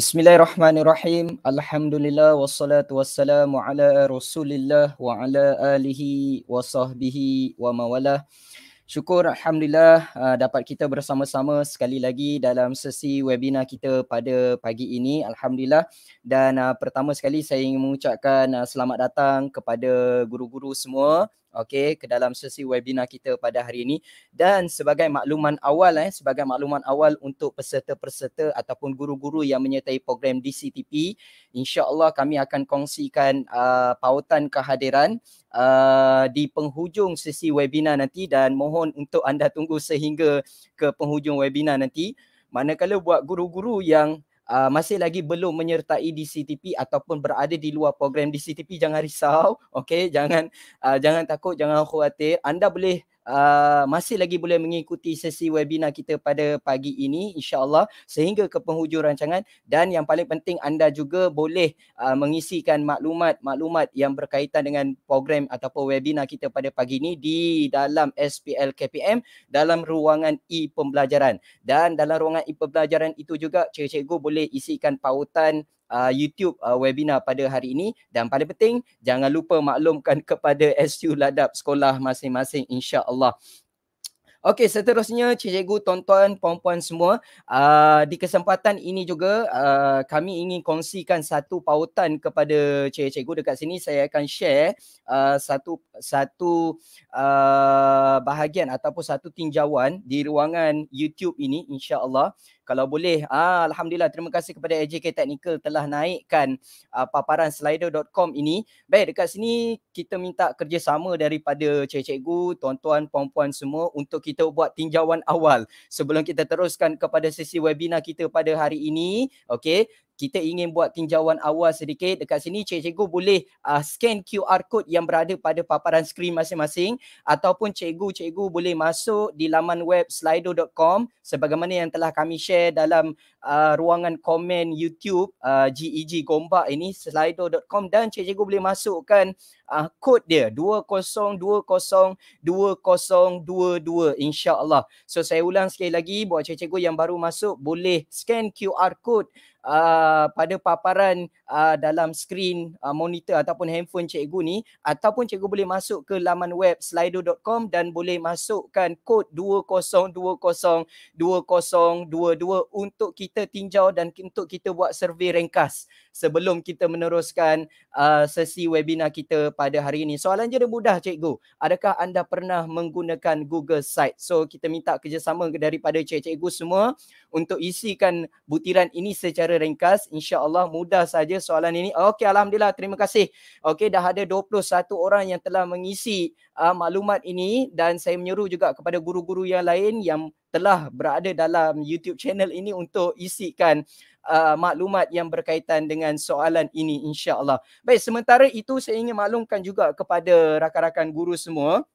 Bismillahirrahmanirrahim. Alhamdulillah wassalatu wassalamu ala Rasulillah wa ala alihi wa sahbihi wa mawalah. Syukur alhamdulillah uh, dapat kita bersama-sama sekali lagi dalam sesi webinar kita pada pagi ini alhamdulillah. Dan uh, pertama sekali saya ingin mengucapkan uh, selamat datang kepada guru-guru semua okey ke dalam sesi webinar kita pada hari ini dan sebagai makluman awal eh sebagai makluman awal untuk peserta-peserta ataupun guru-guru yang menyertai program DCTP insya-Allah kami akan kongsikan uh, pautan kehadiran uh, di penghujung sesi webinar nanti dan mohon untuk anda tunggu sehingga ke penghujung webinar nanti manakala buat guru-guru yang uh, masih lagi belum menyertai DCTP ataupun berada di luar program DCTP jangan risau okey jangan uh, jangan takut jangan khawatir anda boleh Uh, masih lagi boleh mengikuti sesi webinar kita pada pagi ini insyaAllah sehingga ke penghujung rancangan dan yang paling penting anda juga boleh uh, mengisikan maklumat-maklumat yang berkaitan dengan program ataupun webinar kita pada pagi ini di dalam SPL KPM dalam ruangan e-pembelajaran dan dalam ruangan e-pembelajaran itu juga cikgu-cikgu boleh isikan pautan uh, YouTube uh, webinar pada hari ini dan paling penting jangan lupa maklumkan kepada SU Ladap sekolah masing-masing insya-Allah. Okey, seterusnya cikgu tonton puan-puan semua, uh, di kesempatan ini juga uh, kami ingin kongsikan satu pautan kepada cikgu-cikgu dekat sini. Saya akan share uh, satu satu uh, bahagian ataupun satu tinjauan di ruangan YouTube ini insya-Allah. Kalau boleh, ah, Alhamdulillah terima kasih kepada AJK Technical telah naikkan uh, paparan slider.com ini. Baik, dekat sini kita minta kerjasama daripada cikgu-cikgu, tuan-tuan, puan-puan semua untuk kita kita buat tinjauan awal sebelum kita teruskan kepada sesi webinar kita pada hari ini. Okey, kita ingin buat tinjauan awal sedikit dekat sini cikgu boleh uh, scan QR code yang berada pada paparan skrin masing-masing ataupun cikgu-cikgu boleh masuk di laman web slido.com sebagaimana yang telah kami share dalam uh, ruangan komen YouTube uh, GEG e Gombak ini slido.com dan cik cikgu boleh masukkan uh, kod dia 20202022 insyaallah. So saya ulang sekali lagi buat cik cikgu yang baru masuk boleh scan QR kod Uh, pada paparan uh, dalam skrin uh, monitor ataupun handphone cikgu ni ataupun cikgu boleh masuk ke laman web slido.com dan boleh masukkan kod 20202022 untuk kita kita tinjau dan untuk kita buat survey ringkas sebelum kita meneruskan uh, sesi webinar kita pada hari ini. Soalan je dia mudah cikgu. Adakah anda pernah menggunakan Google Site? So kita minta kerjasama daripada cikgu-cikgu semua untuk isikan butiran ini secara ringkas. InsyaAllah mudah saja soalan ini. Okey Alhamdulillah terima kasih. Okey dah ada 21 orang yang telah mengisi uh, maklumat ini dan saya menyuruh juga kepada guru-guru yang lain yang telah berada dalam YouTube channel ini untuk isikan uh, uh, maklumat yang berkaitan dengan soalan ini insyaallah. Baik, sementara itu saya ingin maklumkan juga kepada rakan-rakan guru semua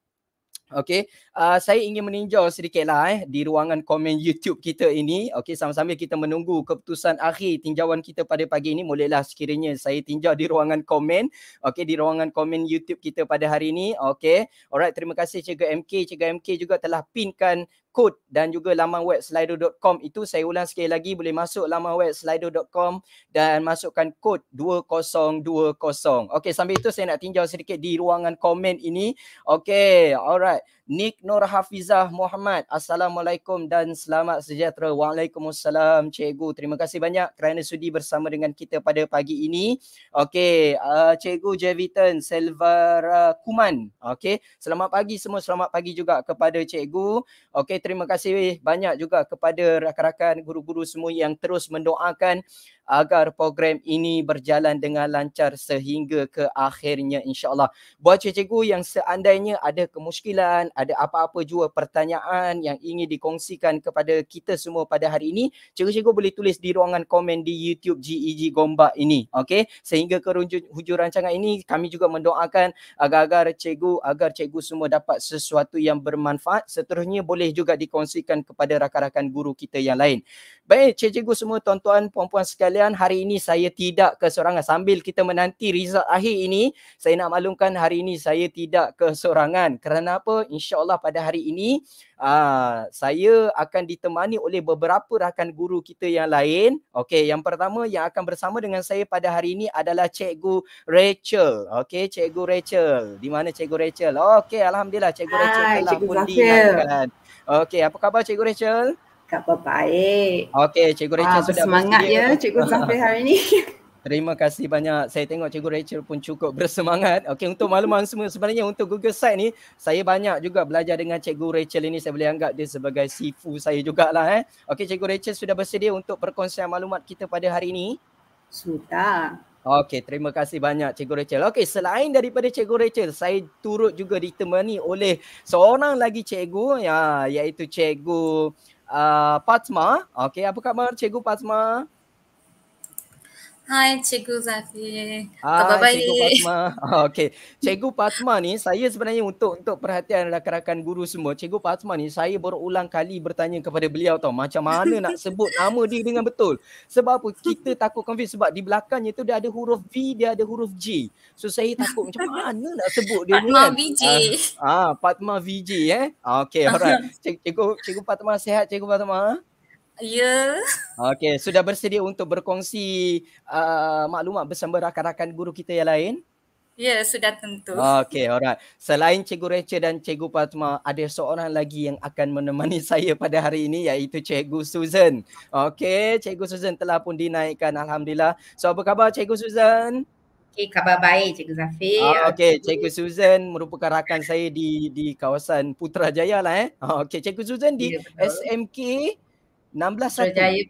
Okey, uh, saya ingin meninjau sedikitlah eh di ruangan komen YouTube kita ini. Okey, sama-sama kita menunggu keputusan akhir tinjauan kita pada pagi ini. mulailah sekiranya saya tinjau di ruangan komen. Okey, di ruangan komen YouTube kita pada hari ini. Okey. Alright, terima kasih Cikgu MK, Cikgu MK juga telah pinkan code dan juga laman web slido.com itu saya ulang sekali lagi boleh masuk laman web slido.com dan masukkan kod 2020. Okey sambil itu saya nak tinjau sedikit di ruangan komen ini. Okey, alright. Nik Nur Hafizah Muhammad. Assalamualaikum dan selamat sejahtera. Waalaikumsalam cikgu. Terima kasih banyak kerana sudi bersama dengan kita pada pagi ini. Okey, uh, cikgu Javitan Selvara Kuman. Okey, selamat pagi semua. Selamat pagi juga kepada cikgu. Okey, terima kasih banyak juga kepada rakan-rakan guru-guru semua yang terus mendoakan agar program ini berjalan dengan lancar sehingga ke akhirnya insyaAllah. Buat cikgu yang seandainya ada kemuskilan, ada apa-apa juga pertanyaan yang ingin dikongsikan kepada kita semua pada hari ini, cikgu-cikgu boleh tulis di ruangan komen di YouTube GEG e Gombak ini. Okay? Sehingga ke hujur rancangan ini, kami juga mendoakan agar-agar cikgu, agar cikgu semua dapat sesuatu yang bermanfaat. Seterusnya boleh juga dikongsikan kepada rakan-rakan guru kita yang lain. Baik, cikgu-cikgu semua, tuan-tuan, puan-puan sekalian, sekalian hari ini saya tidak kesorangan sambil kita menanti result akhir ini saya nak maklumkan hari ini saya tidak kesorangan kerana apa insyaallah pada hari ini aa, saya akan ditemani oleh beberapa rakan guru kita yang lain okey yang pertama yang akan bersama dengan saya pada hari ini adalah cikgu Rachel okey cikgu Rachel di mana cikgu Rachel okey alhamdulillah cikgu Rachel telah cikgu pun Zafir. okey apa khabar cikgu Rachel tak apa baik. Okey, Cikgu Rachel ah, sudah semangat ya Cikgu sampai hari ini. Terima kasih banyak. Saya tengok Cikgu Rachel pun cukup bersemangat. Okey, untuk makluman semua sebenarnya untuk Google Site ni, saya banyak juga belajar dengan Cikgu Rachel ini. Saya boleh anggap dia sebagai sifu saya jugalah. Eh. Okey, Cikgu Rachel sudah bersedia untuk perkongsian maklumat kita pada hari ini? Sudah. Okey, terima kasih banyak Cikgu Rachel. Okey, selain daripada Cikgu Rachel, saya turut juga ditemani oleh seorang lagi cikgu ya, iaitu Cikgu Ah, Fatma. Uh, okay, apa khabar Cikgu Fatma? Hai Cikgu Zafi. Hai Cikgu Fatma. Ah, okey. Cikgu Fatma ni saya sebenarnya untuk untuk perhatian rakan-rakan guru semua. Cikgu Fatma ni saya berulang kali bertanya kepada beliau tau macam mana nak sebut nama dia dengan betul. Sebab apa? Kita takut confuse sebab di belakangnya tu dia ada huruf V, dia ada huruf G. So saya takut macam mana nak sebut dia Fatma ni. Fatma kan? VJ. Ah, ah, Fatma VJ eh. Ah, okey, alright. Cikgu Cikgu Fatma sihat Cikgu Fatma? Ah? Ya. Yeah. Okey, sudah bersedia untuk berkongsi uh, maklumat bersama rakan-rakan guru kita yang lain? Ya, yeah, sudah tentu. Okey, alright. Selain Cikgu Rachel dan Cikgu Fatma, ada seorang lagi yang akan menemani saya pada hari ini iaitu Cikgu Susan. Okey, Cikgu Susan telah pun dinaikkan alhamdulillah. So apa khabar Cikgu Susan? Okay, khabar baik Cikgu Zafir. Ah, okay, Cikgu Susan merupakan rakan saya di di kawasan Putrajaya lah eh. Okay, Cikgu Susan di yeah, ya, SMK 16-1. Jaya,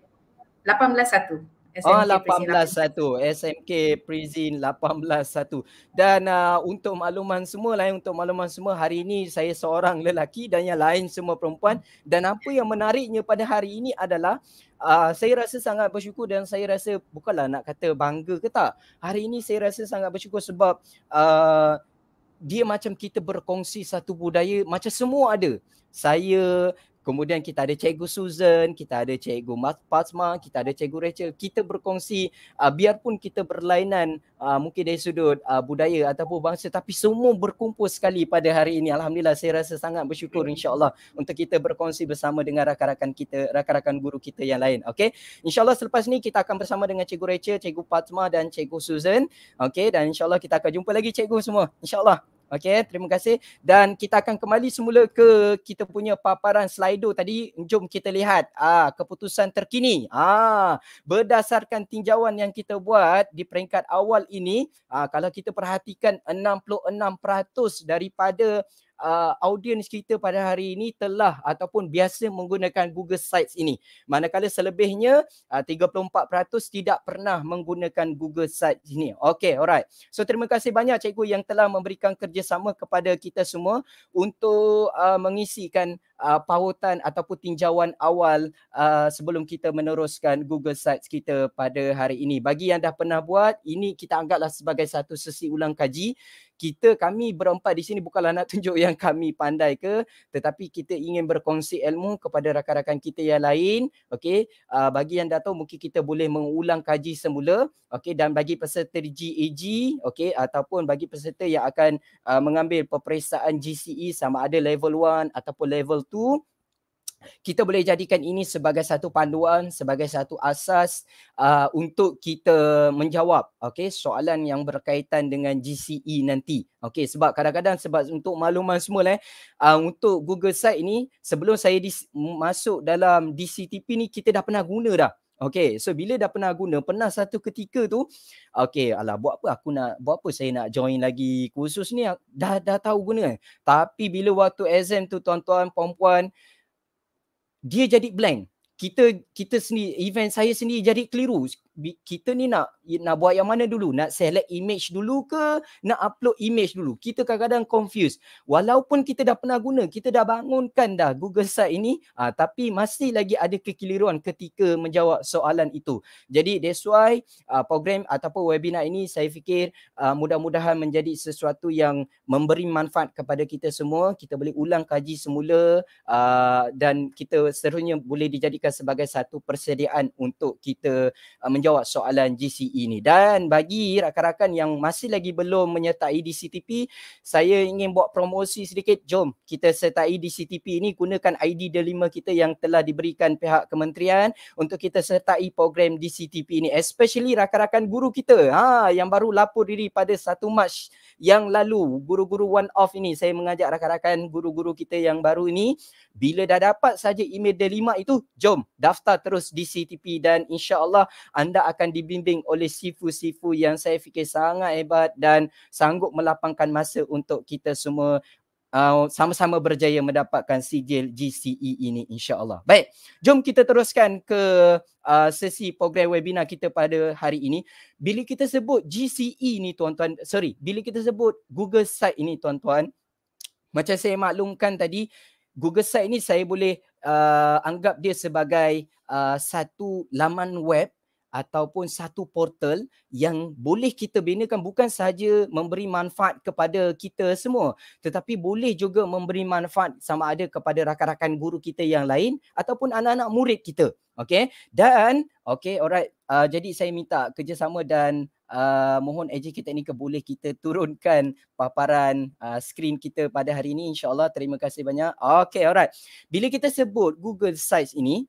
oh, 181 SMK Prizin 181. Dan uh, untuk makluman semua lain, eh, untuk makluman semua, hari ini saya seorang lelaki dan yang lain semua perempuan. Dan apa yang menariknya pada hari ini adalah Uh, saya rasa sangat bersyukur dan saya rasa bukanlah nak kata bangga ke tak. Hari ini saya rasa sangat bersyukur sebab uh, dia macam kita berkongsi satu budaya macam semua ada. Saya Kemudian kita ada Cikgu Susan, kita ada Cikgu Mas Pasma, kita ada Cikgu Rachel. Kita berkongsi uh, biarpun kita berlainan uh, mungkin dari sudut uh, budaya ataupun bangsa tapi semua berkumpul sekali pada hari ini. Alhamdulillah saya rasa sangat bersyukur insyaAllah untuk kita berkongsi bersama dengan rakan-rakan kita, rakan-rakan guru kita yang lain. Okay? InsyaAllah selepas ni kita akan bersama dengan Cikgu Rachel, Cikgu Fatma dan Cikgu Susan. Okay? Dan insyaAllah kita akan jumpa lagi Cikgu semua. InsyaAllah. Okay, terima kasih. Dan kita akan kembali semula ke kita punya paparan slido tadi. Jom kita lihat ah, keputusan terkini. Ah, berdasarkan tinjauan yang kita buat di peringkat awal ini, ah, kalau kita perhatikan 66% daripada uh, audiens kita pada hari ini telah ataupun biasa menggunakan Google Sites ini. Manakala selebihnya uh, 34% tidak pernah menggunakan Google Sites ini. Okay, alright. So terima kasih banyak cikgu yang telah memberikan kerjasama kepada kita semua untuk uh, mengisikan uh, pautan ataupun tinjauan awal uh, sebelum kita meneruskan Google Sites kita pada hari ini. Bagi yang dah pernah buat, ini kita anggaplah sebagai satu sesi ulang kaji. Kita kami berempat di sini bukanlah nak tunjuk yang kami pandai ke, tetapi kita ingin berkongsi ilmu kepada rakan-rakan kita yang lain. Okey, uh, bagi yang dah tahu mungkin kita boleh mengulang kaji semula. Okey, dan bagi peserta GAG, okey ataupun bagi peserta yang akan uh, mengambil peperiksaan GCE sama ada level 1 ataupun level tu kita boleh jadikan ini sebagai satu panduan sebagai satu asas uh, untuk kita menjawab okay soalan yang berkaitan dengan GCE nanti okay sebab kadang-kadang sebab untuk makluman semua eh uh, untuk Google site ini sebelum saya masuk dalam DCTP ni kita dah pernah guna dah Okay, so bila dah pernah guna, pernah satu ketika tu, okay, alah buat apa aku nak, buat apa saya nak join lagi kursus ni, dah dah tahu guna. Kan? Tapi bila waktu exam tu tuan-tuan, puan-puan, dia jadi blank. Kita kita sendiri, event saya sendiri jadi keliru. Kita ni nak nak buat yang mana dulu? Nak select image dulu ke nak upload image dulu? Kita kadang-kadang confused. Walaupun kita dah pernah guna, kita dah bangunkan dah Google site ini uh, tapi masih lagi ada kekeliruan ketika menjawab soalan itu. Jadi that's why uh, program ataupun webinar ini saya fikir uh, mudah-mudahan menjadi sesuatu yang memberi manfaat kepada kita semua. Kita boleh ulang kaji semula uh, dan kita seterusnya boleh dijadikan sebagai satu persediaan untuk kita uh, menjawab soalan GCE DCTE ni dan bagi rakan-rakan yang masih lagi belum menyertai DCTP saya ingin buat promosi sedikit jom kita sertai DCTP ni gunakan ID delima kita yang telah diberikan pihak kementerian untuk kita sertai program DCTP ni especially rakan-rakan guru kita ha yang baru lapor diri pada 1 Mac yang lalu guru-guru one off ini saya mengajak rakan-rakan guru-guru kita yang baru ini bila dah dapat saja email delima itu jom daftar terus DCTP dan insya-Allah anda akan dibimbing oleh oleh sifu-sifu yang saya fikir sangat hebat dan sanggup melapangkan masa untuk kita semua uh, sama-sama berjaya mendapatkan sijil GCE ini insya-Allah. Baik, jom kita teruskan ke uh, sesi program webinar kita pada hari ini. Bila kita sebut GCE ni tuan-tuan, sorry, bila kita sebut Google site ini tuan-tuan, macam saya maklumkan tadi Google site ini saya boleh uh, anggap dia sebagai uh, satu laman web ataupun satu portal yang boleh kita binakan bukan sahaja memberi manfaat kepada kita semua tetapi boleh juga memberi manfaat sama ada kepada rakan-rakan guru kita yang lain ataupun anak-anak murid kita okey dan okey alright uh, jadi saya minta kerjasama dan uh, mohon kita Teknikal boleh kita turunkan paparan uh, skrin kita pada hari ini insyaallah terima kasih banyak okey alright bila kita sebut Google Sites ini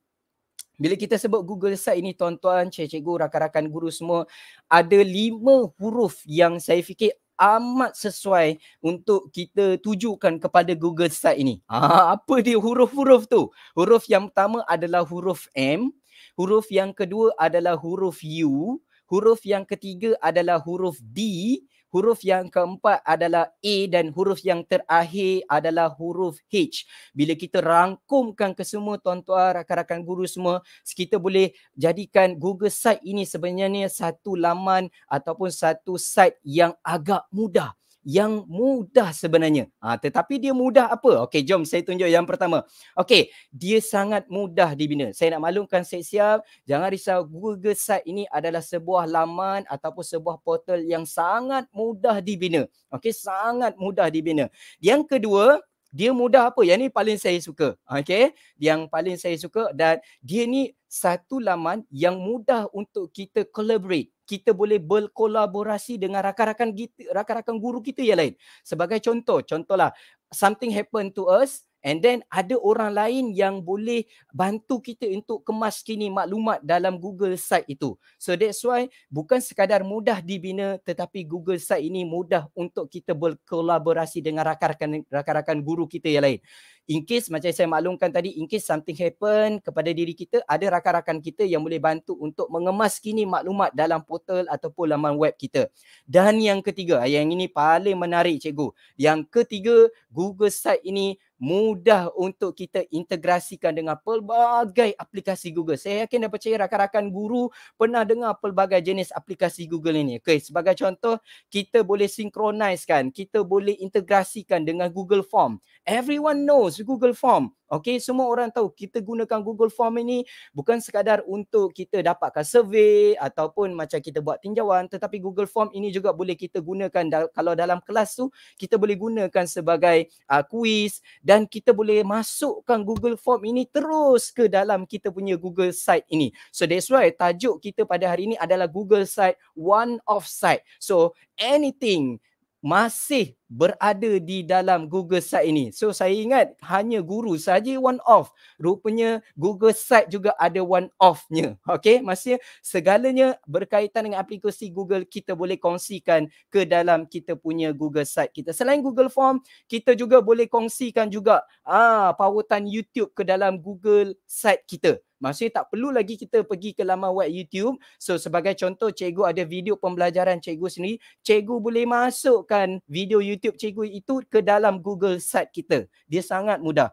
bila kita sebut Google site ini tuan-tuan, cikgu, rakan-rakan guru semua, ada lima huruf yang saya fikir amat sesuai untuk kita tujukan kepada Google site ini. Ha, apa dia huruf-huruf tu? Huruf yang pertama adalah huruf M, huruf yang kedua adalah huruf U, huruf yang ketiga adalah huruf D, huruf yang keempat adalah A dan huruf yang terakhir adalah huruf H. Bila kita rangkumkan ke semua tuan-tuan, rakan-rakan guru semua, kita boleh jadikan Google site ini sebenarnya satu laman ataupun satu site yang agak mudah yang mudah sebenarnya. Ha, tetapi dia mudah apa? Okey, jom saya tunjuk yang pertama. Okey, dia sangat mudah dibina. Saya nak maklumkan saya siap jangan risau Google site ini adalah sebuah laman ataupun sebuah portal yang sangat mudah dibina. Okey, sangat mudah dibina. Yang kedua, dia mudah apa? Yang ni paling saya suka. Okey, yang paling saya suka dan dia ni satu laman yang mudah untuk kita collaborate kita boleh berkolaborasi dengan rakan-rakan guru kita yang lain. Sebagai contoh, contohlah something happen to us, And then ada orang lain yang boleh bantu kita untuk kemas kini maklumat dalam Google site itu. So that's why bukan sekadar mudah dibina tetapi Google site ini mudah untuk kita berkolaborasi dengan rakan-rakan guru kita yang lain. In case macam saya maklumkan tadi in case something happen kepada diri kita ada rakan-rakan kita yang boleh bantu untuk mengemas kini maklumat dalam portal ataupun laman web kita. Dan yang ketiga, yang ini paling menarik cikgu. Yang ketiga, Google site ini mudah untuk kita integrasikan dengan pelbagai aplikasi Google. Saya yakin dan percaya rakan-rakan guru pernah dengar pelbagai jenis aplikasi Google ini. Okey, sebagai contoh, kita boleh sinkronaiskan, kita boleh integrasikan dengan Google Form. Everyone knows Google Form. Okay, semua orang tahu kita gunakan Google Form ini bukan sekadar untuk kita dapatkan survey ataupun macam kita buat tinjauan tetapi Google Form ini juga boleh kita gunakan da- kalau dalam kelas tu kita boleh gunakan sebagai uh, ah, quiz dan kita boleh masukkan Google Form ini terus ke dalam kita punya Google Site ini. So that's why tajuk kita pada hari ini adalah Google Site One of Site. So anything masih berada di dalam Google Site ini. So saya ingat hanya guru saja one off. Rupanya Google Site juga ada one offnya. Okay, masih segalanya berkaitan dengan aplikasi Google kita boleh kongsikan ke dalam kita punya Google Site kita. Selain Google Form, kita juga boleh kongsikan juga ah pautan YouTube ke dalam Google Site kita masih tak perlu lagi kita pergi ke laman web YouTube. So sebagai contoh cikgu ada video pembelajaran cikgu sendiri, cikgu boleh masukkan video YouTube cikgu itu ke dalam Google site kita. Dia sangat mudah.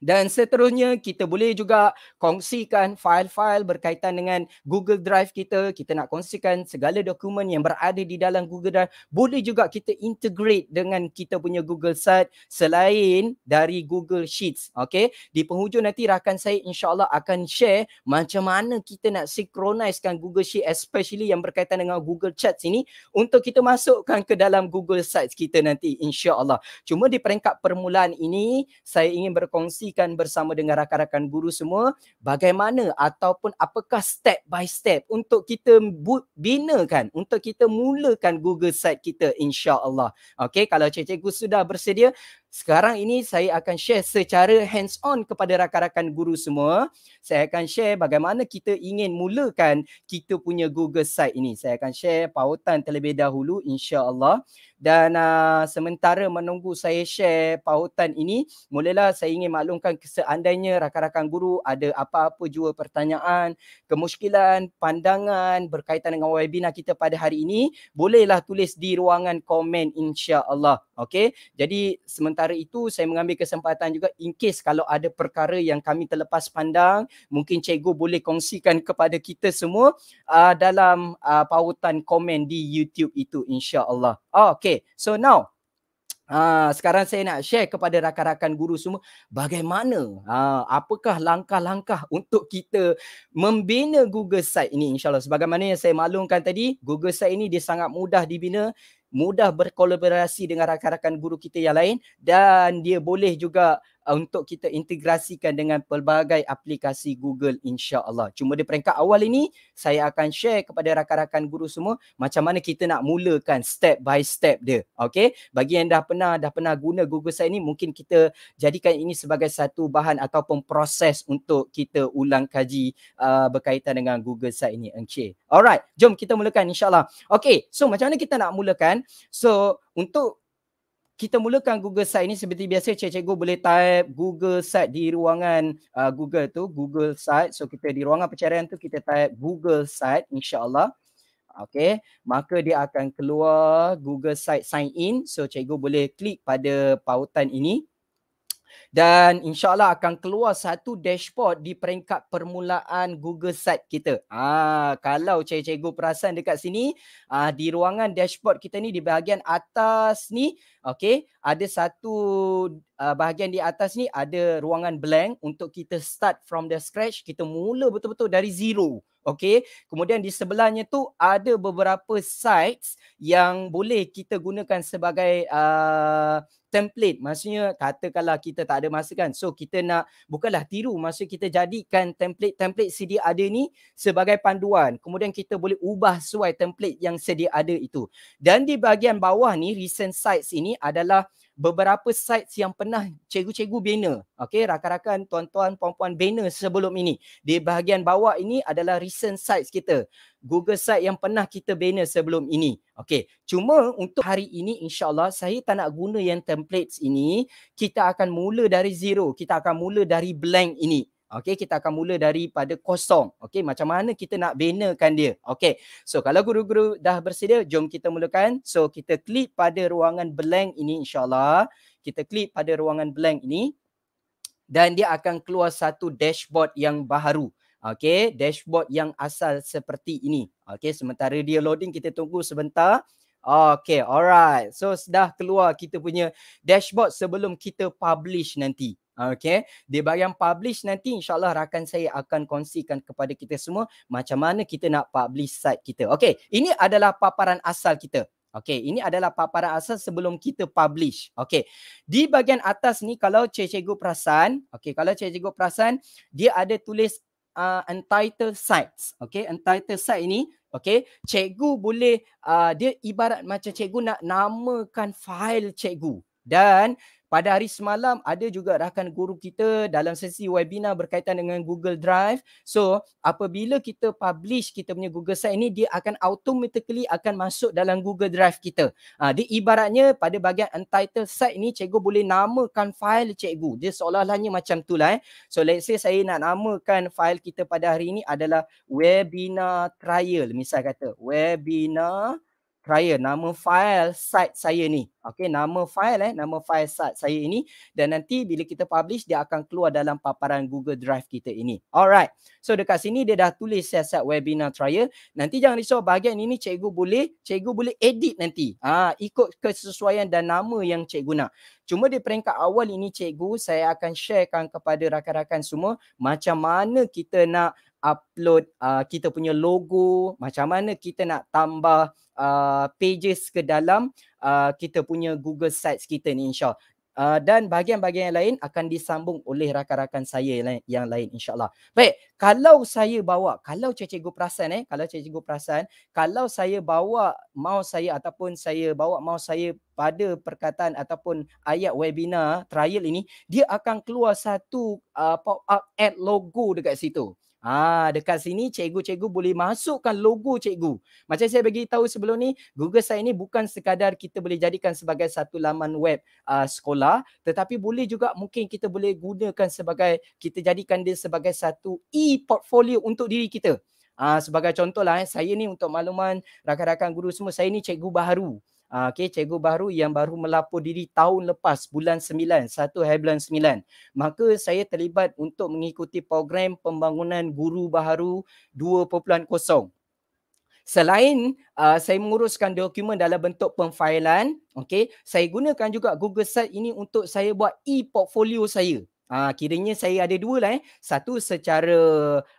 Dan seterusnya kita boleh juga kongsikan fail-fail berkaitan dengan Google Drive kita. Kita nak kongsikan segala dokumen yang berada di dalam Google Drive. Boleh juga kita integrate dengan kita punya Google Site selain dari Google Sheets. Okay. Di penghujung nanti rakan saya insyaAllah akan share macam mana kita nak synchronizekan Google Sheets, especially yang berkaitan dengan Google Chat sini untuk kita masukkan ke dalam Google Sites kita nanti insyaAllah. Cuma di peringkat permulaan ini saya ingin berkongsi kongsikan bersama dengan rakan-rakan guru semua bagaimana ataupun apakah step by step untuk kita bina kan untuk kita mulakan Google site kita insya-Allah. Okey kalau cikgu sudah bersedia sekarang ini saya akan share secara hands on kepada rakan-rakan guru semua. Saya akan share bagaimana kita ingin mulakan kita punya Google site ini. Saya akan share pautan terlebih dahulu insya-Allah. Dan uh, sementara menunggu saya share pautan ini, mulailah saya ingin maklumkan seandainya rakan-rakan guru ada apa-apa jua pertanyaan, kemusykilan, pandangan berkaitan dengan webinar kita pada hari ini, bolehlah tulis di ruangan komen insya-Allah. Okay. Jadi sementara sementara itu saya mengambil kesempatan juga in case kalau ada perkara yang kami terlepas pandang mungkin cikgu boleh kongsikan kepada kita semua uh, dalam uh, pautan komen di YouTube itu insya-Allah. Oh, okay, so now Ha, sekarang saya nak share kepada rakan-rakan guru semua bagaimana ha, apakah langkah-langkah untuk kita membina Google Site ini insyaAllah. Sebagaimana yang saya maklumkan tadi, Google Site ini dia sangat mudah dibina mudah berkolaborasi dengan rakan-rakan guru kita yang lain dan dia boleh juga Uh, untuk kita integrasikan dengan pelbagai aplikasi Google insya-Allah. Cuma di peringkat awal ini saya akan share kepada rakan-rakan guru semua macam mana kita nak mulakan step by step dia. okay? Bagi yang dah pernah dah pernah guna Google Sign ini mungkin kita jadikan ini sebagai satu bahan ataupun proses untuk kita ulang kaji uh, berkaitan dengan Google Sign ini. Okey. Alright, jom kita mulakan insya-Allah. Okay, so macam mana kita nak mulakan? So untuk kita mulakan Google Site ni seperti biasa cikgu boleh type Google Site di ruangan uh, Google tu Google Site so kita di ruangan percarian tu kita type Google Site insyaallah Okay, maka dia akan keluar Google Site sign in so cikgu boleh klik pada pautan ini dan insyaallah akan keluar satu dashboard di peringkat permulaan Google site kita. Ah kalau cikgu-cikgu perasan dekat sini ah di ruangan dashboard kita ni di bahagian atas ni okay, ada satu ah, bahagian di atas ni ada ruangan blank untuk kita start from the scratch kita mula betul-betul dari zero. Okey, kemudian di sebelahnya tu ada beberapa sites yang boleh kita gunakan sebagai uh, template maksudnya katakanlah kita tak ada masa kan so kita nak bukanlah tiru maksud kita jadikan template-template sedia ada ni sebagai panduan kemudian kita boleh ubah sesuai template yang sedia ada itu dan di bahagian bawah ni recent sites ini adalah beberapa sites yang pernah cikgu-cikgu bina okey rakan-rakan tuan-tuan puan-puan bina sebelum ini di bahagian bawah ini adalah recent sites kita Google site yang pernah kita bina sebelum ini. Okey, cuma untuk hari ini insyaAllah saya tak nak guna yang templates ini. Kita akan mula dari zero. Kita akan mula dari blank ini. Okey, kita akan mula daripada kosong. Okey, macam mana kita nak bina kan dia. Okey, so kalau guru-guru dah bersedia, jom kita mulakan. So, kita klik pada ruangan blank ini insyaAllah. Kita klik pada ruangan blank ini. Dan dia akan keluar satu dashboard yang baru okey dashboard yang asal seperti ini okey sementara dia loading kita tunggu sebentar okey alright so sudah keluar kita punya dashboard sebelum kita publish nanti Okay, di bahagian publish nanti insyaAllah rakan saya akan kongsikan kepada kita semua macam mana kita nak publish site kita. Okay, ini adalah paparan asal kita. Okay, ini adalah paparan asal sebelum kita publish. Okay, di bahagian atas ni kalau cikgu perasan, okay, kalau cikgu perasan, dia ada tulis uh, entitled sites. Okay, entitled site ini, okay, cikgu boleh, uh, dia ibarat macam cikgu nak namakan file cikgu dan pada hari semalam ada juga rakan guru kita dalam sesi webinar berkaitan dengan Google Drive. So, apabila kita publish kita punya Google site ini dia akan automatically akan masuk dalam Google Drive kita. Ha, dia ibaratnya pada bahagian entitled site ini cikgu boleh namakan file cikgu. Dia seolah-olahnya macam itulah eh. So, let's say saya nak namakan file kita pada hari ini adalah webinar trial misal kata. Webinar Trial nama file site saya ni okey nama file eh nama file site saya ini dan nanti bila kita publish dia akan keluar dalam paparan Google Drive kita ini alright so dekat sini dia dah tulis siasat webinar trial nanti jangan risau bahagian ini cikgu boleh cikgu boleh edit nanti ah ikut kesesuaian dan nama yang cikgu nak cuma di peringkat awal ini cikgu saya akan sharekan kepada rakan-rakan semua macam mana kita nak upload uh, kita punya logo macam mana kita nak tambah Uh, pages ke dalam uh, kita punya Google Sites kita ni insya Uh, dan bahagian-bahagian yang lain akan disambung oleh rakan-rakan saya yang lain, yang lain insyaAllah. Baik, kalau saya bawa, kalau cikgu perasan eh, kalau cikgu perasan, kalau saya bawa mouse saya ataupun saya bawa mouse saya pada perkataan ataupun ayat webinar trial ini, dia akan keluar satu uh, pop-up ad logo dekat situ. Ah, dekat sini cikgu-cikgu boleh masukkan logo cikgu. Macam saya bagi tahu sebelum ni, Google Site ni bukan sekadar kita boleh jadikan sebagai satu laman web uh, sekolah, tetapi boleh juga mungkin kita boleh gunakan sebagai kita jadikan dia sebagai satu e-portfolio untuk diri kita. Ah, sebagai contohlah eh, saya ni untuk makluman rakan-rakan guru semua, saya ni cikgu baharu uh, ah, okay, cikgu baru yang baru melapor diri tahun lepas bulan sembilan satu hari bulan 9. Maka saya terlibat untuk mengikuti program pembangunan guru baharu 2.0. Selain uh, saya menguruskan dokumen dalam bentuk pemfailan, okay, saya gunakan juga Google Site ini untuk saya buat e-portfolio saya. Uh, kiranya saya ada dua lah, eh. satu secara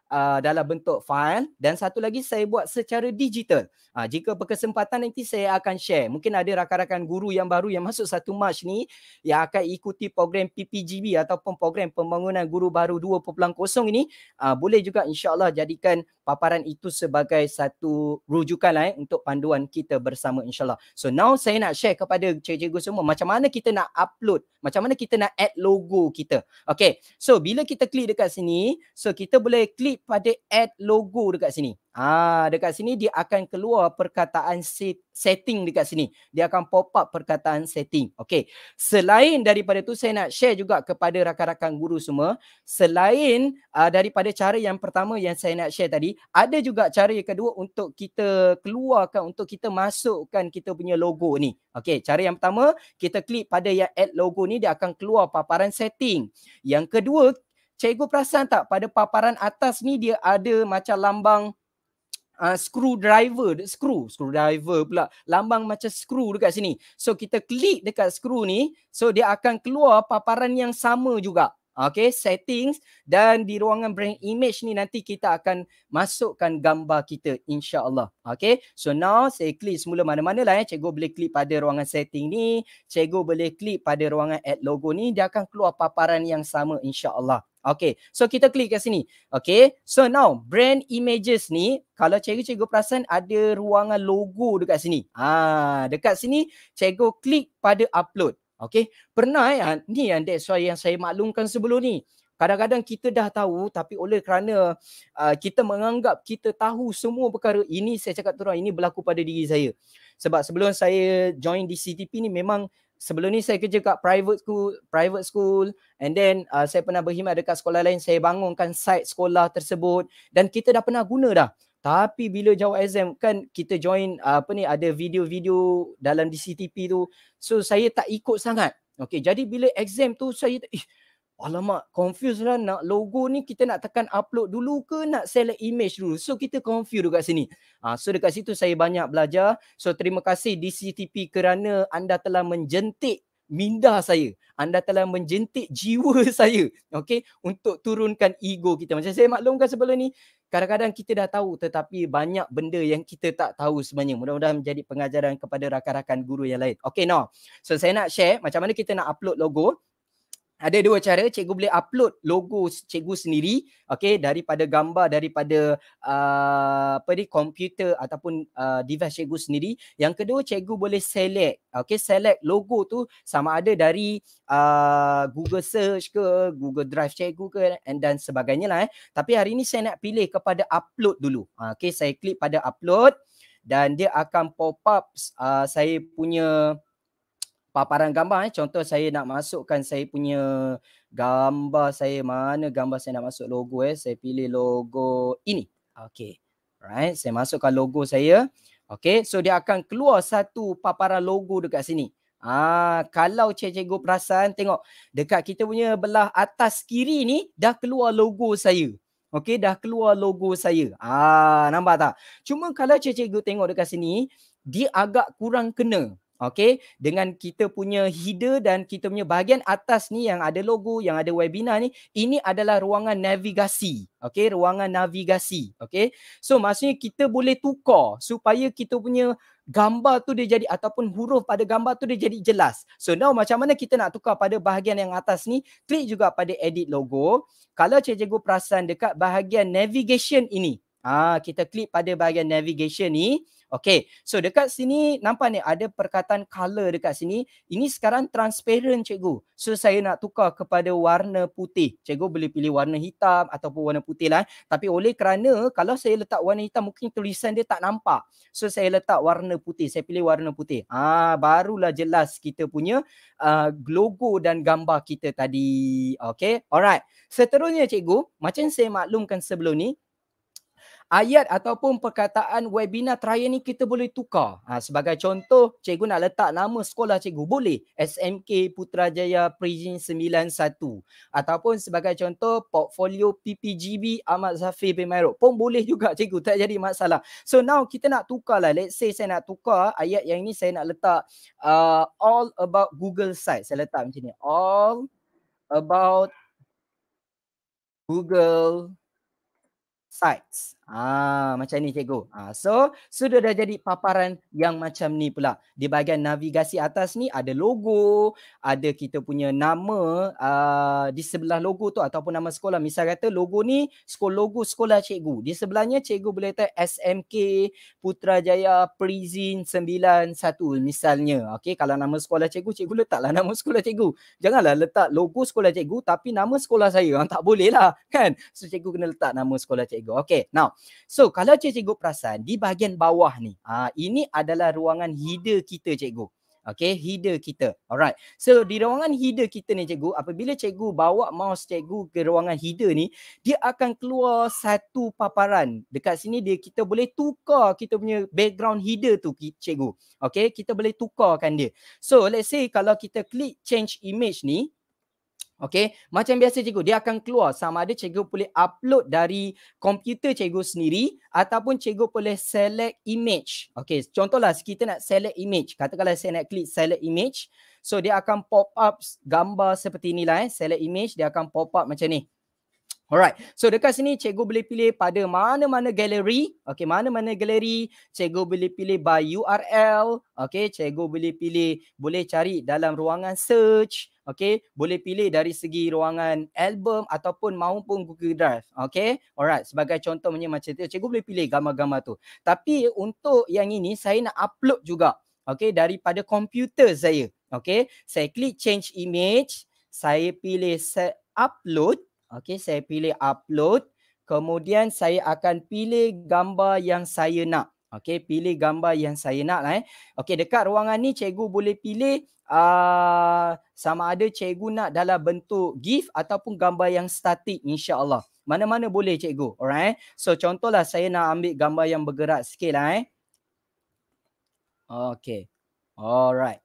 uh, dalam bentuk file dan satu lagi saya buat secara digital. Uh, jika berkesempatan nanti saya akan share. Mungkin ada rakan-rakan guru yang baru yang masuk satu Mac ni yang akan ikuti program PPGB ataupun program pembangunan guru baru 2.0 ini uh, boleh juga insyaAllah jadikan paparan itu sebagai satu rujukan lah eh, untuk panduan kita bersama insyaAllah. So now saya nak share kepada cikgu-cikgu semua macam mana kita nak upload, macam mana kita nak add logo kita. Okay, so bila kita klik dekat sini, so kita boleh klik pada add logo dekat sini. Ah, dekat sini dia akan keluar perkataan set, setting dekat sini. Dia akan pop up perkataan setting. Okey. Selain daripada tu saya nak share juga kepada rakan-rakan guru semua, selain uh, daripada cara yang pertama yang saya nak share tadi, ada juga cara yang kedua untuk kita keluarkan untuk kita masukkan kita punya logo ni. Okey, cara yang pertama, kita klik pada yang add logo ni dia akan keluar paparan setting. Yang kedua, cikgu perasan tak pada paparan atas ni dia ada macam lambang uh, screwdriver, screw, screwdriver pula. Lambang macam screw dekat sini. So kita klik dekat screw ni, so dia akan keluar paparan yang sama juga. Okay, settings dan di ruangan brand image ni nanti kita akan masukkan gambar kita insya Allah. Okay, so now saya klik semula mana-mana lah ya. Cikgu boleh klik pada ruangan setting ni. Cikgu boleh klik pada ruangan add logo ni. Dia akan keluar paparan yang sama insya Allah. Okay, so kita klik kat sini. Okay, so now brand images ni, kalau cikgu-cikgu perasan ada ruangan logo dekat sini. Ah, dekat sini cikgu klik pada upload. Okay, pernah ya, ni yang that's why yang saya maklumkan sebelum ni. Kadang-kadang kita dah tahu tapi oleh kerana uh, kita menganggap kita tahu semua perkara ini saya cakap terang ini berlaku pada diri saya. Sebab sebelum saya join di CTP ni memang sebelum ni saya kerja kat private school, private school and then uh, saya pernah berkhidmat dekat sekolah lain, saya bangunkan site sekolah tersebut dan kita dah pernah guna dah. Tapi bila jawab exam kan kita join uh, apa ni ada video-video dalam DCTP tu. So saya tak ikut sangat. Okay, jadi bila exam tu saya eh, alamak confused lah nak logo ni kita nak tekan upload dulu ke nak select image dulu so kita confused dekat sini uh, so dekat situ saya banyak belajar so terima kasih DCTP kerana anda telah menjentik minda saya anda telah menjentik jiwa saya okay untuk turunkan ego kita macam saya maklumkan sebelum ni Kadang-kadang kita dah tahu tetapi banyak benda yang kita tak tahu sebenarnya. Mudah-mudahan menjadi pengajaran kepada rakan-rakan guru yang lain. Okay now. So saya nak share macam mana kita nak upload logo ada dua cara cikgu boleh upload logo cikgu sendiri okey daripada gambar daripada uh, apa ni komputer ataupun uh, device cikgu sendiri yang kedua cikgu boleh select okey select logo tu sama ada dari uh, Google search ke Google Drive cikgu ke and dan sebagainya lah eh tapi hari ni saya nak pilih kepada upload dulu okey saya klik pada upload dan dia akan pop up uh, saya punya paparan gambar eh contoh saya nak masukkan saya punya gambar saya mana gambar saya nak masuk logo eh saya pilih logo ini okay, right saya masukkan logo saya okay, so dia akan keluar satu paparan logo dekat sini ah kalau cikgu perasan tengok dekat kita punya belah atas kiri ni dah keluar logo saya okey dah keluar logo saya ah nampak tak cuma kalau cikgu tengok dekat sini dia agak kurang kena Okay, dengan kita punya header dan kita punya bahagian atas ni yang ada logo, yang ada webinar ni, ini adalah ruangan navigasi. Okay, ruangan navigasi. Okay, so maksudnya kita boleh tukar supaya kita punya gambar tu dia jadi ataupun huruf pada gambar tu dia jadi jelas. So now macam mana kita nak tukar pada bahagian yang atas ni, klik juga pada edit logo. Kalau cikgu perasan dekat bahagian navigation ini, ah kita klik pada bahagian navigation ni, Okay, so dekat sini nampak ni ada perkataan color dekat sini. Ini sekarang transparent cikgu. So saya nak tukar kepada warna putih. Cikgu boleh pilih warna hitam ataupun warna putih lah. Eh. Tapi oleh kerana kalau saya letak warna hitam mungkin tulisan dia tak nampak. So saya letak warna putih. Saya pilih warna putih. Ah, barulah jelas kita punya uh, logo dan gambar kita tadi. Okay, alright. Seterusnya cikgu, macam saya maklumkan sebelum ni, ayat ataupun perkataan webinar terakhir ni kita boleh tukar. Ha, sebagai contoh, cikgu nak letak nama sekolah cikgu boleh. SMK Putrajaya Prijin 91. Ataupun sebagai contoh, portfolio PPGB Ahmad Zafir bin Mairuk pun boleh juga cikgu. Tak jadi masalah. So now kita nak tukar lah. Let's say saya nak tukar ayat yang ni saya nak letak uh, all about Google site. Saya letak macam ni. All about Google sites. Ah macam ni cikgu. Ah so sudah dah jadi paparan yang macam ni pula. Di bahagian navigasi atas ni ada logo, ada kita punya nama uh, di sebelah logo tu ataupun nama sekolah. Misal kata logo ni sekolah logo sekolah cikgu. Di sebelahnya cikgu boleh letak SMK Putrajaya Prizin 91 misalnya. Okey kalau nama sekolah cikgu cikgu letaklah nama sekolah cikgu. Janganlah letak logo sekolah cikgu tapi nama sekolah saya. Tak boleh lah kan. So cikgu kena letak nama sekolah cikgu. Okey now So kalau cikgu perasan di bahagian bawah ni, uh, ini adalah ruangan header kita cikgu. Okay, header kita. Alright. So di ruangan header kita ni cikgu, apabila cikgu bawa mouse cikgu ke ruangan header ni, dia akan keluar satu paparan. Dekat sini dia kita boleh tukar kita punya background header tu cikgu. Okay, kita boleh tukarkan dia. So let's say kalau kita klik change image ni, Okay, macam biasa cikgu, dia akan keluar sama ada cikgu boleh upload dari komputer cikgu sendiri ataupun cikgu boleh select image. Okey, contohlah kita nak select image. Katakanlah saya nak klik select image. So dia akan pop up gambar seperti inilah eh. Select image, dia akan pop up macam ni. Alright. So dekat sini cikgu boleh pilih pada mana-mana gallery. Okay, mana-mana gallery. Cikgu boleh pilih by URL. Okay, cikgu boleh pilih boleh cari dalam ruangan search. Okay, boleh pilih dari segi ruangan album ataupun maupun Google Drive. Okay, alright. Sebagai contohnya macam tu, cikgu boleh pilih gambar-gambar tu. Tapi untuk yang ini, saya nak upload juga. Okay, daripada komputer saya. Okay, saya klik change image. Saya pilih set upload. Okay, saya pilih upload. Kemudian saya akan pilih gambar yang saya nak. Okay, pilih gambar yang saya nak lah eh. Okey, dekat ruangan ni cikgu boleh pilih uh, sama ada cikgu nak dalam bentuk GIF ataupun gambar yang statik insyaAllah. Mana-mana boleh cikgu. Alright. Eh. So, contohlah saya nak ambil gambar yang bergerak sikit lah eh. Okey. Alright.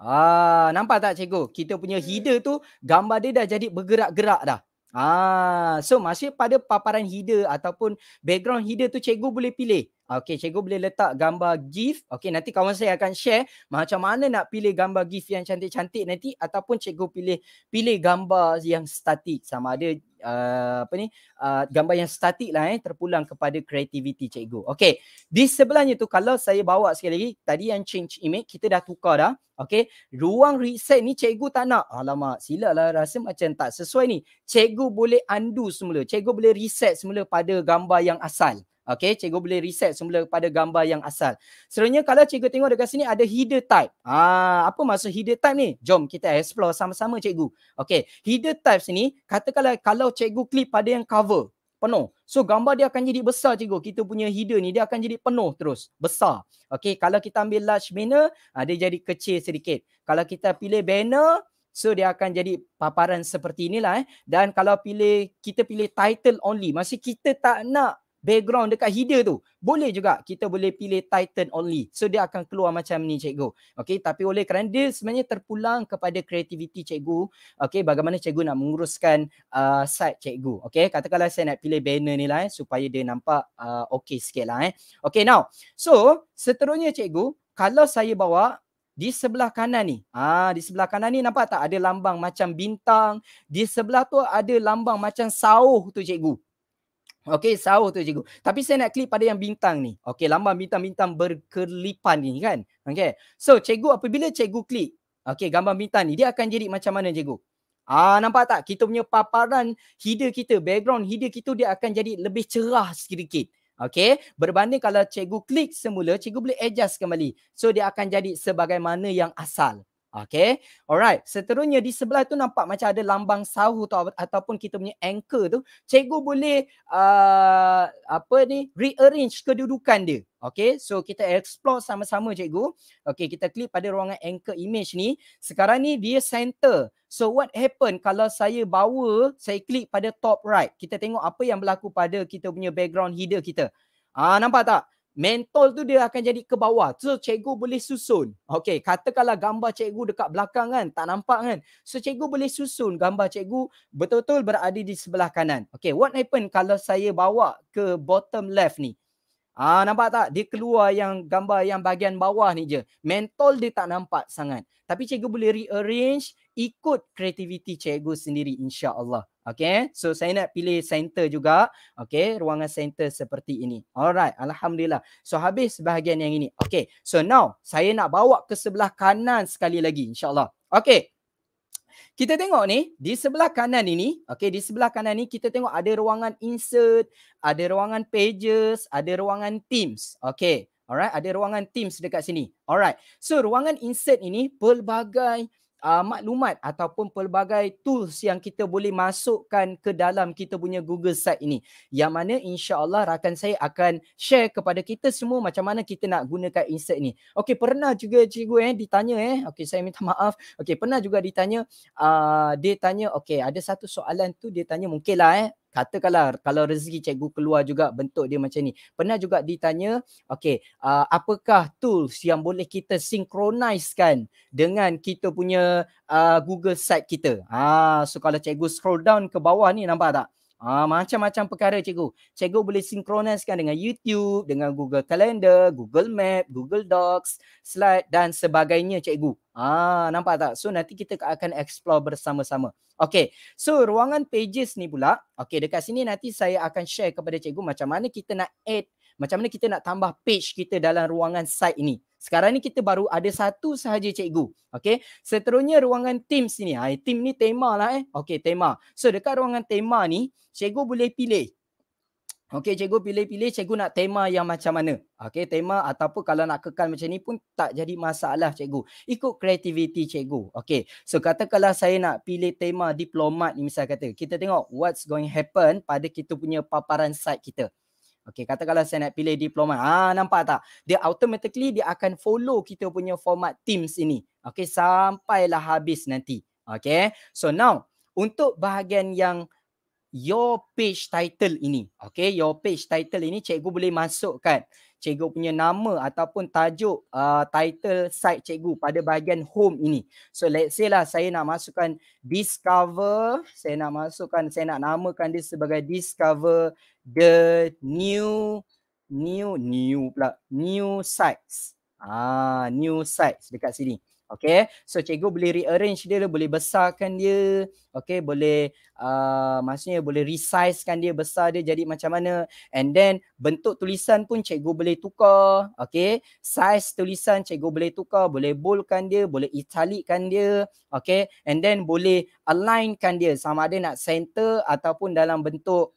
Ah, nampak tak cikgu? Kita punya hmm. header tu gambar dia dah jadi bergerak-gerak dah. Ah, so masih pada paparan header ataupun background header tu cikgu boleh pilih. Okay, cikgu boleh letak gambar GIF. Okay, nanti kawan saya akan share macam mana nak pilih gambar GIF yang cantik-cantik nanti ataupun cikgu pilih pilih gambar yang statik sama ada uh, apa ni uh, gambar yang statik lah eh terpulang kepada kreativiti cikgu. Okey. Di sebelahnya tu kalau saya bawa sekali lagi tadi yang change image kita dah tukar dah. Okay Ruang reset ni cikgu tak nak. Alamak, lah rasa macam tak sesuai ni. Cikgu boleh undo semula. Cikgu boleh reset semula pada gambar yang asal. Okay, cikgu boleh reset semula pada gambar yang asal. Seronoknya kalau cikgu tengok dekat sini ada header type. Ah, apa maksud header type ni? Jom kita explore sama-sama cikgu. Okay, header type sini katakanlah kalau cikgu klik pada yang cover penuh. So gambar dia akan jadi besar cikgu. Kita punya header ni dia akan jadi penuh terus. Besar. Okay, kalau kita ambil large banner, ha, dia jadi kecil sedikit. Kalau kita pilih banner, So dia akan jadi paparan seperti inilah eh. Dan kalau pilih kita pilih title only. Maksudnya kita tak nak background dekat header tu. Boleh juga kita boleh pilih Titan only. So dia akan keluar macam ni cikgu. Okay tapi oleh kerana dia sebenarnya terpulang kepada kreativiti cikgu. Okay bagaimana cikgu nak menguruskan uh, site cikgu. Okay katakanlah saya nak pilih banner ni lah eh, supaya dia nampak uh, okay sikit lah eh. Okay now. So seterusnya cikgu kalau saya bawa di sebelah kanan ni. Ah di sebelah kanan ni nampak tak ada lambang macam bintang. Di sebelah tu ada lambang macam sauh tu cikgu. Okay, sahur tu cikgu. Tapi saya nak klik pada yang bintang ni. Okay, lambang bintang-bintang berkelipan ni kan. Okay, so cikgu apabila cikgu klik okay, gambar bintang ni, dia akan jadi macam mana cikgu? Ah nampak tak kita punya paparan header kita background header kita dia akan jadi lebih cerah sedikit. Okey, berbanding kalau cikgu klik semula, cikgu boleh adjust kembali. So dia akan jadi sebagaimana yang asal. Okay. Alright. Seterusnya di sebelah tu nampak macam ada lambang sahu tu ataupun kita punya anchor tu. Cikgu boleh uh, apa ni rearrange kedudukan dia. Okay. So kita explore sama-sama cikgu. Okay. Kita klik pada ruangan anchor image ni. Sekarang ni dia center. So what happen kalau saya bawa, saya klik pada top right. Kita tengok apa yang berlaku pada kita punya background header kita. Ah uh, nampak tak? mentol tu dia akan jadi ke bawah. So cikgu boleh susun. Okay, katakanlah gambar cikgu dekat belakang kan, tak nampak kan. So cikgu boleh susun gambar cikgu betul-betul berada di sebelah kanan. Okay, what happen kalau saya bawa ke bottom left ni? Ah nampak tak? Dia keluar yang gambar yang bahagian bawah ni je. Mentol dia tak nampak sangat. Tapi cikgu boleh rearrange ikut kreativiti cikgu sendiri insyaAllah. Okay, so saya nak pilih center juga. Okay, ruangan center seperti ini. Alright, Alhamdulillah. So habis bahagian yang ini. Okay, so now saya nak bawa ke sebelah kanan sekali lagi insyaAllah. Okay, kita tengok ni di sebelah kanan ini, okay di sebelah kanan ni kita tengok ada ruangan insert, ada ruangan pages, ada ruangan teams. Okay, alright ada ruangan teams dekat sini. Alright, so ruangan insert ini pelbagai uh, maklumat ataupun pelbagai tools yang kita boleh masukkan ke dalam kita punya Google site ini. Yang mana insya-Allah rakan saya akan share kepada kita semua macam mana kita nak gunakan insert ini. Okey, pernah juga cikgu eh ditanya eh. Okey, saya minta maaf. Okey, pernah juga ditanya uh, dia tanya okey, ada satu soalan tu dia tanya lah eh katakanlah kalau rezeki cikgu keluar juga bentuk dia macam ni. Pernah juga ditanya, okay, uh, ah, apakah tools yang boleh kita sinkronaiskan dengan kita punya uh, Google site kita? Ah, so kalau cikgu scroll down ke bawah ni nampak tak? Ah macam-macam perkara cikgu. Cikgu boleh sinkroniskan dengan YouTube, dengan Google Calendar, Google Map, Google Docs, slide dan sebagainya cikgu. Ah nampak tak? So nanti kita akan explore bersama-sama. Okay. So ruangan pages ni pula, okay dekat sini nanti saya akan share kepada cikgu macam mana kita nak add, macam mana kita nak tambah page kita dalam ruangan site ini. Sekarang ni kita baru ada satu sahaja cikgu. Okay. Seterusnya ruangan Teams ni. Ha, team ni tema lah eh. Okay tema. So dekat ruangan tema ni cikgu boleh pilih. Okay cikgu pilih-pilih cikgu nak tema yang macam mana. Okay tema ataupun kalau nak kekal macam ni pun tak jadi masalah cikgu. Ikut kreativiti cikgu. Okay. So kata kalau saya nak pilih tema diplomat ni misalnya kata. Kita tengok what's going happen pada kita punya paparan site kita. Okay, kata kalau saya nak pilih diploma. Ah, nampak tak? Dia automatically dia akan follow kita punya format Teams ini. Okay, sampailah habis nanti. Okay, so now untuk bahagian yang your page title ini. Okay, your page title ini cikgu boleh masukkan cikgu punya nama ataupun tajuk uh, title site cikgu pada bahagian home ini. So let's say lah saya nak masukkan discover, saya nak masukkan, saya nak namakan dia sebagai discover the new, new, new pula, new sites. Ah, new sites dekat sini. Okay, so cikgu boleh rearrange dia, boleh besarkan dia, okay, boleh uh, maksudnya boleh resizekan dia, besar dia jadi macam mana and then bentuk tulisan pun cikgu boleh tukar, okay, size tulisan cikgu boleh tukar, boleh boldkan dia, boleh italikkan dia, okay, and then boleh alignkan dia sama ada nak center ataupun dalam bentuk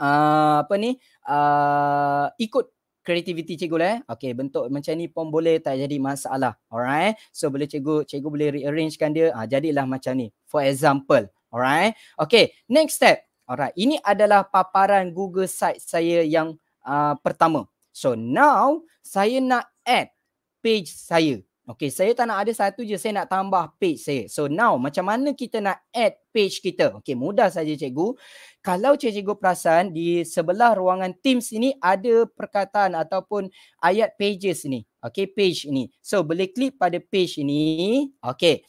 uh, apa ni, uh, ikut kreativiti cikgu lah eh. Okay, bentuk macam ni pun boleh tak jadi masalah. Alright. So, boleh cikgu, cikgu boleh rearrangekan dia. Ha, jadilah macam ni. For example. Alright. Okay, next step. Alright, ini adalah paparan Google site saya yang uh, pertama. So, now saya nak add page saya. Okay, saya tak nak ada satu je. Saya nak tambah page saya. So now, macam mana kita nak add page kita? Okay, mudah saja cikgu. Kalau cikgu perasan, di sebelah ruangan Teams ini ada perkataan ataupun ayat pages ni. Okay, page ini. So, boleh klik pada page ini. Okay.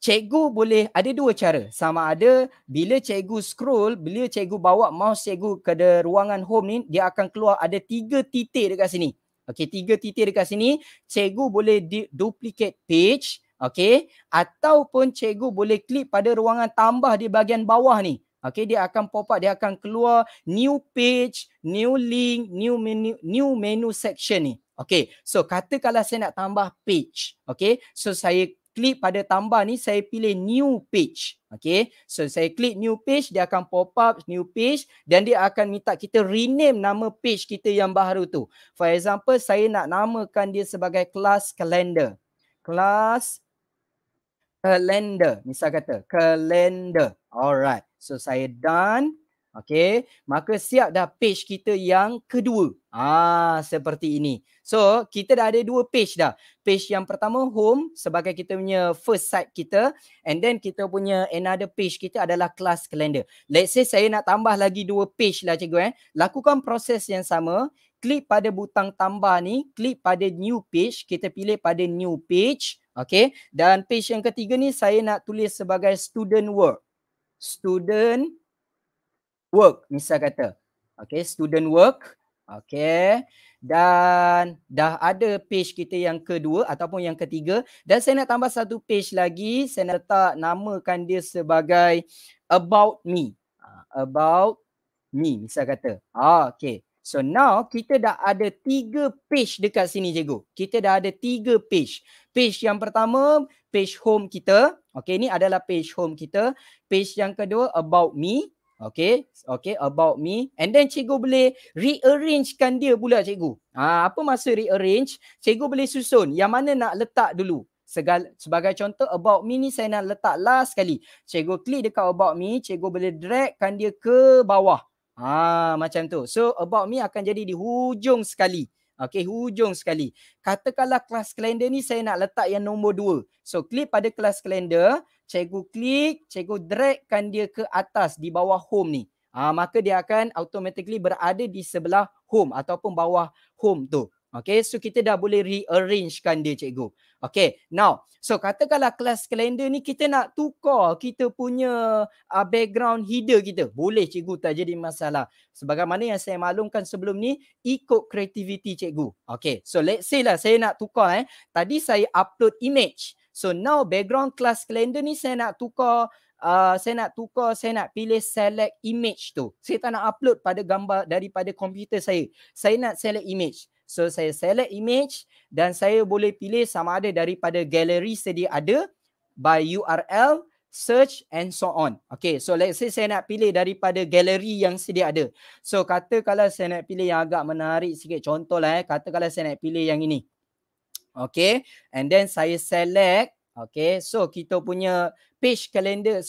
Cikgu boleh, ada dua cara. Sama ada bila cikgu scroll, bila cikgu bawa mouse cikgu ke ruangan home ni, dia akan keluar ada tiga titik dekat sini. Okey, tiga titik dekat sini, cikgu boleh di- duplicate page, okey, ataupun cikgu boleh klik pada ruangan tambah di bahagian bawah ni. Okey, dia akan pop up, dia akan keluar new page, new link, new menu, new menu section ni. Okey, so katakanlah saya nak tambah page. Okey, so saya klik pada tambah ni saya pilih new page okay? so saya klik new page dia akan pop up new page dan dia akan minta kita rename nama page kita yang baru tu for example saya nak namakan dia sebagai class calendar class calendar misal kata calendar alright so saya done Okay, maka siap dah page kita yang kedua. Ah seperti ini. So, kita dah ada dua page dah. Page yang pertama home sebagai kita punya first site kita and then kita punya another page kita adalah class calendar. Let's say saya nak tambah lagi dua page lah cikgu eh. Lakukan proses yang sama. Klik pada butang tambah ni, klik pada new page, kita pilih pada new page. Okay, dan page yang ketiga ni saya nak tulis sebagai student work. Student work misal kata okay student work okay dan dah ada page kita yang kedua ataupun yang ketiga dan saya nak tambah satu page lagi saya nak letak namakan dia sebagai about me ha, about me misal kata ha, okay So now kita dah ada tiga page dekat sini cikgu. Kita dah ada tiga page. Page yang pertama, page home kita. Okay, ni adalah page home kita. Page yang kedua, about me. Okay, okay about me and then cikgu boleh rearrangekan dia pula cikgu. Ha, apa maksud rearrange? Cikgu boleh susun yang mana nak letak dulu. Segal, sebagai contoh about me ni saya nak letak last sekali. Cikgu klik dekat about me, cikgu boleh dragkan dia ke bawah. Ha, macam tu. So about me akan jadi di hujung sekali. Okay, hujung sekali. Katakanlah kelas kalender ni saya nak letak yang nombor dua. So, klik pada kelas kalender. Cikgu klik, cikgu dragkan dia ke atas di bawah home ni. Ha, maka dia akan automatically berada di sebelah home ataupun bawah home tu. Okay, so kita dah boleh rearrangekan dia cikgu. Okay, now. So katakanlah kelas kalender ni kita nak tukar kita punya uh, background header kita. Boleh cikgu tak jadi masalah. Sebagaimana yang saya maklumkan sebelum ni, ikut kreativiti cikgu. Okay, so let's say lah saya nak tukar eh. Tadi saya upload image. So now background kelas kalender ni saya nak tukar Uh, saya nak tukar, saya nak pilih select image tu. Saya tak nak upload pada gambar daripada komputer saya. Saya nak select image. So saya select image dan saya boleh pilih sama ada daripada gallery sedia ada by URL, search and so on. Okay, so let's say saya nak pilih daripada gallery yang sedia ada. So kata kalau saya nak pilih yang agak menarik sikit, contoh lah eh, kata kalau saya nak pilih yang ini. Okay, and then saya select, okay, so kita punya page calendar,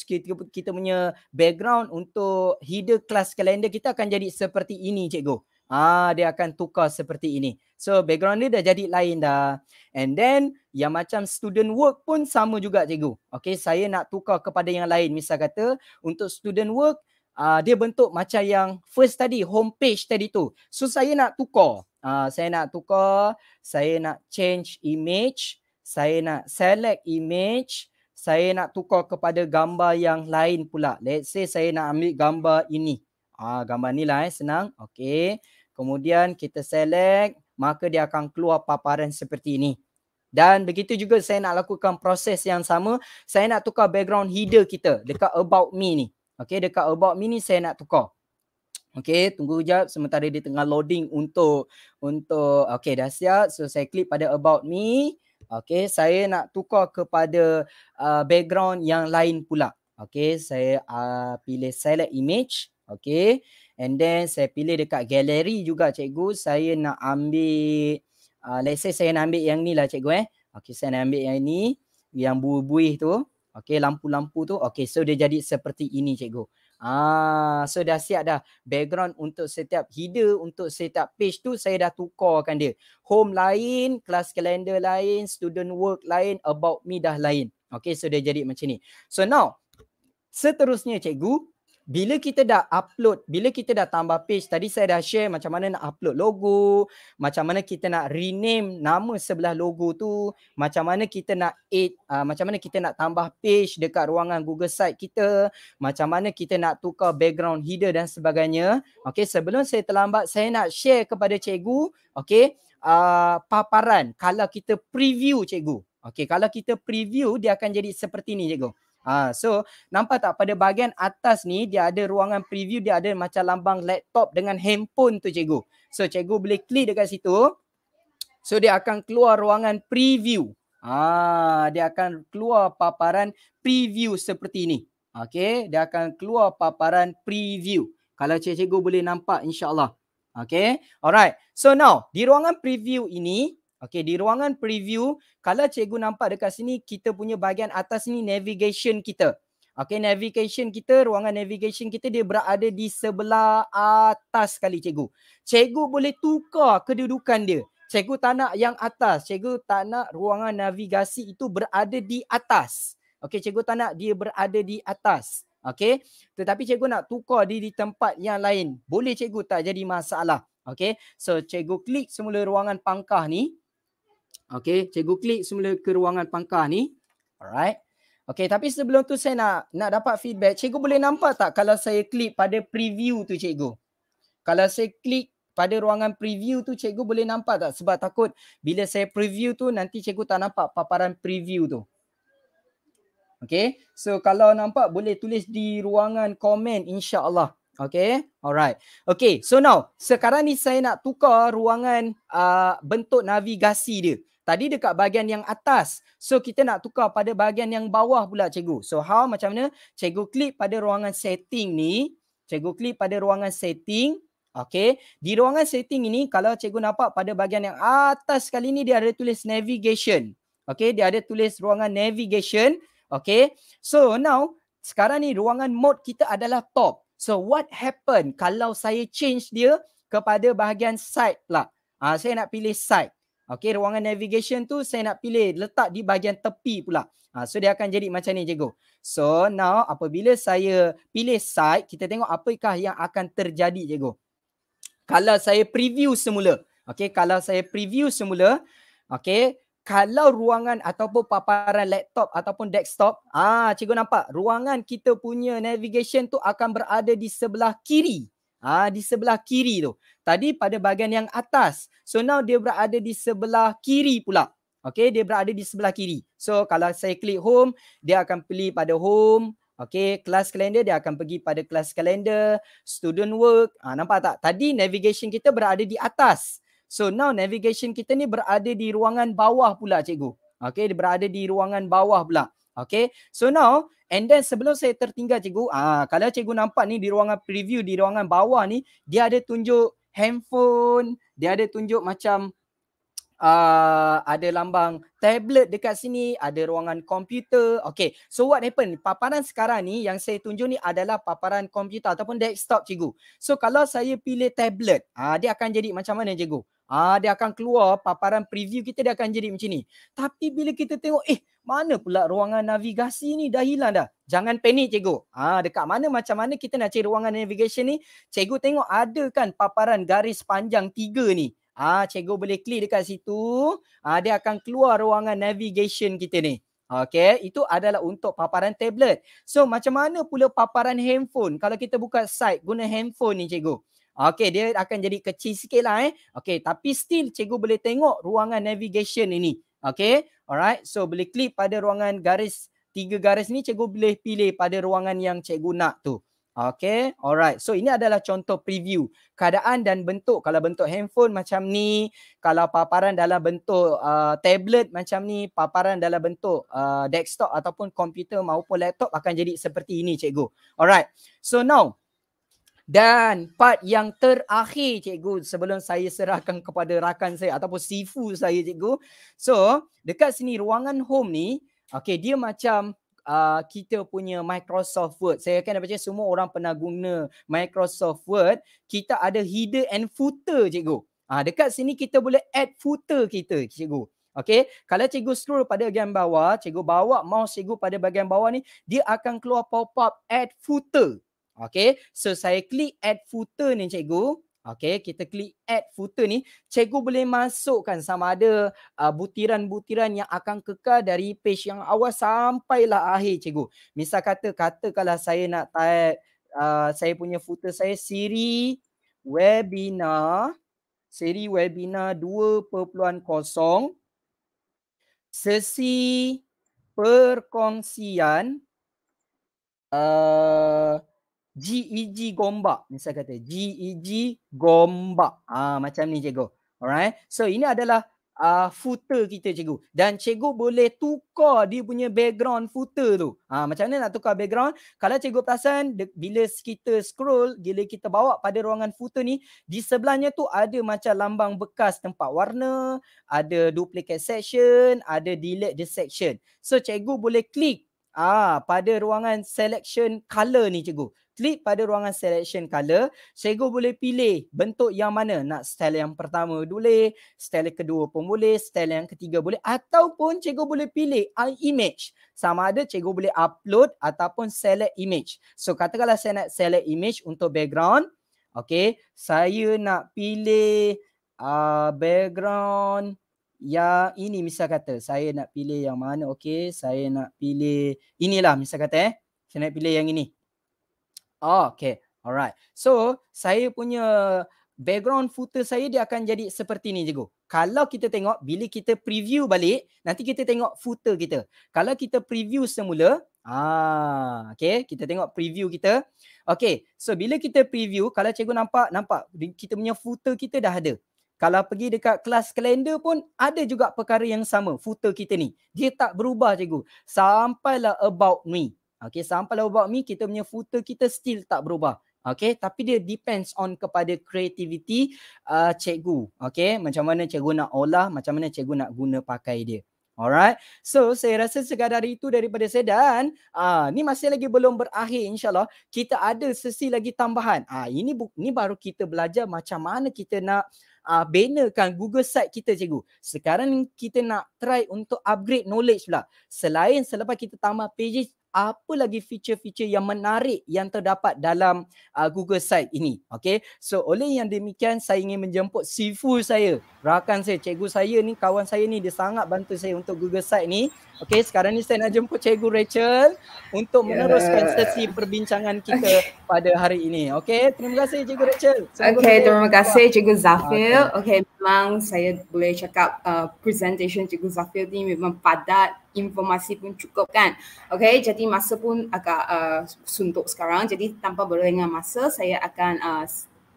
kita punya background untuk header class calendar kita akan jadi seperti ini cikgu. Ah dia akan tukar seperti ini. So background dia dah jadi lain dah. And then yang macam student work pun sama juga cikgu. Okay saya nak tukar kepada yang lain. Misal kata untuk student work uh, dia bentuk macam yang first tadi homepage tadi tu. So saya nak tukar. Uh, saya nak tukar, saya nak change image, saya nak select image, saya nak tukar kepada gambar yang lain pula. Let's say saya nak ambil gambar ini. Ah, gambar ni lah eh, senang. Okay. Kemudian kita select maka dia akan keluar paparan seperti ini. Dan begitu juga saya nak lakukan proses yang sama. Saya nak tukar background header kita dekat about me ni. Okay dekat about me ni saya nak tukar. Okay tunggu sekejap sementara dia tengah loading untuk untuk okay dah siap. So saya klik pada about me. Okay saya nak tukar kepada uh, background yang lain pula. Okay saya uh, pilih select image. Okay And then saya pilih dekat galeri juga cikgu. Saya nak ambil, uh, let's say saya nak ambil yang ni lah cikgu eh. Okay, saya nak ambil yang ni, yang buih-buih tu. Okay, lampu-lampu tu. Okay, so dia jadi seperti ini cikgu. Ah, so dah siap dah background untuk setiap header untuk setiap page tu saya dah tukarkan dia. Home lain, kelas kalender lain, student work lain, about me dah lain. Okay, so dia jadi macam ni. So now, seterusnya cikgu, bila kita dah upload, bila kita dah tambah page, tadi saya dah share macam mana nak upload logo, macam mana kita nak rename nama sebelah logo tu, macam mana kita nak add, uh, macam mana kita nak tambah page dekat ruangan Google site kita, macam mana kita nak tukar background header dan sebagainya. Okay, sebelum saya terlambat, saya nak share kepada cikgu, okay, uh, ah, paparan kalau kita preview cikgu. Okay, kalau kita preview, dia akan jadi seperti ni cikgu. Ha, so nampak tak pada bahagian atas ni dia ada ruangan preview dia ada macam lambang laptop dengan handphone tu cikgu. So cikgu boleh klik dekat situ. So dia akan keluar ruangan preview. Ha, dia akan keluar paparan preview seperti ini. Okay, dia akan keluar paparan preview. Kalau cikgu boleh nampak insyaAllah. Okay, alright. So now di ruangan preview ini Okay, di ruangan preview, kalau cikgu nampak dekat sini, kita punya bahagian atas ni navigation kita. Okay, navigation kita, ruangan navigation kita dia berada di sebelah atas sekali cikgu. Cikgu boleh tukar kedudukan dia. Cikgu tak nak yang atas. Cikgu tak nak ruangan navigasi itu berada di atas. Okay, cikgu tak nak dia berada di atas. Okay, tetapi cikgu nak tukar dia di tempat yang lain. Boleh cikgu tak jadi masalah. Okay, so cikgu klik semula ruangan pangkah ni. Okay, cikgu klik semula ke ruangan pangkah ni. Alright. Okay, tapi sebelum tu saya nak nak dapat feedback. Cikgu boleh nampak tak kalau saya klik pada preview tu cikgu? Kalau saya klik pada ruangan preview tu cikgu boleh nampak tak? Sebab takut bila saya preview tu nanti cikgu tak nampak paparan preview tu. Okay, so kalau nampak boleh tulis di ruangan komen insyaAllah. Okay, alright. Okay, so now sekarang ni saya nak tukar ruangan uh, bentuk navigasi dia. Tadi dekat bahagian yang atas. So kita nak tukar pada bahagian yang bawah pula cikgu. So how macam mana? Cikgu klik pada ruangan setting ni. Cikgu klik pada ruangan setting. Okay. Di ruangan setting ini kalau cikgu nampak pada bahagian yang atas sekali ni dia ada tulis navigation. Okay. Dia ada tulis ruangan navigation. Okay. So now sekarang ni ruangan mode kita adalah top. So what happen kalau saya change dia kepada bahagian side pula? Ha, saya nak pilih side. Okay, ruangan navigation tu saya nak pilih letak di bahagian tepi pula. Ha, so dia akan jadi macam ni cikgu. So now apabila saya pilih side, kita tengok apakah yang akan terjadi cikgu. Kalau saya preview semula. Okay, kalau saya preview semula. Okay, kalau ruangan ataupun paparan laptop ataupun desktop, ah cikgu nampak ruangan kita punya navigation tu akan berada di sebelah kiri. Ah di sebelah kiri tu. Tadi pada bahagian yang atas. So now dia berada di sebelah kiri pula. Okay, dia berada di sebelah kiri. So kalau saya klik home, dia akan pilih pada home. Okay, kelas kalender dia akan pergi pada kelas kalender, student work. Ah nampak tak? Tadi navigation kita berada di atas. So now navigation kita ni berada di ruangan bawah pula cikgu. Okay, dia berada di ruangan bawah pula. Okay, so now and then sebelum saya tertinggal cikgu, ah kalau cikgu nampak ni di ruangan preview di ruangan bawah ni, dia ada tunjuk handphone, dia ada tunjuk macam Uh, ada lambang tablet dekat sini, ada ruangan komputer. Okay, so what happen? Paparan sekarang ni yang saya tunjuk ni adalah paparan komputer ataupun desktop cikgu. So kalau saya pilih tablet, uh, dia akan jadi macam mana cikgu? Ah dia akan keluar paparan preview kita dia akan jadi macam ni. Tapi bila kita tengok eh mana pula ruangan navigasi ni dah hilang dah. Jangan panik cikgu. Ah dekat mana macam mana kita nak cari ruangan navigation ni? Cikgu tengok ada kan paparan garis panjang tiga ni. Ah cikgu boleh klik dekat situ. Ah dia akan keluar ruangan navigation kita ni. Okay, itu adalah untuk paparan tablet. So macam mana pula paparan handphone? Kalau kita buka site guna handphone ni cikgu. Okey, dia akan jadi kecil sikit lah eh. Okey, tapi still cikgu boleh tengok ruangan navigation ini. Okey, alright. So, boleh klik pada ruangan garis, tiga garis ni cikgu boleh pilih pada ruangan yang cikgu nak tu. Okay, alright. So ini adalah contoh preview keadaan dan bentuk. Kalau bentuk handphone macam ni, kalau paparan dalam bentuk uh, tablet macam ni, paparan dalam bentuk uh, desktop ataupun komputer maupun laptop akan jadi seperti ini cikgu. Alright, so now dan part yang terakhir cikgu sebelum saya serahkan kepada rakan saya ataupun sifu saya cikgu. So dekat sini ruangan home ni, okay dia macam uh, kita punya Microsoft Word. Saya akan baca semua orang pernah guna Microsoft Word. Kita ada header and footer cikgu. Ah uh, dekat sini kita boleh add footer kita cikgu. Okay, kalau cikgu scroll pada bahagian bawah, cikgu bawa mouse cikgu pada bahagian bawah ni, dia akan keluar pop-up add footer. Okay, so saya klik add footer ni cikgu. Okay, kita klik add footer ni. Cikgu boleh masukkan sama ada uh, butiran-butiran yang akan kekal dari page yang awal sampailah akhir cikgu. Misal kata, katakanlah saya nak type uh, saya punya footer saya siri webinar seri webinar 2.0 sesi perkongsian uh, GEG e ni saya kata GEG Gomba, Ah ha, macam ni cikgu. Alright. So ini adalah uh, footer kita cikgu. Dan cikgu boleh tukar dia punya background footer tu. Ah macam mana nak tukar background? Kalau cikgu perasan de- bila kita scroll, bila kita bawa pada ruangan footer ni, di sebelahnya tu ada macam lambang bekas tempat warna, ada duplicate section, ada delete the section. So cikgu boleh klik Ah, pada ruangan selection color ni cikgu klik pada ruangan selection color, cikgu boleh pilih bentuk yang mana. Nak style yang pertama boleh, style kedua pun boleh, style yang ketiga boleh ataupun cikgu boleh pilih image. Sama ada cikgu boleh upload ataupun select image. So katakanlah saya nak select image untuk background. Okay, saya nak pilih uh, background yang ini misal kata. Saya nak pilih yang mana, okay. Saya nak pilih inilah misal kata eh. Saya nak pilih yang ini. Oh, okay. Alright. So, saya punya background footer saya dia akan jadi seperti ni cikgu. Kalau kita tengok bila kita preview balik, nanti kita tengok footer kita. Kalau kita preview semula, ah, okay, kita tengok preview kita. Okay, so bila kita preview, kalau cikgu nampak, nampak kita punya footer kita dah ada. Kalau pergi dekat kelas kalender pun ada juga perkara yang sama footer kita ni. Dia tak berubah cikgu. Sampailah about me. Okay, sampai lah about me, kita punya footer kita still tak berubah. Okay, tapi dia depends on kepada creativity uh, cikgu. Okay, macam mana cikgu nak olah, macam mana cikgu nak guna pakai dia. Alright. So, saya rasa sekadar itu daripada saya dan uh, ni masih lagi belum berakhir insyaAllah. Kita ada sesi lagi tambahan. Uh, ini bu- ni baru kita belajar macam mana kita nak uh, ah, banakan Google site kita cikgu. Sekarang kita nak try untuk upgrade knowledge pula. Selain selepas kita tambah pages apa lagi feature-feature yang menarik yang terdapat dalam uh, Google Site ini. Okay. So oleh yang demikian saya ingin menjemput sifu saya, rakan saya, cikgu saya ni, kawan saya ni dia sangat bantu saya untuk Google Site ni. Okay sekarang ni saya nak jemput cikgu Rachel untuk yeah. meneruskan sesi perbincangan kita pada hari ini. Okay terima kasih cikgu Rachel. Semoga okay terima kasih cikgu Zafir. Okay. okay memang saya boleh cakap uh, presentation Cikgu Zafir ni memang padat, informasi pun cukup kan. Okay, jadi masa pun agak uh, suntuk sekarang. Jadi tanpa berlengah masa, saya akan uh,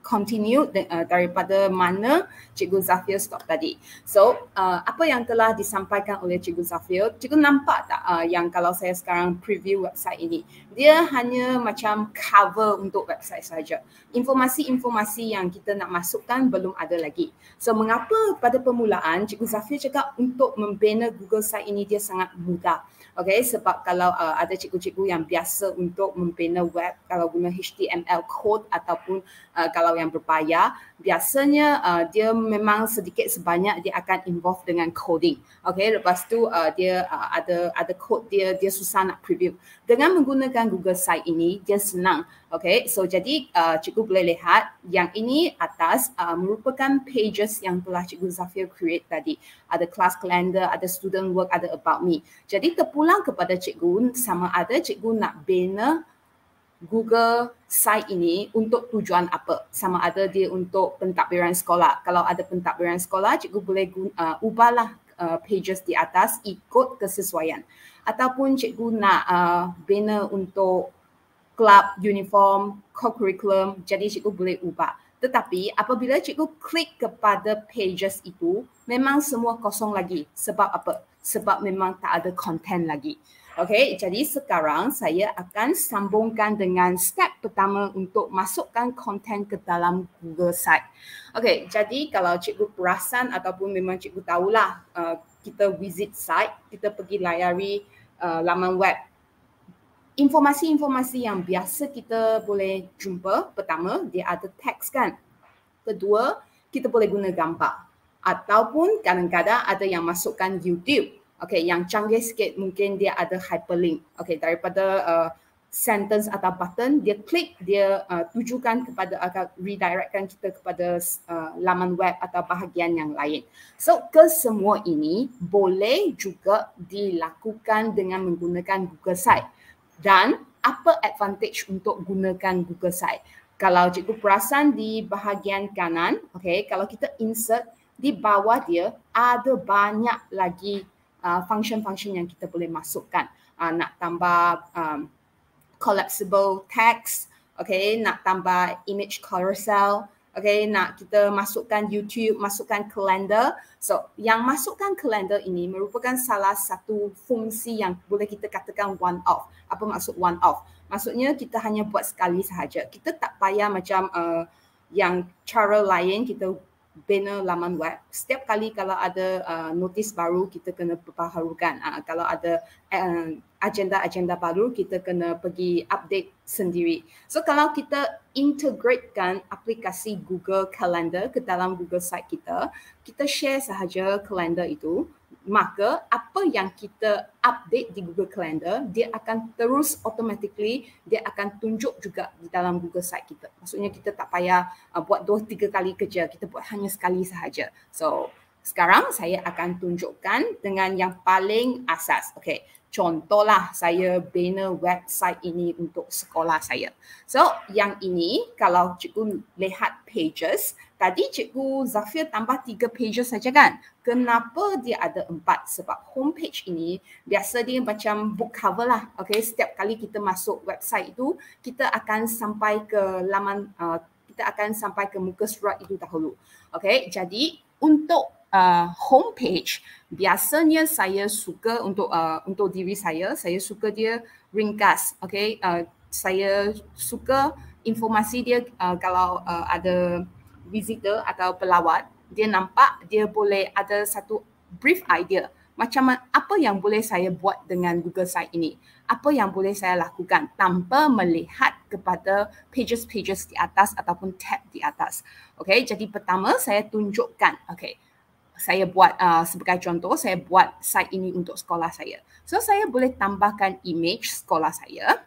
Continue uh, daripada mana Cikgu Zafir stop tadi. So, uh, apa yang telah disampaikan oleh Cikgu Zafir, Cikgu nampak tak uh, yang kalau saya sekarang preview website ini, dia hanya macam cover untuk website saja. Informasi-informasi yang kita nak masukkan belum ada lagi. So, mengapa pada permulaan Cikgu Zafir cakap untuk membina Google site ini dia sangat mudah. Okay, sebab kalau uh, ada cikgu-cikgu yang biasa untuk membina web kalau guna HTML code ataupun uh, kalau yang berbayar, biasanya uh, dia memang sedikit sebanyak dia akan involve dengan coding. Okay, lepas tu uh, dia uh, ada ada code dia dia susah nak preview dengan menggunakan Google Site ini dia senang. Okay, so jadi uh, cikgu boleh lihat yang ini atas uh, merupakan pages yang telah cikgu Zafir create tadi. Ada class calendar, ada student work, ada about me. Jadi terpulang kepada cikgu sama ada cikgu nak bina Google site ini untuk tujuan apa? Sama ada dia untuk pentadbiran sekolah. Kalau ada pentadbiran sekolah, cikgu boleh guna, uh, ubahlah uh, pages di atas ikut kesesuaian ataupun cikgu nak uh, banner untuk club uniform co-curriculum jadi cikgu boleh ubah tetapi apabila cikgu klik kepada pages itu memang semua kosong lagi sebab apa sebab memang tak ada content lagi Okay, jadi sekarang saya akan sambungkan dengan step pertama untuk masukkan konten ke dalam Google Site. Okay, jadi kalau cikgu perasan ataupun memang cikgu tahulah uh, kita visit site, kita pergi layari uh, laman web informasi-informasi yang biasa kita boleh jumpa pertama dia ada teks kan kedua kita boleh guna gambar ataupun kadang-kadang ada yang masukkan YouTube okay yang canggih sikit mungkin dia ada hyperlink okay daripada uh, sentence atau button, dia klik, dia uh, tujukan kepada, akan redirectkan kita kepada uh, laman web atau bahagian yang lain. So, kesemua ini boleh juga dilakukan dengan menggunakan Google Site. Dan apa advantage untuk gunakan Google Site? Kalau cikgu perasan di bahagian kanan, okay, kalau kita insert di bawah dia, ada banyak lagi uh, function-function yang kita boleh masukkan. Uh, nak tambah um, collapsible text, okay, nak tambah image carousel, okay, nak kita masukkan YouTube, masukkan kalender. So, yang masukkan kalender ini merupakan salah satu fungsi yang boleh kita katakan one off. Apa maksud one off? Maksudnya kita hanya buat sekali sahaja. Kita tak payah macam uh, yang cara lain kita banner laman web setiap kali kalau ada uh, notis baru kita kena perbaharukan uh, kalau ada uh, agenda-agenda baru kita kena pergi update sendiri so kalau kita integratekan aplikasi Google Calendar ke dalam Google site kita kita share sahaja kalender itu maka apa yang kita update di Google Calendar, dia akan terus automatically, dia akan tunjuk juga di dalam Google site kita. Maksudnya kita tak payah uh, buat dua, tiga kali kerja, kita buat hanya sekali sahaja. So, sekarang saya akan tunjukkan dengan yang paling asas. Okey, contohlah saya bina website ini untuk sekolah saya. So, yang ini kalau cikgu lihat pages, tadi cikgu Zafir tambah tiga pages saja kan? Kenapa dia ada empat? Sebab homepage ini biasa dia macam book cover lah. Okey, setiap kali kita masuk website itu, kita akan sampai ke laman, uh, kita akan sampai ke muka surat itu dahulu. Okey, jadi untuk uh, homepage biasanya saya suka untuk uh, untuk diri saya saya suka dia ringkas okay uh, saya suka informasi dia uh, kalau uh, ada visitor atau pelawat dia nampak dia boleh ada satu brief idea macam apa yang boleh saya buat dengan Google Site ini apa yang boleh saya lakukan tanpa melihat kepada pages-pages di atas ataupun tab di atas okay jadi pertama saya tunjukkan okay saya buat uh, sebagai contoh saya buat site ini untuk sekolah saya. So saya boleh tambahkan image sekolah saya.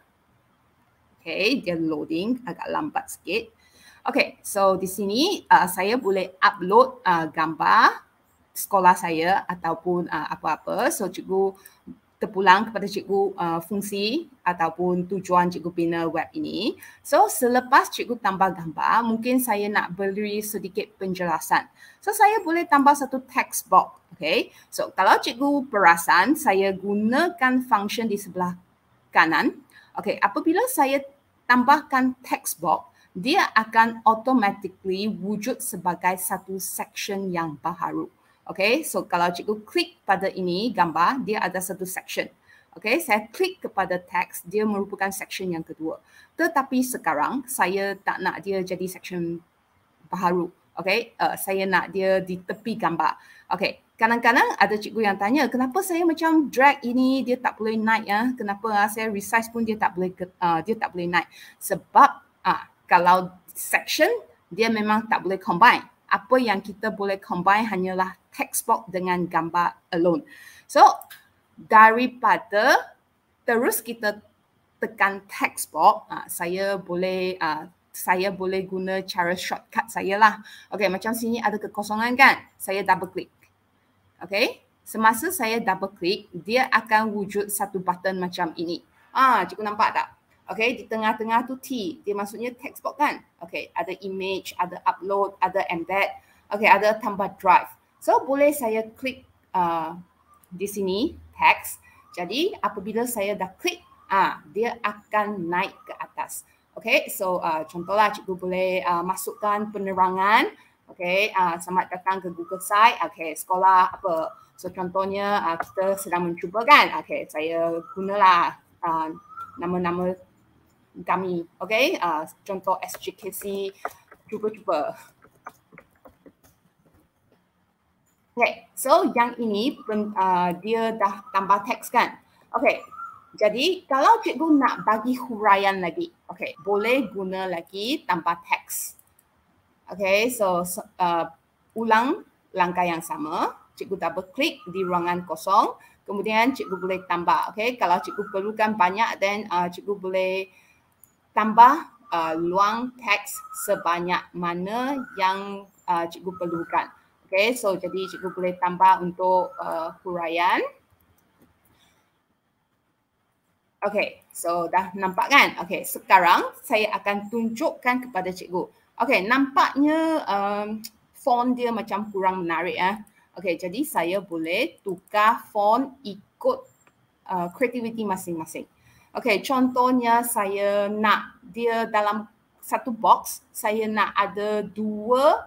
Okay, dia loading agak lambat sikit. Okay, so di sini uh, saya boleh upload uh, gambar sekolah saya ataupun uh, apa-apa. So cikgu terpulang kepada cikgu uh, fungsi ataupun tujuan cikgu bina web ini. So selepas cikgu tambah gambar, mungkin saya nak beri sedikit penjelasan. So saya boleh tambah satu text box. Okay. So kalau cikgu perasan, saya gunakan function di sebelah kanan. Okay. Apabila saya tambahkan text box, dia akan automatically wujud sebagai satu section yang baharu. Okay, so kalau cikgu klik pada ini gambar, dia ada satu section. Okay, saya klik kepada teks, dia merupakan section yang kedua. Tetapi sekarang saya tak nak dia jadi section baru. Okay, uh, saya nak dia di tepi gambar. Okay, kadang-kadang ada cikgu yang tanya, kenapa saya macam drag ini dia tak boleh naik ya? Kenapa uh, saya resize pun dia tak boleh uh, dia tak boleh naik? Sebab ah uh, kalau section dia memang tak boleh combine apa yang kita boleh combine hanyalah text box dengan gambar alone. So, daripada terus kita tekan textbook, uh, ah, saya boleh uh, saya boleh guna cara shortcut saya lah. Okay, macam sini ada kekosongan kan? Saya double click. Okay, semasa saya double click, dia akan wujud satu button macam ini. Ah, cikgu nampak tak? Okay, di tengah-tengah tu T, dia maksudnya textbook kan? Okay, ada image, ada upload, ada embed. Okay, ada tambah drive. So, boleh saya klik uh, di sini, text. Jadi, apabila saya dah klik, ah uh, dia akan naik ke atas. Okay, so uh, contohlah cikgu boleh uh, masukkan penerangan. Okay, uh, selamat datang ke Google Site. Okay, sekolah apa. So, contohnya uh, kita sedang mencuba kan? Okay, saya gunalah uh, nama-nama kami okay? Uh, contoh SGKC, cuba-cuba. Okay, so yang ini uh, dia dah tambah teks kan? Okay, jadi kalau cikgu nak bagi huraian lagi, okay, boleh guna lagi tambah teks. Okay, so uh, ulang langkah yang sama. Cikgu double click di ruangan kosong. Kemudian cikgu boleh tambah. Okay, kalau cikgu perlukan banyak, then uh, cikgu boleh tambah uh, luang teks sebanyak mana yang uh, cikgu perlukan. Okay, so jadi cikgu boleh tambah untuk uh, huraian. Okay, so dah nampak kan? Okay, sekarang saya akan tunjukkan kepada cikgu. Okay, nampaknya um, font dia macam kurang menarik. Eh? Okay, jadi saya boleh tukar font ikut uh, creativity masing-masing. Okay, contohnya saya nak dia dalam satu box, saya nak ada dua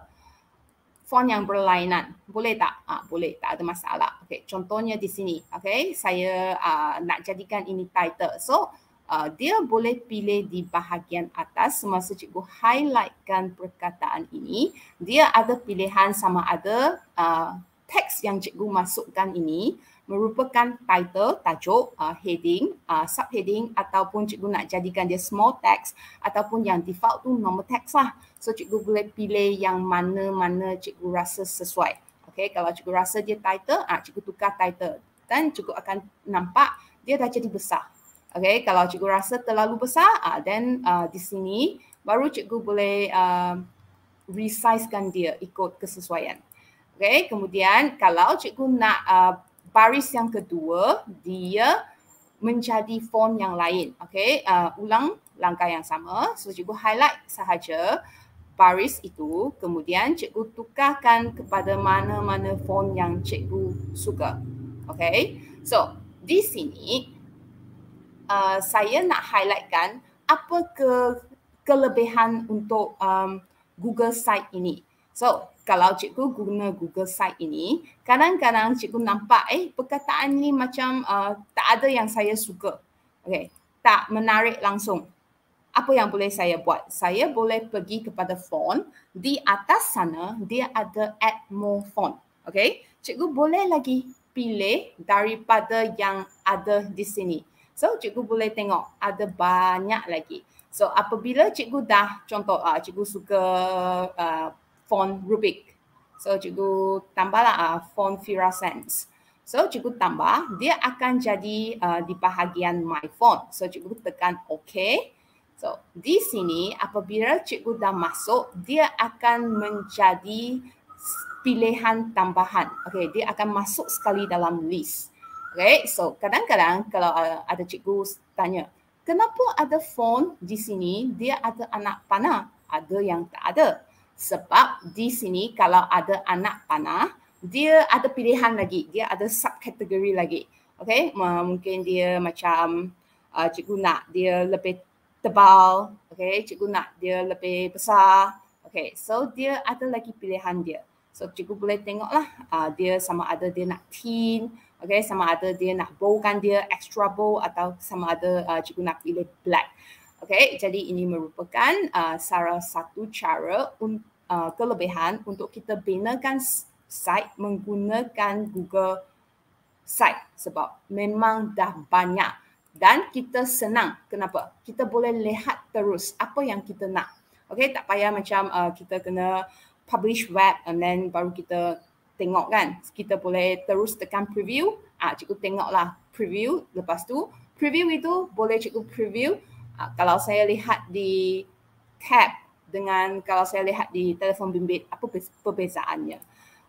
font yang berlainan. Boleh tak? Ah, boleh, tak ada masalah. Okay, contohnya di sini. Okay, saya uh, nak jadikan ini title. So, uh, dia boleh pilih di bahagian atas semasa cikgu highlightkan perkataan ini. Dia ada pilihan sama ada uh, teks yang cikgu masukkan ini merupakan title, tajuk, uh, heading, uh, subheading ataupun cikgu nak jadikan dia small text ataupun yang default tu normal text lah. So cikgu boleh pilih yang mana-mana cikgu rasa sesuai. Okay, kalau cikgu rasa dia title, ah uh, cikgu tukar title dan cikgu akan nampak dia dah jadi besar. Okay, kalau cikgu rasa terlalu besar, ah uh, then uh, di sini baru cikgu boleh uh, resizekan dia ikut kesesuaian. Okay, kemudian kalau cikgu nak uh, baris yang kedua dia menjadi form yang lain. Okay, uh, ulang langkah yang sama. So cikgu highlight sahaja baris itu. Kemudian cikgu tukarkan kepada mana-mana form yang cikgu suka. Okay, so di sini uh, saya nak highlightkan apa ke kelebihan untuk um, Google site ini. So kalau cikgu guna Google site ini, kadang-kadang cikgu nampak eh perkataan ni macam uh, tak ada yang saya suka. Okay. Tak menarik langsung. Apa yang boleh saya buat? Saya boleh pergi kepada font. Di atas sana, dia ada add more font. Okay. Cikgu boleh lagi pilih daripada yang ada di sini. So, cikgu boleh tengok ada banyak lagi. So, apabila cikgu dah, contoh, uh, cikgu suka uh, font Rubik. So cikgu tambahlah uh, font Fira Sense. So cikgu tambah, dia akan jadi uh, di bahagian my font. So cikgu tekan OK. So di sini apabila cikgu dah masuk, dia akan menjadi pilihan tambahan. Okay, dia akan masuk sekali dalam list. Okay, so kadang-kadang kalau uh, ada cikgu tanya, kenapa ada font di sini, dia ada anak panah, ada yang tak ada sebab di sini kalau ada anak panah dia ada pilihan lagi dia ada subkategori lagi okay? mungkin dia macam uh, cikgu nak dia lebih tebal okay? cikgu nak dia lebih besar okay? so dia ada lagi pilihan dia so cikgu boleh tengoklah uh, dia sama ada dia nak teen okay? sama ada dia nak bowkan dia extra bow atau sama ada uh, cikgu nak pilih black Okay, jadi ini merupakan uh, salah satu cara un, uh, kelebihan untuk kita binakan site menggunakan Google site sebab memang dah banyak dan kita senang. Kenapa? Kita boleh lihat terus apa yang kita nak. Okay, tak payah macam uh, kita kena publish web and then baru kita tengok kan. Kita boleh terus tekan preview. Ah, cikgu tengoklah preview. Lepas tu preview itu boleh cikgu preview Ah, kalau saya lihat di tab dengan kalau saya lihat di telefon bimbit apa perbezaannya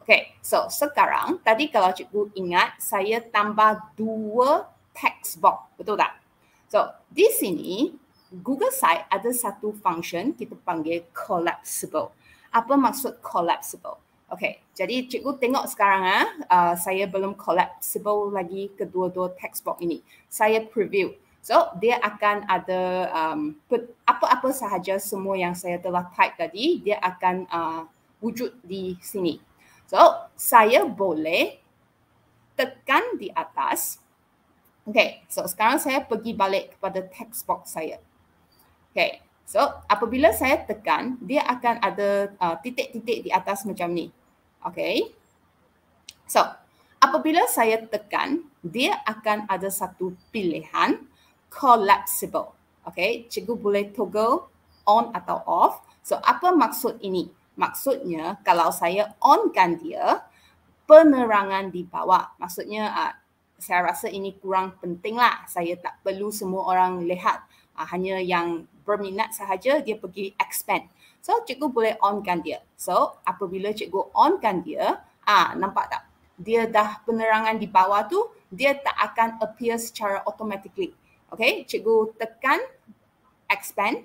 okey so sekarang tadi kalau cikgu ingat saya tambah dua text box betul tak so di sini Google Site ada satu function kita panggil collapsible apa maksud collapsible okey jadi cikgu tengok sekarang ah uh, saya belum collapsible lagi kedua-dua text box ini saya preview So dia akan ada um, apa-apa sahaja semua yang saya telah type tadi dia akan uh, wujud di sini. So saya boleh tekan di atas. Okay, so sekarang saya pergi balik kepada text box saya. Okay, so apabila saya tekan, dia akan ada uh, titik-titik di atas macam ni. Okay, so apabila saya tekan, dia akan ada satu pilihan collapsible. Okay, cikgu boleh toggle on atau off. So, apa maksud ini? Maksudnya, kalau saya onkan dia, penerangan di bawah. Maksudnya, uh, saya rasa ini kurang penting lah. Saya tak perlu semua orang lihat. Uh, hanya yang berminat sahaja, dia pergi expand. So, cikgu boleh onkan dia. So, apabila cikgu onkan dia, ah uh, nampak tak? Dia dah penerangan di bawah tu, dia tak akan appear secara automatically. Okay, cikgu tekan expand,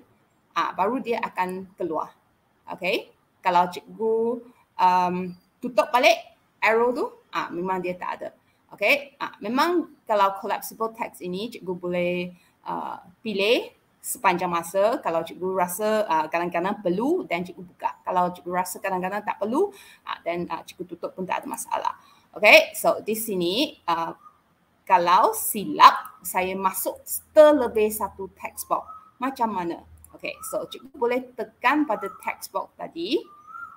uh, baru dia akan keluar. Okay, kalau cikgu um, tutup balik arrow tu, uh, memang dia tak ada. Okay, uh, memang kalau collapsible text ini, cikgu boleh uh, pilih sepanjang masa. Kalau cikgu rasa kadang-kadang uh, perlu, dan cikgu buka. Kalau cikgu rasa kadang-kadang tak perlu, uh, then uh, cikgu tutup pun tak ada masalah. Okay, so di sini... Uh, kalau silap saya masuk terlebih satu text box macam mana Okay, so cikgu boleh tekan pada text box tadi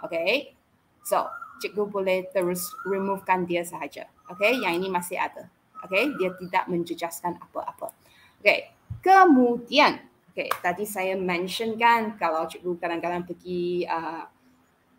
Okay, so cikgu boleh terus removekan dia sahaja Okay, yang ini masih ada Okay, dia tidak menjejaskan apa-apa Okay, kemudian okay, tadi saya mentionkan kalau cikgu kadang-kadang pergi uh,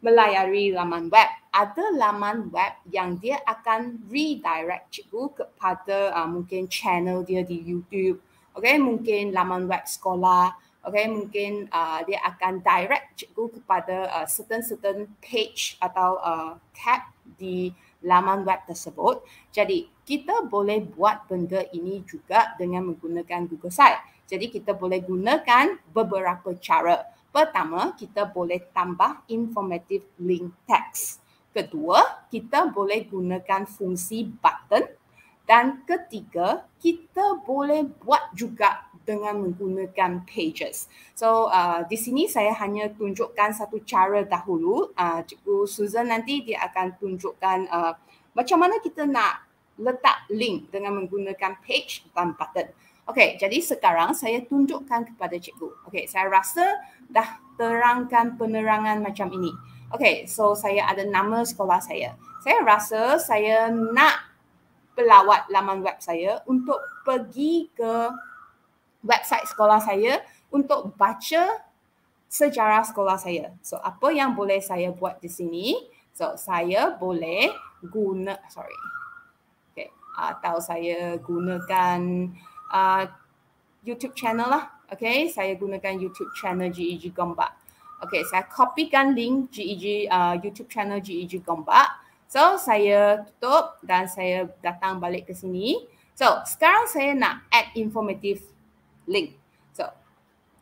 melayari laman web ada laman web yang dia akan redirect cikgu kepada uh, mungkin channel dia di YouTube, okay? mungkin laman web sekolah, okay? mungkin uh, dia akan direct cikgu kepada uh, certain-certain page atau uh, tab di laman web tersebut. Jadi kita boleh buat benda ini juga dengan menggunakan Google Site. Jadi kita boleh gunakan beberapa cara. Pertama, kita boleh tambah informative link text. Kedua, kita boleh gunakan fungsi button. Dan ketiga, kita boleh buat juga dengan menggunakan pages. So uh, di sini saya hanya tunjukkan satu cara dahulu. Uh, Cikgu Susan nanti dia akan tunjukkan uh, macam mana kita nak letak link dengan menggunakan page dan button. Okey, jadi sekarang saya tunjukkan kepada Cikgu. Okey, saya rasa dah terangkan penerangan macam ini. Okay, so saya ada nama sekolah saya. Saya rasa saya nak pelawat laman web saya untuk pergi ke website sekolah saya untuk baca sejarah sekolah saya. So apa yang boleh saya buat di sini? So saya boleh guna, sorry. Okay, atau uh, saya gunakan uh, YouTube channel lah. Okay, saya gunakan YouTube channel GEG e Gombak. Okay, saya copykan link GEG e uh, YouTube channel GEG e Gombak. So, saya tutup dan saya datang balik ke sini. So, sekarang saya nak add informative link. So,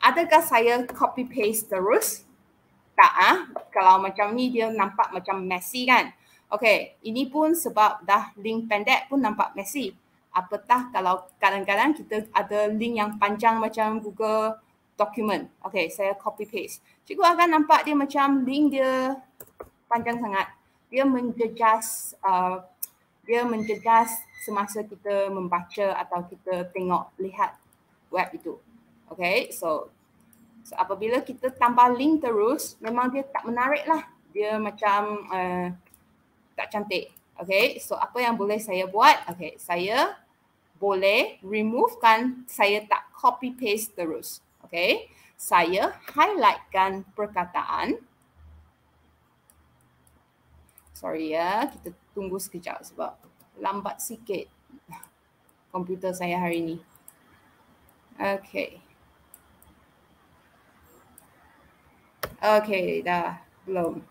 adakah saya copy paste terus? Tak ah. Kalau macam ni dia nampak macam messy kan? Okay, ini pun sebab dah link pendek pun nampak messy. Apatah kalau kadang-kadang kita ada link yang panjang macam Google document. Okay, saya copy paste. Cikgu akan nampak dia macam link dia panjang sangat. Dia menjejas uh, dia menjejas semasa kita membaca atau kita tengok lihat web itu. Okay, so, so apabila kita tambah link terus, memang dia tak menarik lah. Dia macam uh, tak cantik. Okay, so apa yang boleh saya buat? Okay, saya boleh removekan saya tak copy paste terus. Okay, saya highlightkan perkataan. Sorry ya, kita tunggu sekejap sebab lambat sikit komputer saya hari ini. Okay. Okay, dah belum.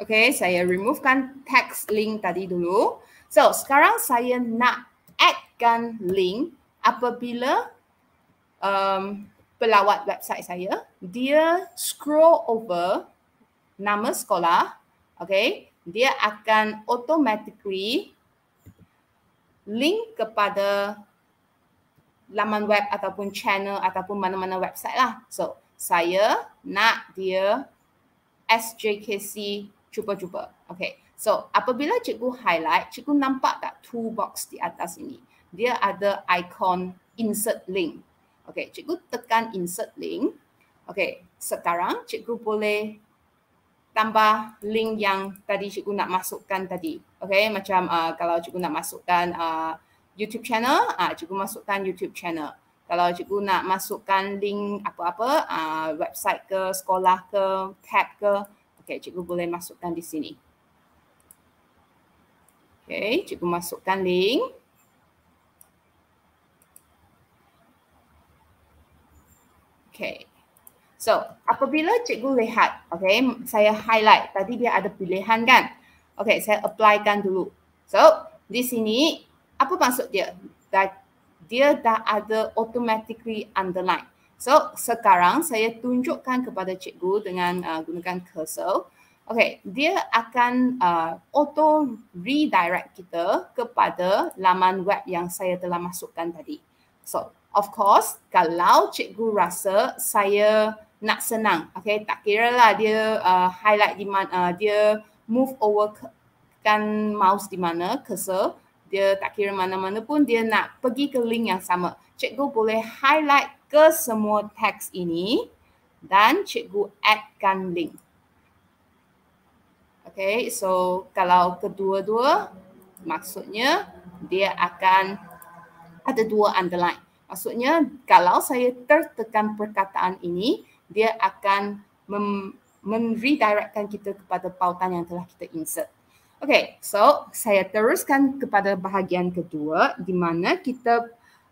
Okay, saya removekan text link tadi dulu. So, sekarang saya nak addkan link apabila um, pelawat website saya, dia scroll over nama sekolah, okay, dia akan automatically link kepada laman web ataupun channel ataupun mana-mana website lah. So, saya nak dia SJKC cuba cuba. Okay. So apabila cikgu highlight, cikgu nampak tak toolbox di atas ini? Dia ada icon insert link. Okay, cikgu tekan insert link. Okay, sekarang cikgu boleh tambah link yang tadi cikgu nak masukkan tadi. Okay, macam uh, kalau cikgu nak masukkan uh, YouTube channel, uh, cikgu masukkan YouTube channel. Kalau cikgu nak masukkan link apa-apa, uh, website ke, sekolah ke, tab ke, Okey, cikgu boleh masukkan di sini. Okey, cikgu masukkan link. Okey. So, apabila cikgu lihat, okey, saya highlight. Tadi dia ada pilihan kan? Okey, saya applykan dulu. So, di sini, apa maksud dia? Dia dah ada automatically underline. So sekarang saya tunjukkan kepada cikgu dengan uh, gunakan cursor. Okay, dia akan uh, auto redirect kita kepada laman web yang saya telah masukkan tadi. So of course kalau cikgu rasa saya nak senang, okay tak kira lah dia uh, highlight di mana uh, dia move over ke, kan mouse di mana cursor dia tak kira mana-mana pun dia nak pergi ke link yang sama. Cikgu boleh highlight ke semua teks ini dan cikgu addkan link. Okay, so kalau kedua-dua maksudnya dia akan ada dua underline. Maksudnya kalau saya tertekan perkataan ini, dia akan mem- meredirectkan kita kepada pautan yang telah kita insert. Okay, so saya teruskan kepada bahagian kedua di mana kita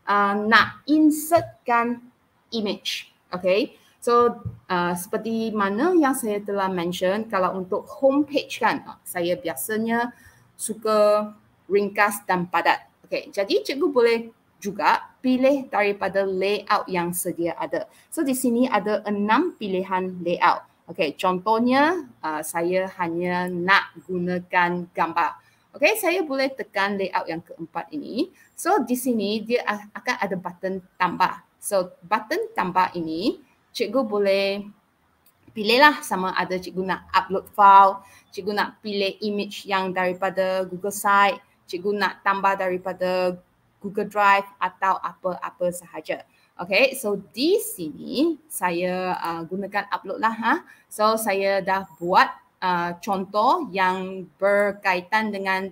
uh, nak insertkan image. Okay, so uh, seperti mana yang saya telah mention, kalau untuk homepage kan, uh, saya biasanya suka ringkas dan padat. Okay, jadi cikgu boleh juga pilih daripada layout yang sedia ada. So di sini ada enam pilihan layout. Okay, contohnya uh, saya hanya nak gunakan gambar. Okay, saya boleh tekan layout yang keempat ini. So di sini dia akan ada button tambah. So button tambah ini, cikgu boleh pilih lah sama ada cikgu nak upload file, cikgu nak pilih image yang daripada Google Site, cikgu nak tambah daripada Google Drive atau apa-apa sahaja. Okay, so di sini saya uh, gunakan upload lah. Ha? So saya dah buat uh, contoh yang berkaitan dengan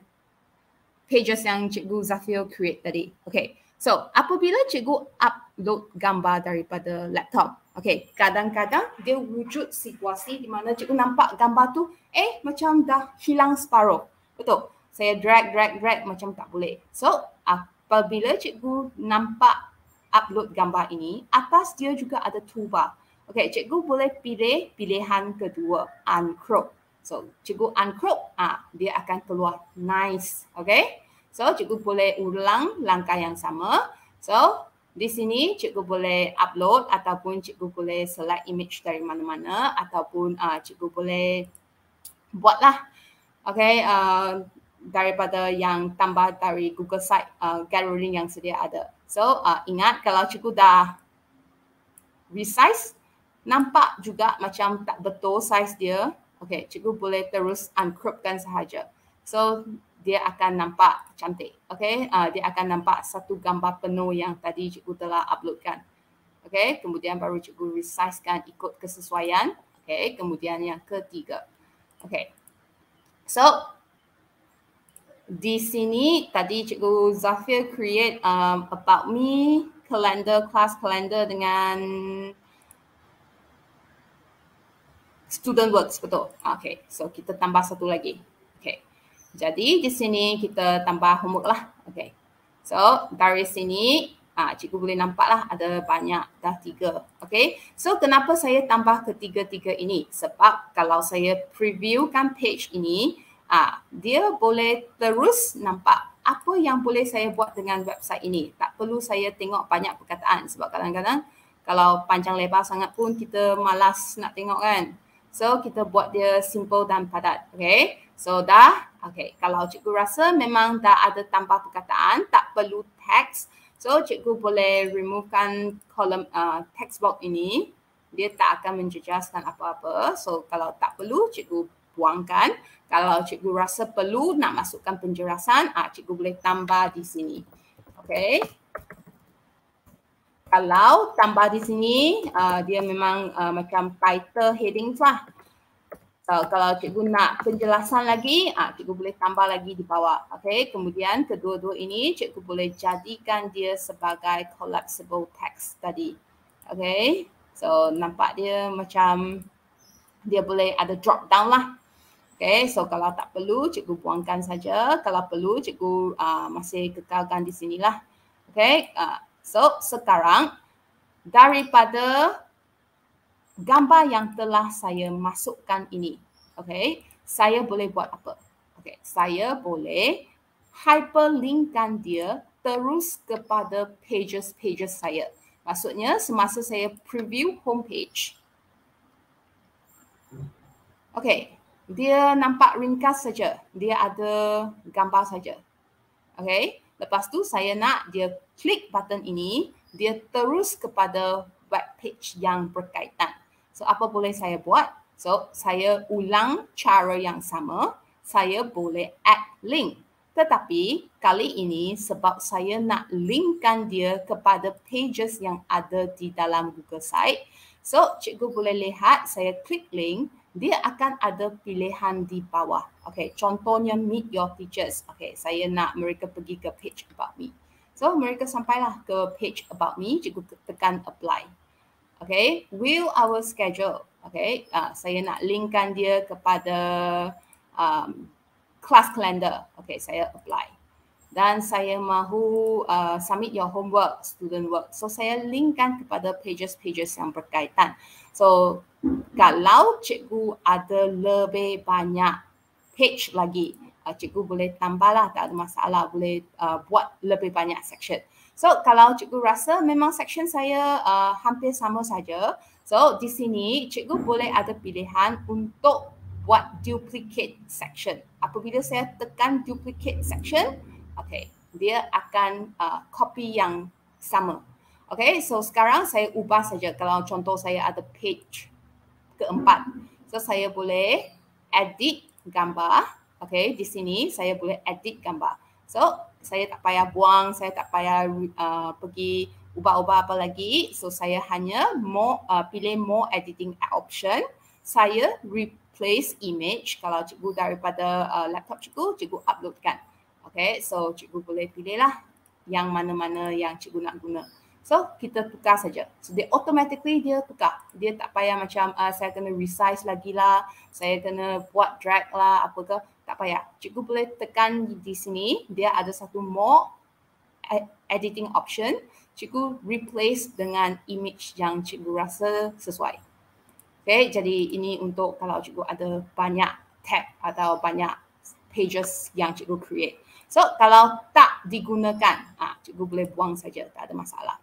pages yang Cikgu Zafir create tadi. Okay, So, apabila cikgu upload gambar daripada laptop, okay, kadang-kadang dia wujud situasi di mana cikgu nampak gambar tu, eh, macam dah hilang separuh. Betul? Saya drag, drag, drag macam tak boleh. So, apabila cikgu nampak upload gambar ini, atas dia juga ada toolbar. Okay, cikgu boleh pilih pilihan kedua, uncrop. So, cikgu uncrop, ah, dia akan keluar nice, okay? So cikgu boleh ulang langkah yang sama. So di sini cikgu boleh upload ataupun cikgu boleh select image dari mana-mana ataupun uh, cikgu boleh buatlah. Okay, uh, daripada yang tambah dari Google Site uh, gallery yang sedia ada. So uh, ingat kalau cikgu dah resize, nampak juga macam tak betul size dia. Okay, cikgu boleh terus uncropkan sahaja. So dia akan nampak cantik. Okay, uh, dia akan nampak satu gambar penuh yang tadi cikgu telah uploadkan. Okay, kemudian baru cikgu resizekan ikut kesesuaian. Okay, kemudian yang ketiga. Okay, so di sini tadi cikgu Zafir create um, about me calendar, class calendar dengan student works betul. Okay, so kita tambah satu lagi. Jadi di sini kita tambah homework lah. Okay. So dari sini ah, cikgu boleh nampak lah ada banyak dah tiga. Okay. So kenapa saya tambah ketiga-tiga ini? Sebab kalau saya previewkan page ini, ah, dia boleh terus nampak apa yang boleh saya buat dengan website ini. Tak perlu saya tengok banyak perkataan sebab kadang-kadang kalau panjang lebar sangat pun kita malas nak tengok kan. So kita buat dia simple dan padat. Okay. So dah Okay, kalau cikgu rasa memang dah ada tambah perkataan, tak perlu teks. So, cikgu boleh removekan kolom uh, text box ini. Dia tak akan menjejaskan apa-apa. So, kalau tak perlu, cikgu buangkan. Kalau cikgu rasa perlu nak masukkan penjelasan, ah, cikgu boleh tambah di sini. Okay. Kalau tambah di sini, uh, dia memang uh, macam title heading lah. Kalau, kalau cikgu nak penjelasan lagi, uh, cikgu boleh tambah lagi di bawah. Okay, kemudian kedua-dua ini cikgu boleh jadikan dia sebagai collapsible text tadi. Okay, so nampak dia macam dia boleh ada drop down lah. Okay, so kalau tak perlu, cikgu buangkan saja. Kalau perlu, cikgu uh, masih kekalkan di sinilah. Okay, uh, so sekarang daripada gambar yang telah saya masukkan ini. Okey, saya boleh buat apa? Okey, saya boleh hyperlinkkan dia terus kepada pages-pages saya. Maksudnya semasa saya preview homepage. Okey, dia nampak ringkas saja. Dia ada gambar saja. Okey, lepas tu saya nak dia klik button ini, dia terus kepada web page yang berkaitan. So apa boleh saya buat? So saya ulang cara yang sama. Saya boleh add link. Tetapi kali ini sebab saya nak linkkan dia kepada pages yang ada di dalam Google Site. So cikgu boleh lihat saya klik link. Dia akan ada pilihan di bawah. Okay, contohnya meet your teachers. Okay, saya nak mereka pergi ke page about me. So mereka sampailah ke page about me. Cikgu tekan apply. Okay, will our schedule. Okay, uh, saya nak linkkan dia kepada um, class calendar. Okay, saya apply. Dan saya mahu uh, submit your homework, student work. So, saya linkkan kepada pages-pages yang berkaitan. So, kalau cikgu ada lebih banyak page lagi, uh, cikgu boleh tambahlah, tak ada masalah, boleh uh, buat lebih banyak section. So kalau cikgu rasa memang section saya uh, hampir sama saja. So di sini cikgu boleh ada pilihan untuk buat duplicate section. Apabila saya tekan duplicate section, okay, dia akan uh, copy yang sama. Okay, so sekarang saya ubah saja. Kalau contoh saya ada page keempat. So saya boleh edit gambar. Okay, di sini saya boleh edit gambar. So saya tak payah buang, saya tak payah uh, pergi ubah-ubah apa lagi. So saya hanya more uh, pilih more editing option. Saya replace image kalau cikgu daripada uh, laptop cikgu, cikgu uploadkan. Okay, so cikgu boleh pilih lah yang mana-mana yang cikgu nak guna. So kita tukar saja. So dia automatically dia tukar. Dia tak payah macam uh, saya kena resize lagi lah, saya kena buat drag lah apa ke payah. Cikgu boleh tekan di sini. Dia ada satu more e-, editing option. Cikgu replace dengan image yang cikgu rasa sesuai. Okay, jadi ini untuk kalau cikgu ada banyak tab atau banyak pages yang cikgu create. So, kalau tak digunakan, ah, cikgu boleh buang saja. Tak ada masalah.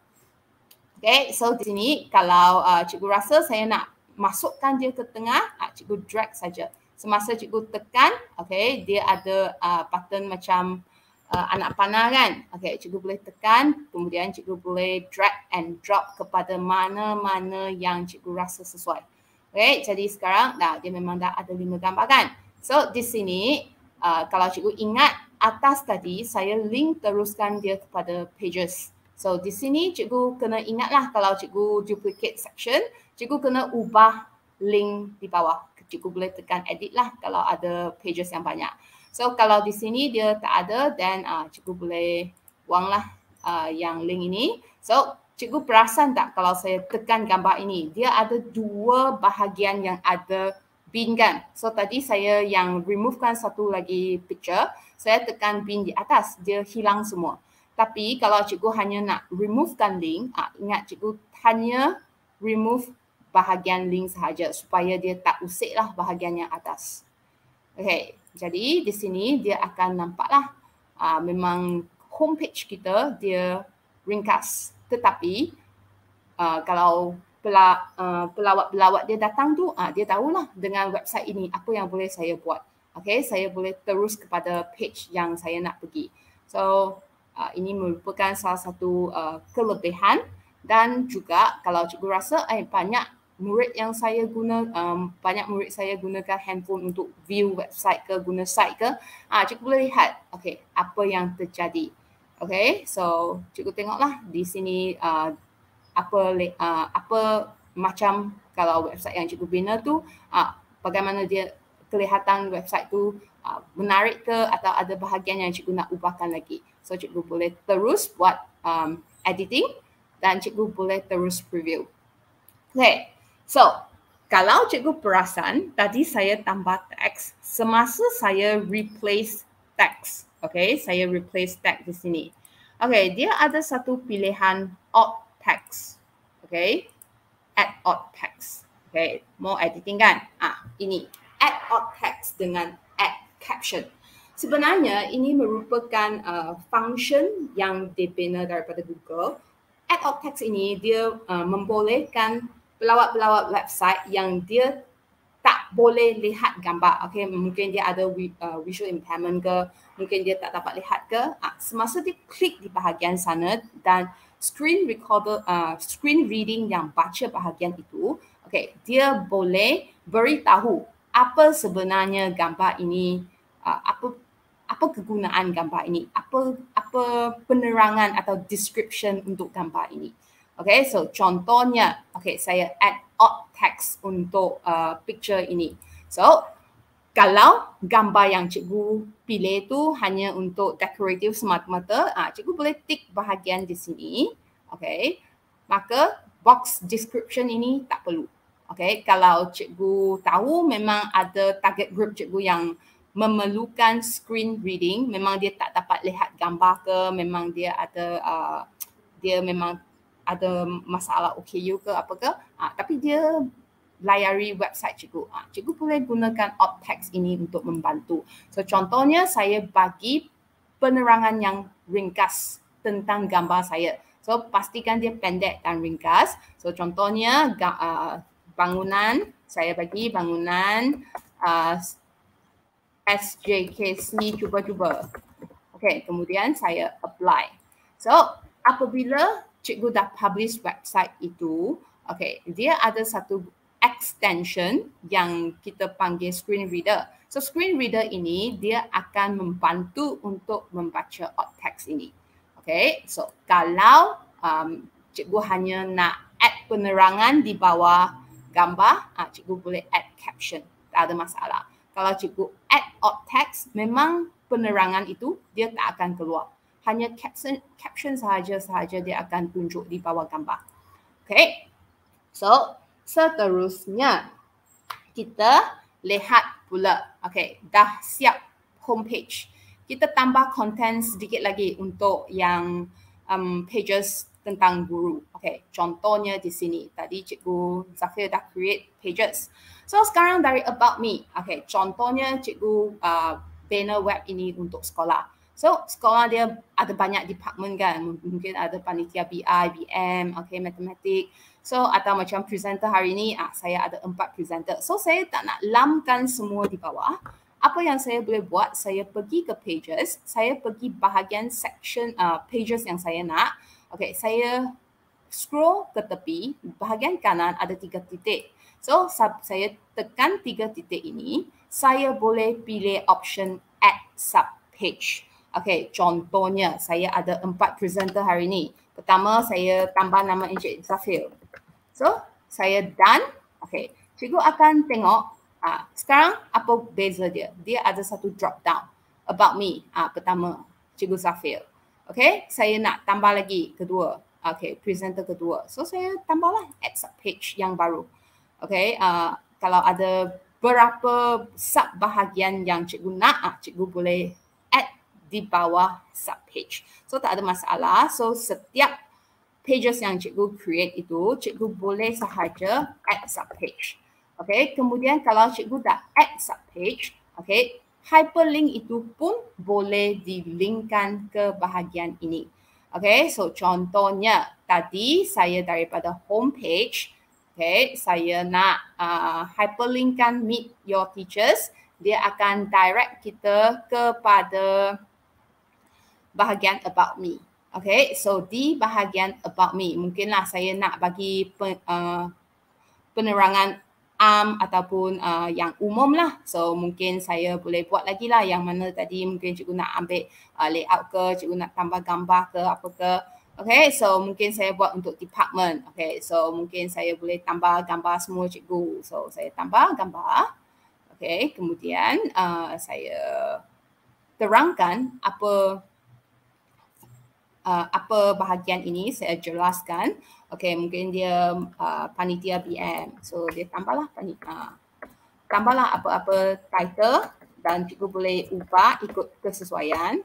Okay, so di sini kalau uh, cikgu rasa saya nak masukkan dia ke tengah, ah, cikgu drag saja semasa cikgu tekan okay dia ada uh, button macam uh, anak panah kan okay cikgu boleh tekan kemudian cikgu boleh drag and drop kepada mana-mana yang cikgu rasa sesuai okay jadi sekarang dah dia memang dah ada lima gambar kan so di sini uh, kalau cikgu ingat atas tadi saya link teruskan dia kepada pages So di sini cikgu kena ingatlah kalau cikgu duplicate section, cikgu kena ubah link di bawah cikgu boleh tekan edit lah kalau ada pages yang banyak. So kalau di sini dia tak ada then uh, cikgu boleh buang lah uh, yang link ini. So cikgu perasan tak kalau saya tekan gambar ini dia ada dua bahagian yang ada bin kan. So tadi saya yang removekan satu lagi picture saya tekan bin di atas dia hilang semua. Tapi kalau cikgu hanya nak removekan link uh, ingat cikgu hanya remove bahagian link sahaja supaya dia tak usik lah bahagian yang atas. Okay, jadi di sini dia akan nampak lah uh, ah, memang homepage kita dia ringkas. Tetapi uh, kalau ah, pelawat-pelawat uh, dia datang tu, uh, dia tahulah dengan website ini apa yang boleh saya buat. Okay, saya boleh terus kepada page yang saya nak pergi. So, uh, ini merupakan salah satu uh, kelebihan dan juga kalau cikgu rasa eh, banyak murid yang saya guna um, banyak murid saya gunakan handphone untuk view website ke guna site ke ah ha, cikgu boleh lihat okay apa yang terjadi okay so cikgu tengoklah di sini uh, apa uh, apa macam kalau website yang cikgu bina tu uh, bagaimana dia kelihatan website tu uh, menarik ke atau ada bahagian yang cikgu nak ubahkan lagi so cikgu boleh terus buat um, editing dan cikgu boleh terus preview okay So, kalau cikgu perasan, tadi saya tambah teks semasa saya replace teks. Okay, saya replace teks di sini. Okay, dia ada satu pilihan odd text. Okay, add odd text. Okay, more editing kan? Ah, ini add odd text dengan add caption. Sebenarnya ini merupakan uh, function yang dibina daripada Google. Add odd text ini dia uh, membolehkan pelawat-pelawat website yang dia tak boleh lihat gambar. Okay, mungkin dia ada uh, visual impairment ke, mungkin dia tak dapat lihat ke. Ah, semasa dia klik di bahagian sana dan screen recorder, uh, screen reading yang baca bahagian itu, okay, dia boleh beritahu apa sebenarnya gambar ini, uh, apa apa kegunaan gambar ini, apa apa penerangan atau description untuk gambar ini. Okay, so contohnya, okay, saya add alt text untuk uh, picture ini. So, kalau gambar yang cikgu pilih tu hanya untuk decorative semata-mata, uh, cikgu boleh tick bahagian di sini. Okay, maka box description ini tak perlu. Okay, kalau cikgu tahu memang ada target group cikgu yang memerlukan screen reading, memang dia tak dapat lihat gambar ke, memang dia ada, uh, dia memang ada masalah OKU ke apa ke uh, tapi dia layari website cikgu. Uh, cikgu boleh gunakan alt text ini untuk membantu. So contohnya saya bagi penerangan yang ringkas tentang gambar saya. So pastikan dia pendek dan ringkas. So contohnya uh, bangunan saya bagi bangunan uh, SJKC cuba-cuba. Okay, kemudian saya apply. So apabila cikgu dah publish website itu, okay, dia ada satu extension yang kita panggil screen reader. So screen reader ini dia akan membantu untuk membaca alt text ini. Okay, so kalau um, cikgu hanya nak add penerangan di bawah gambar, uh, cikgu boleh add caption, tak ada masalah. Kalau cikgu add alt text, memang penerangan itu dia tak akan keluar hanya caption caption sahaja sahaja dia akan tunjuk di bawah gambar. Okay. So, seterusnya kita lihat pula. Okay, dah siap homepage. Kita tambah konten sedikit lagi untuk yang um, pages tentang guru. Okay, contohnya di sini. Tadi Cikgu Zafir dah create pages. So sekarang dari about me. Okay, contohnya Cikgu uh, banner web ini untuk sekolah. So sekolah dia ada banyak department kan, mungkin ada panitia BI, BM, okay, matematik. So atau macam presenter hari ini, ah saya ada empat presenter. So saya tak nak lamkan semua di bawah. Apa yang saya boleh buat, saya pergi ke pages, saya pergi bahagian section uh, pages yang saya nak. Okay, saya scroll ke tepi, bahagian kanan ada tiga titik. So saya tekan tiga titik ini, saya boleh pilih option add sub page. Okay, contohnya Saya ada empat presenter hari ini. Pertama, saya tambah nama Encik Zafil. So, saya done. Okay, cikgu akan tengok uh, sekarang apa beza dia. Dia ada satu drop down about me. Uh, pertama, cikgu Zafil. Okay, saya nak tambah lagi kedua. Okay, presenter kedua. So, saya tambahlah add sub page yang baru. Okay, uh, kalau ada berapa sub bahagian yang cikgu nak, uh, cikgu boleh di bawah sub page. So tak ada masalah. So setiap pages yang cikgu create itu, cikgu boleh sahaja add sub page. Okay, kemudian kalau cikgu dah add sub page, okay, hyperlink itu pun boleh dilinkkan ke bahagian ini. Okay, so contohnya tadi saya daripada home page, okay, saya nak uh, hyperlinkkan meet your teachers, dia akan direct kita kepada bahagian about me. Okay, so di bahagian about me. Mungkinlah saya nak bagi pen, uh, penerangan am um, ataupun uh, yang umum lah. So mungkin saya boleh buat lagi lah yang mana tadi mungkin cikgu nak ambil uh, layout ke, cikgu nak tambah gambar ke, apa ke. Okay, so mungkin saya buat untuk department. Okay, so mungkin saya boleh tambah gambar semua cikgu. So saya tambah gambar. Okay, kemudian uh, saya terangkan apa uh, apa bahagian ini saya jelaskan. Okey, mungkin dia uh, panitia BM. So dia tambahlah panitia. Tambahlah apa-apa title dan cikgu boleh ubah ikut kesesuaian.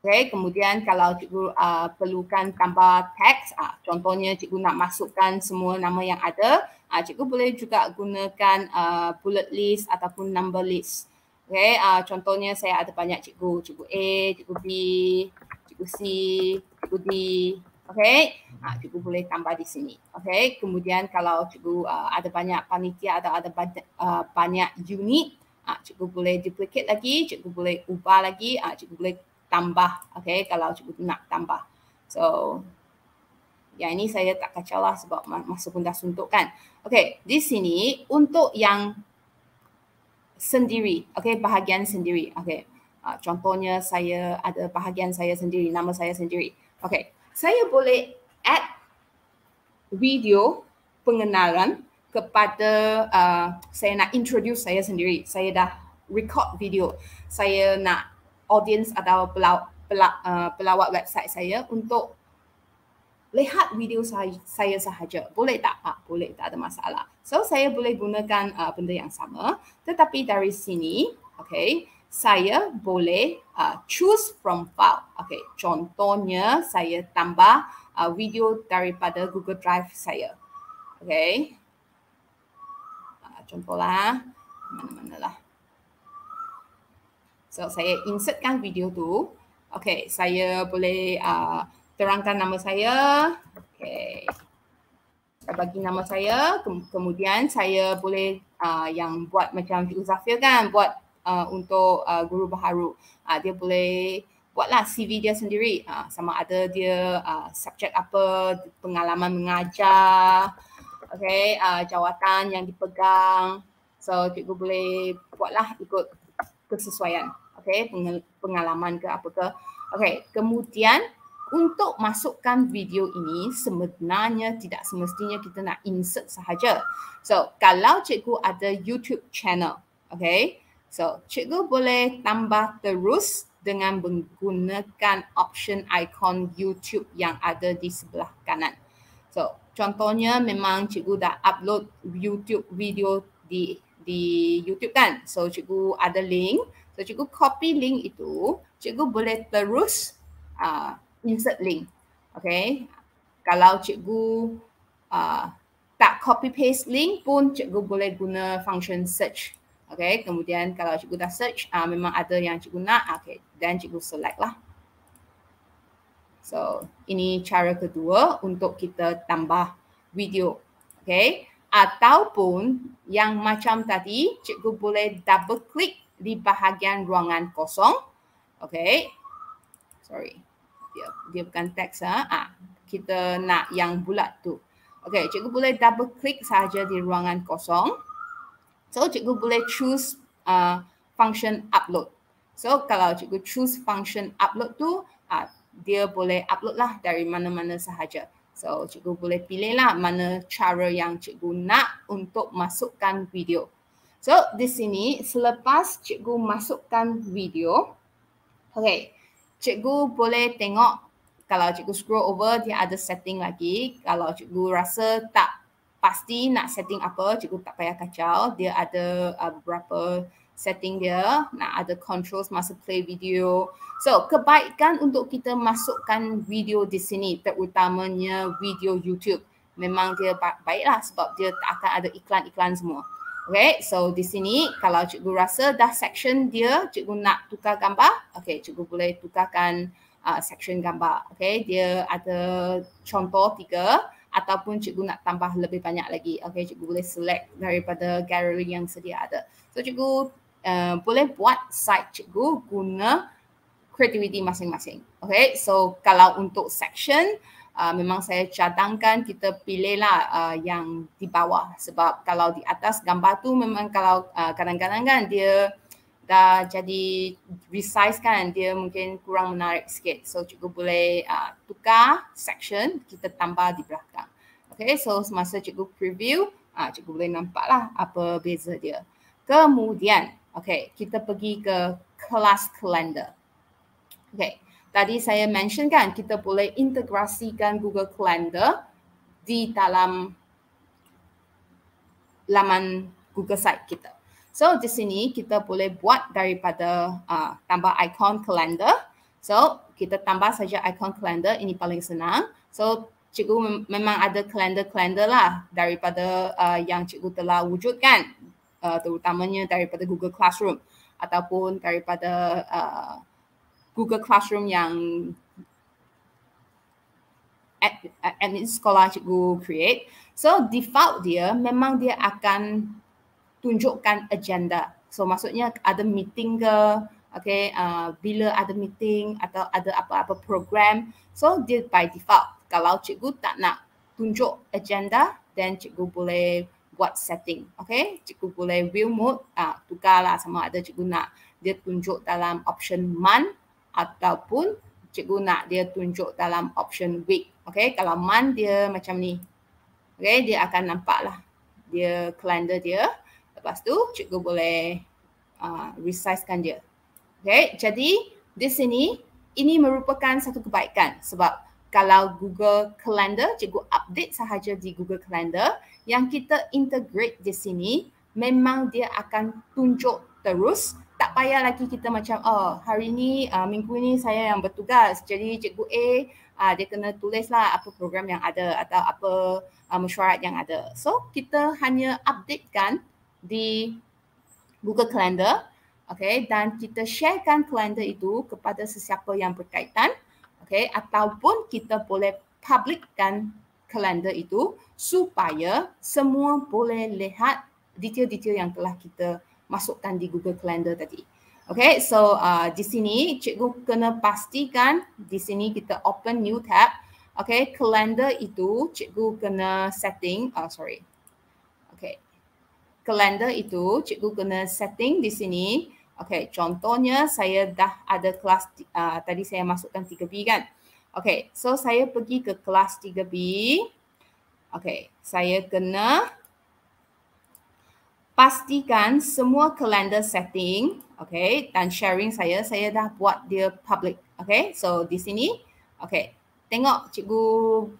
Okey, kemudian kalau cikgu uh, perlukan tambah teks, uh, contohnya cikgu nak masukkan semua nama yang ada, uh, cikgu boleh juga gunakan uh, bullet list ataupun number list. Okay, uh, contohnya saya ada banyak cikgu, cikgu A, cikgu B, cikgu C, cikgu D. Okay, uh, cikgu boleh tambah di sini. Okay, kemudian kalau cikgu uh, ada banyak panitia atau ada banyak, uh, banyak unit, uh, cikgu boleh duplicate lagi, cikgu boleh ubah lagi, uh, cikgu boleh tambah. Okay, kalau cikgu nak tambah. So, ya ini saya tak kacau lah sebab masuk pun dah suntuk kan. Okay, di sini untuk yang sendiri. okay, bahagian sendiri. okay, Uh, contohnya saya ada bahagian saya sendiri, nama saya sendiri. okay, Saya boleh add video pengenalan kepada uh, saya nak introduce saya sendiri. Saya dah record video. Saya nak audience atau pelaw, pelaw, uh, ah, pelawat website saya untuk lihat video saya, saya sahaja. Boleh tak? Ha, boleh, tak ada masalah. So saya boleh gunakan uh, benda yang sama tetapi dari sini okay, saya boleh uh, choose from file. Okay, contohnya saya tambah uh, video daripada Google Drive saya. Okay. Uh, contoh Mana-mana lah. So saya insertkan video tu. Okay, saya boleh uh, terangkan nama saya. Okay saya bagi nama saya ke- kemudian saya boleh uh, yang buat macam Cikgu Zafir kan buat uh, untuk uh, guru baharu uh, dia boleh buatlah CV dia sendiri uh, sama ada dia uh, subjek apa pengalaman mengajar okay, uh, jawatan yang dipegang so cikgu boleh buatlah ikut kesesuaian okay, pengalaman ke apa ke okay, kemudian untuk masukkan video ini sebenarnya tidak semestinya kita nak insert sahaja. So, kalau cikgu ada YouTube channel, okay? So, cikgu boleh tambah terus dengan menggunakan option icon YouTube yang ada di sebelah kanan. So, contohnya memang cikgu dah upload YouTube video di di YouTube kan? So, cikgu ada link. So, cikgu copy link itu, cikgu boleh terus uh, insert link. Okay. Kalau cikgu uh, tak copy paste link pun cikgu boleh guna function search. Okay. Kemudian kalau cikgu dah search uh, memang ada yang cikgu nak. Okay. Dan cikgu select lah. So ini cara kedua untuk kita tambah video. Okay. Ataupun yang macam tadi cikgu boleh double click di bahagian ruangan kosong. Okay. Sorry dia, dia bukan teks ah. Ha? Ha, kita nak yang bulat tu. Okey, cikgu boleh double click saja di ruangan kosong. So cikgu boleh choose uh, function upload. So kalau cikgu choose function upload tu, uh, dia boleh upload lah dari mana-mana sahaja. So cikgu boleh pilih lah mana cara yang cikgu nak untuk masukkan video. So di sini selepas cikgu masukkan video, okay, cikgu boleh tengok kalau cikgu scroll over dia ada setting lagi kalau cikgu rasa tak pasti nak setting apa cikgu tak payah kacau dia ada uh, beberapa setting dia nak ada controls masa play video so kebaikan untuk kita masukkan video di sini terutamanya video YouTube memang dia baiklah sebab dia tak akan ada iklan-iklan semua Okay, so di sini kalau cikgu rasa dah section dia, cikgu nak tukar gambar, okay, cikgu boleh tukarkan uh, section gambar. Okay, dia ada contoh tiga ataupun cikgu nak tambah lebih banyak lagi. Okay, cikgu boleh select daripada gallery yang sedia ada. So, cikgu uh, boleh buat site cikgu guna kreativiti masing-masing. Okay, so kalau untuk section, uh, memang saya cadangkan kita pilihlah uh, yang di bawah sebab kalau di atas gambar tu memang kalau uh, kadang-kadang kan dia dah jadi resize kan dia mungkin kurang menarik sikit so cikgu boleh uh, tukar section kita tambah di belakang okay so semasa cikgu preview uh, cikgu boleh nampaklah apa beza dia kemudian okay kita pergi ke class calendar okay tadi saya mention kan kita boleh integrasikan Google Calendar di dalam laman Google Site kita. So di sini kita boleh buat daripada uh, tambah ikon calendar. So kita tambah saja ikon calendar ini paling senang. So cikgu memang ada calendar-calendar lah daripada uh, yang cikgu telah wujudkan uh, terutamanya daripada Google Classroom ataupun daripada uh, Google Classroom yang at admin sekolah cikgu create. So default dia memang dia akan tunjukkan agenda. So maksudnya ada meeting ke, okay, uh, bila ada meeting atau ada apa-apa program. So dia by default kalau cikgu tak nak tunjuk agenda, then cikgu boleh buat setting. Okay, cikgu boleh view mode, uh, tukarlah sama ada cikgu nak dia tunjuk dalam option month ataupun cikgu nak dia tunjuk dalam option week. Okay, kalau man dia macam ni. Okay, dia akan nampak lah dia calendar dia. Lepas tu cikgu boleh uh, resizekan dia. Okay, jadi di sini ini merupakan satu kebaikan sebab kalau Google Calendar, cikgu update sahaja di Google Calendar yang kita integrate di sini memang dia akan tunjuk terus tak payah lagi kita macam oh hari ni uh, minggu ni saya yang bertugas jadi cikgu A uh, dia kena tulislah apa program yang ada atau apa uh, mesyuarat yang ada so kita hanya updatekan di Google Calendar okay dan kita sharekan calendar itu kepada sesiapa yang berkaitan okay ataupun kita boleh publikkan calendar itu supaya semua boleh lihat detail-detail yang telah kita masukkan di Google Calendar tadi. Okay, so uh, di sini cikgu kena pastikan di sini kita open new tab. Okay, calendar itu cikgu kena setting. Oh, sorry. Okay, calendar itu cikgu kena setting di sini. Okay, contohnya saya dah ada kelas uh, tadi saya masukkan 3B kan. Okay, so saya pergi ke kelas 3B. Okay, saya kena pastikan semua calendar setting, okay, dan sharing saya, saya dah buat dia public, okay. So di sini, okay, tengok cikgu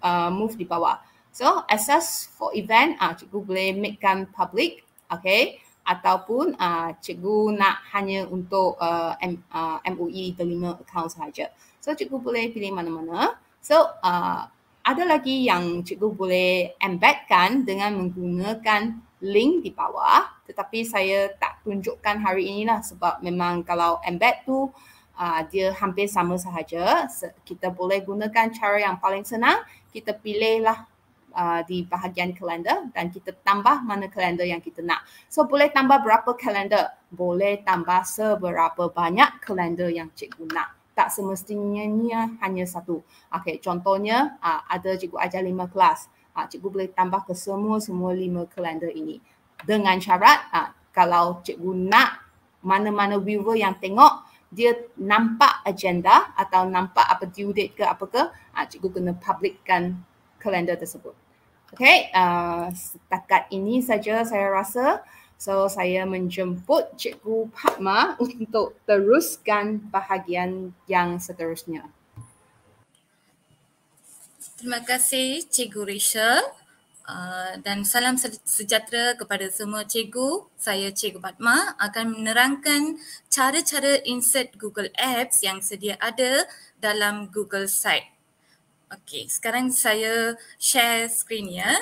uh, move di bawah. So access for event, ah uh, cikgu boleh makekan public, okay, ataupun ah uh, cikgu nak hanya untuk uh, M, uh, MUE terima account saja. So cikgu boleh pilih mana-mana. So uh, ada lagi yang cikgu boleh embedkan dengan menggunakan link di bawah tetapi saya tak tunjukkan hari ini lah sebab memang kalau embed tu uh, dia hampir sama sahaja so, kita boleh gunakan cara yang paling senang kita pilihlah uh, di bahagian kalender dan kita tambah mana kalender yang kita nak so boleh tambah berapa kalender boleh tambah seberapa banyak kalender yang cikgu nak tak semestinya hanya satu okey contohnya uh, ada cikgu ajar lima kelas uh, cikgu boleh tambah ke semua-semua lima kalender ini. Dengan syarat uh, kalau cikgu nak mana-mana viewer yang tengok, dia nampak agenda atau nampak apa due date ke apa ke, uh, cikgu kena publikkan kalender tersebut. Okay, uh, setakat ini saja saya rasa. So saya menjemput Cikgu Padma untuk teruskan bahagian yang seterusnya. Terima kasih Cikgu Risha uh, dan salam sejahtera kepada semua cikgu. Saya Cikgu Batma akan menerangkan cara-cara insert Google Apps yang sedia ada dalam Google Site. Okey, sekarang saya share screen ya. Yeah.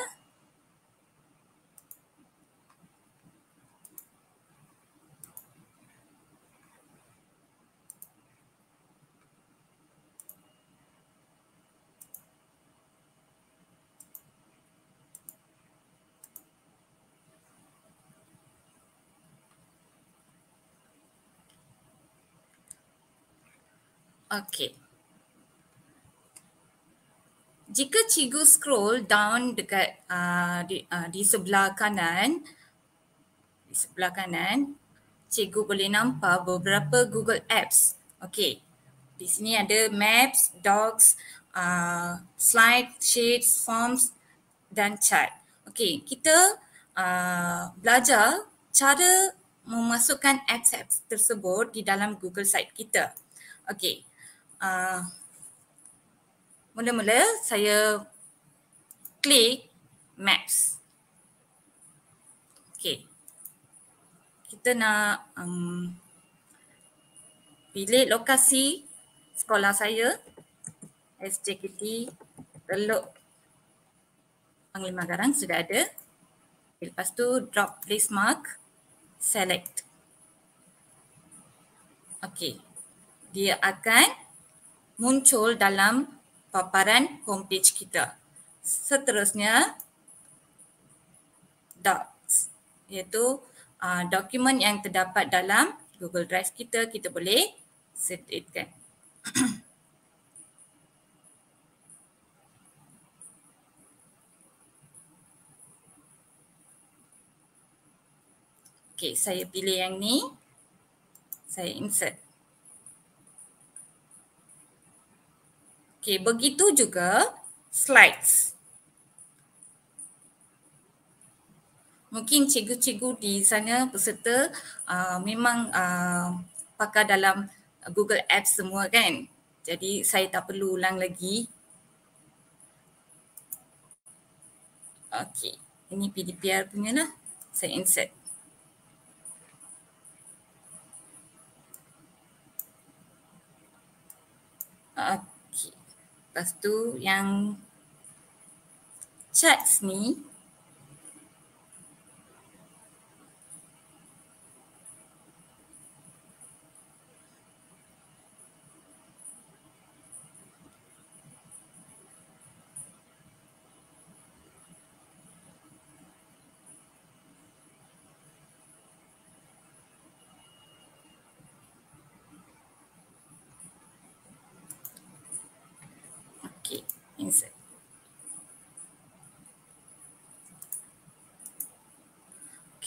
Okay. Jika cikgu scroll down dekat uh, di, uh, di sebelah kanan, di sebelah kanan, cikgu boleh nampak beberapa Google Apps. Okay. Di sini ada Maps, Docs, uh, Slide, Sheets, Forms dan Chat. Okay. Kita uh, belajar cara memasukkan apps-apps tersebut di dalam Google Site kita. Okay. Ah, mula-mula uh, saya klik maps. Okey. Kita nak um, pilih lokasi sekolah saya SJKT Teluk Panglima Garang sudah ada. Lepas tu drop place mark select. Okey. Dia akan muncul dalam paparan homepage kita. Seterusnya, docs iaitu uh, dokumen yang terdapat dalam Google Drive kita, kita boleh sediakan. Okey, saya pilih yang ni. Saya insert. Okey, begitu juga slides. Mungkin cikgu-cikgu di sana peserta uh, memang uh, pakar dalam Google Apps semua kan? Jadi saya tak perlu ulang lagi. Okey, ini PDPR punya lah. Saya insert. Okey. Lepas tu yang charts ni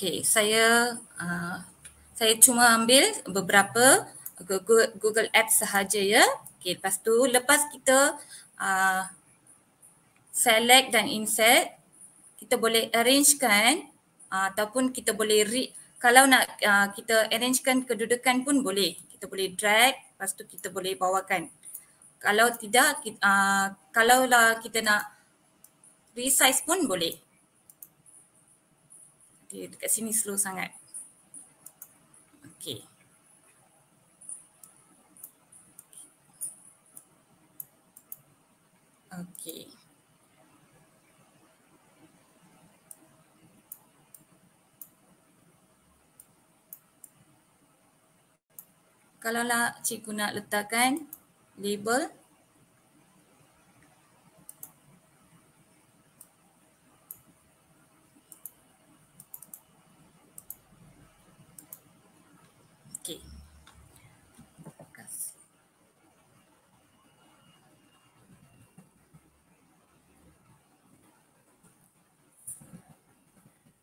Okay, saya uh, saya cuma ambil beberapa Google, Google Apps sahaja ya. Okay, lepas tu lepas kita uh, select dan insert, kita boleh arrangekan uh, ataupun kita boleh re- kalau nak uh, kita arrangekan kedudukan pun boleh. Kita boleh drag, lepas tu kita boleh bawakan. Kalau tidak, kita, uh, kalaulah kita nak resize pun boleh. Okay, dekat sini slow sangat. Okay. Okay. Kalau lah cikgu nak letakkan label,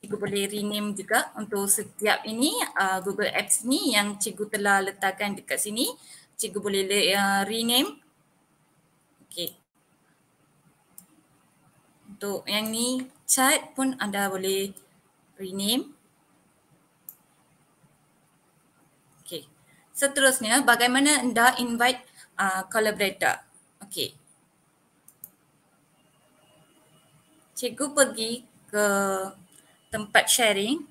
cikgu boleh rename juga untuk setiap ini uh, Google Apps ni yang cikgu telah letakkan dekat sini. Cikgu boleh uh, rename. Okay. Untuk yang ni chat pun anda boleh rename. Okay. Seterusnya bagaimana anda invite uh, collaborator. Okay. Cikgu pergi ke tempat sharing.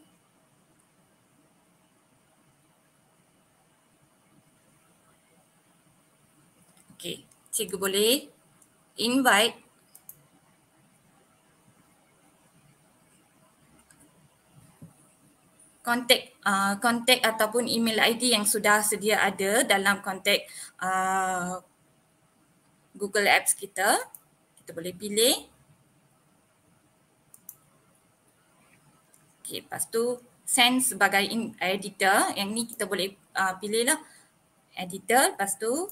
Okey, cikgu boleh invite kontak uh, kontak ataupun email ID yang sudah sedia ada dalam kontak uh, Google Apps kita. Kita boleh pilih Okay, lepas tu send sebagai in, editor. Yang ni kita boleh uh, pilih lah. Editor, lepas tu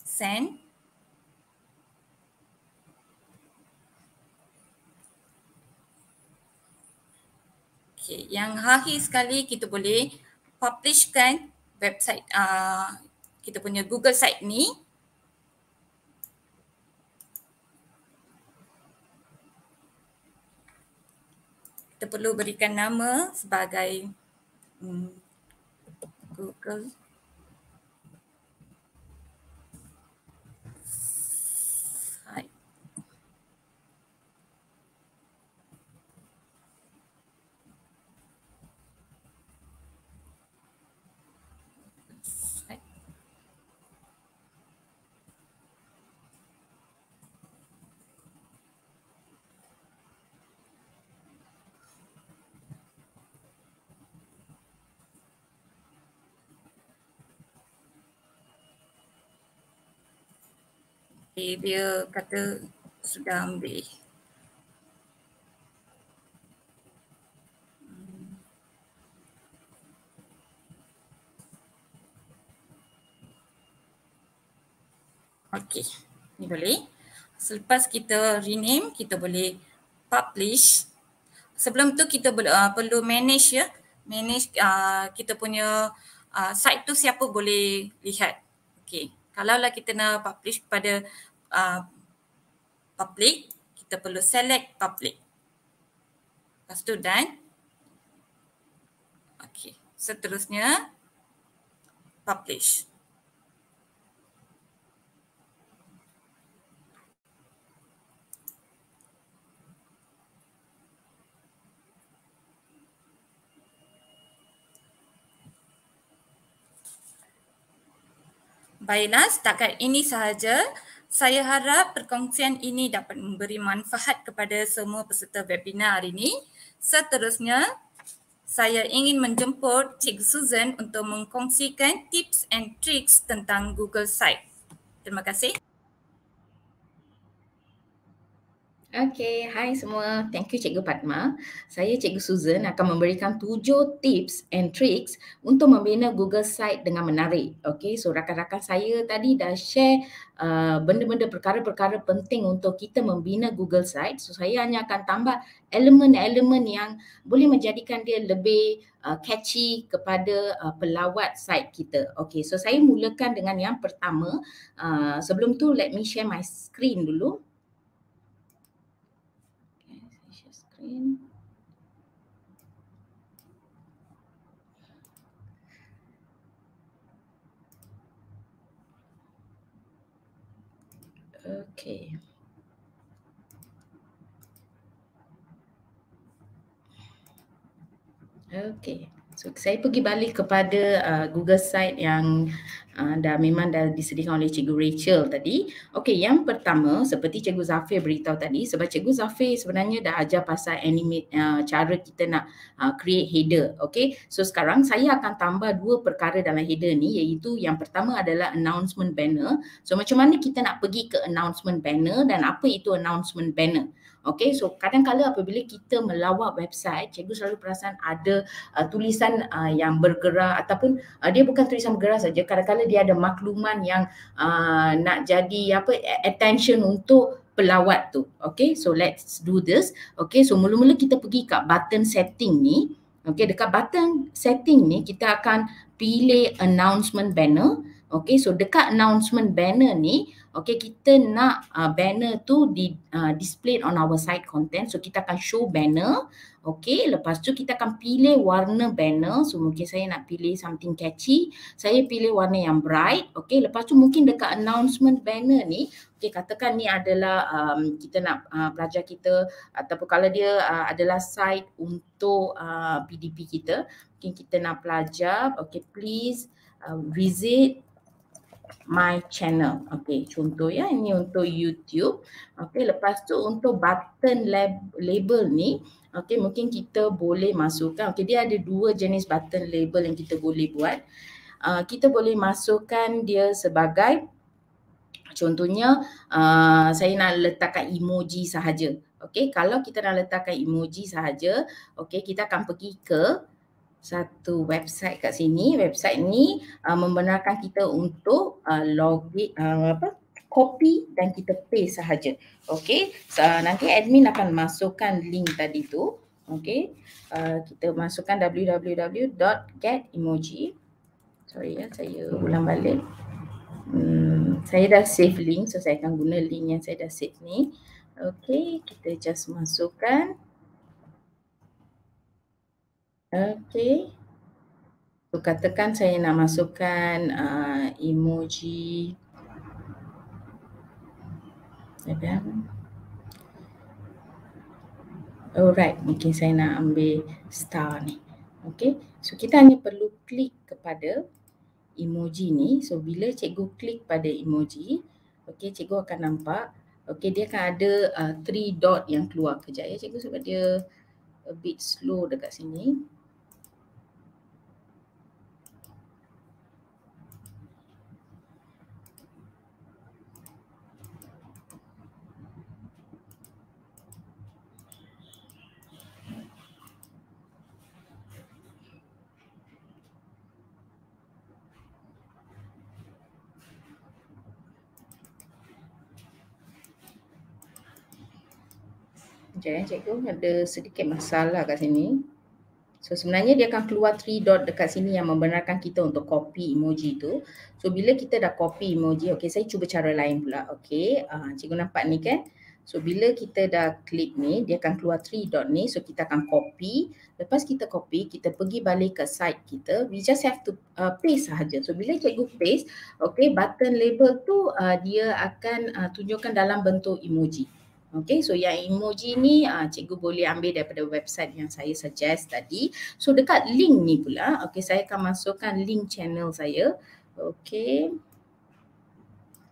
send. Okay, yang akhir sekali kita boleh publishkan website uh, kita punya Google site ni. kita perlu berikan nama sebagai hmm, Google Okay, dia kata sudah ambil. Okay, ni boleh. Selepas kita rename, kita boleh publish. Sebelum tu kita boleh, uh, perlu manage ya. Manage uh, kita punya uh, site tu siapa boleh lihat. Okay kalaulah kita nak publish kepada uh, public, kita perlu select public. Lepas tu done. Okay, seterusnya publish. Baiklah, setakat ini sahaja. Saya harap perkongsian ini dapat memberi manfaat kepada semua peserta webinar hari ini. Seterusnya, saya ingin menjemput Cik Susan untuk mengkongsikan tips and tricks tentang Google Site. Terima kasih. Okay, hi semua. Thank you Cikgu Padma. Saya Cikgu Susan akan memberikan tujuh tips and tricks untuk membina Google site dengan menarik. Okay, so rakan-rakan saya tadi dah share uh, benda-benda perkara-perkara penting untuk kita membina Google site. So saya hanya akan tambah elemen-elemen yang boleh menjadikan dia lebih uh, catchy kepada uh, pelawat site kita. Okay, so saya mulakan dengan yang pertama. Uh, sebelum tu, let me share my screen dulu. Okay. Okay. So saya pergi balik kepada uh, Google site yang dah memang dah disediakan oleh Cikgu Rachel tadi. Okey, yang pertama seperti Cikgu Zafir beritahu tadi sebab Cikgu Zafir sebenarnya dah ajar pasal animate uh, cara kita nak uh, create header. Okey. So sekarang saya akan tambah dua perkara dalam header ni iaitu yang pertama adalah announcement banner. So macam mana kita nak pergi ke announcement banner dan apa itu announcement banner? Okay, so kadang-kadang apabila kita melawat website, cikgu selalu perasan ada uh, tulisan uh, yang bergerak ataupun uh, dia bukan tulisan bergerak saja, kadang-kadang dia ada makluman yang uh, nak jadi apa attention untuk pelawat tu. Okay, so let's do this. Okay, so mula-mula kita pergi kat button setting ni. Okay, dekat button setting ni kita akan pilih announcement banner. Okay, so dekat announcement banner ni, okay kita nak uh, banner tu di uh, display on our site content so kita akan show banner okay lepas tu kita akan pilih warna banner so mungkin saya nak pilih something catchy saya pilih warna yang bright okay lepas tu mungkin dekat announcement banner ni okay katakan ni adalah um, kita nak uh, pelajar kita ataupun kalau dia uh, adalah site untuk uh, PDP kita mungkin kita nak pelajar okay please uh, visit my channel. Okey, contoh ya ini untuk YouTube. Okey, lepas tu untuk button lab, label ni, okey mungkin kita boleh masukkan. Okey, dia ada dua jenis button label yang kita boleh buat. Uh, kita boleh masukkan dia sebagai contohnya uh, saya nak letakkan emoji sahaja. Okey, kalau kita nak letakkan emoji sahaja, okey kita akan pergi ke satu website kat sini. Website ni uh, membenarkan kita untuk uh, login uh, apa copy dan kita paste sahaja. Okey. So, uh, nanti admin akan masukkan link tadi tu. Okey. Uh, kita masukkan www.getemoji. Sorry ya, saya ulang balik. Hmm, saya dah save link so saya akan guna link yang saya dah save ni. Okey, kita just masukkan Okay. So katakan saya nak masukkan uh, emoji. Alright, mungkin saya nak ambil star ni. Okay, so kita hanya perlu klik kepada emoji ni. So bila cikgu klik pada emoji, okay, cikgu akan nampak. Okay, dia akan ada uh, three dot yang keluar kejap ya cikgu sebab dia a bit slow dekat sini. sekejap ya cikgu ada sedikit masalah kat sini so sebenarnya dia akan keluar three dot dekat sini yang membenarkan kita untuk copy emoji tu so bila kita dah copy emoji okey saya cuba cara lain pula okey uh, ah, cikgu nampak ni kan So bila kita dah klik ni, dia akan keluar three dot ni. So kita akan copy. Lepas kita copy, kita pergi balik ke site kita. We just have to uh, paste sahaja. So bila cikgu paste, okay, button label tu uh, dia akan uh, tunjukkan dalam bentuk emoji. Okay, so yang emoji ni uh, cikgu boleh ambil daripada website yang saya suggest tadi. So dekat link ni pula, okay saya akan masukkan link channel saya. Okay.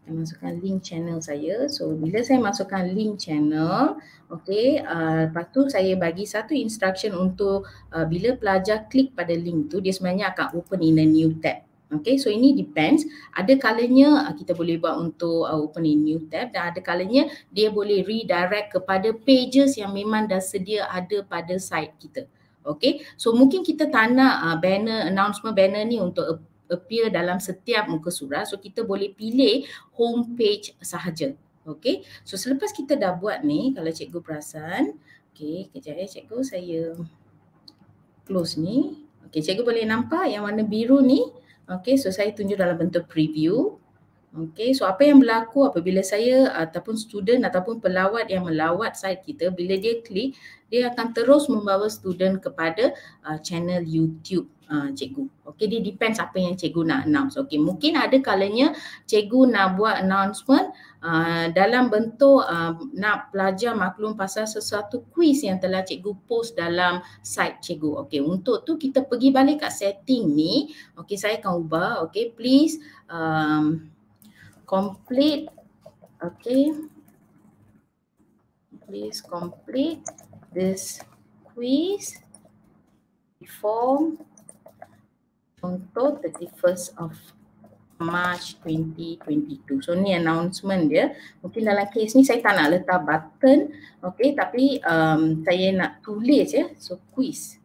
Saya masukkan link channel saya. So bila saya masukkan link channel, okay, uh, ah, lepas tu saya bagi satu instruction untuk uh, bila pelajar klik pada link tu, dia sebenarnya akan open in a new tab. Okay, so ini depends. Ada kalanya uh, kita boleh buat untuk uh, a new tab dan ada kalanya dia boleh redirect kepada pages yang memang dah sedia ada pada site kita. Okay, so mungkin kita tak nak uh, banner, announcement banner ni untuk appear dalam setiap muka surat. So kita boleh pilih home page sahaja. Okay, so selepas kita dah buat ni, kalau cikgu perasan, okay, kejap ya cikgu saya close ni. Okay, cikgu boleh nampak yang warna biru ni, Okay, so saya tunjuk dalam bentuk preview. Okay, so apa yang berlaku apabila saya ataupun student ataupun pelawat yang melawat site kita bila dia klik, dia akan terus membawa student kepada uh, channel YouTube uh, cikgu. Okay, dia depends apa yang cikgu nak announce. Okay, mungkin ada kalanya cikgu nak buat announcement uh, dalam bentuk uh, nak pelajar maklum pasal sesuatu quiz yang telah cikgu post dalam site cikgu. Okay, untuk tu kita pergi balik kat setting ni. Okay, saya akan ubah. Okay, please... Um, complete okay please complete this quiz before on untuk 31st of March 2022. So ni announcement dia. Mungkin dalam kes ni saya tak nak letak button. Okay tapi um, saya nak tulis ya. So quiz.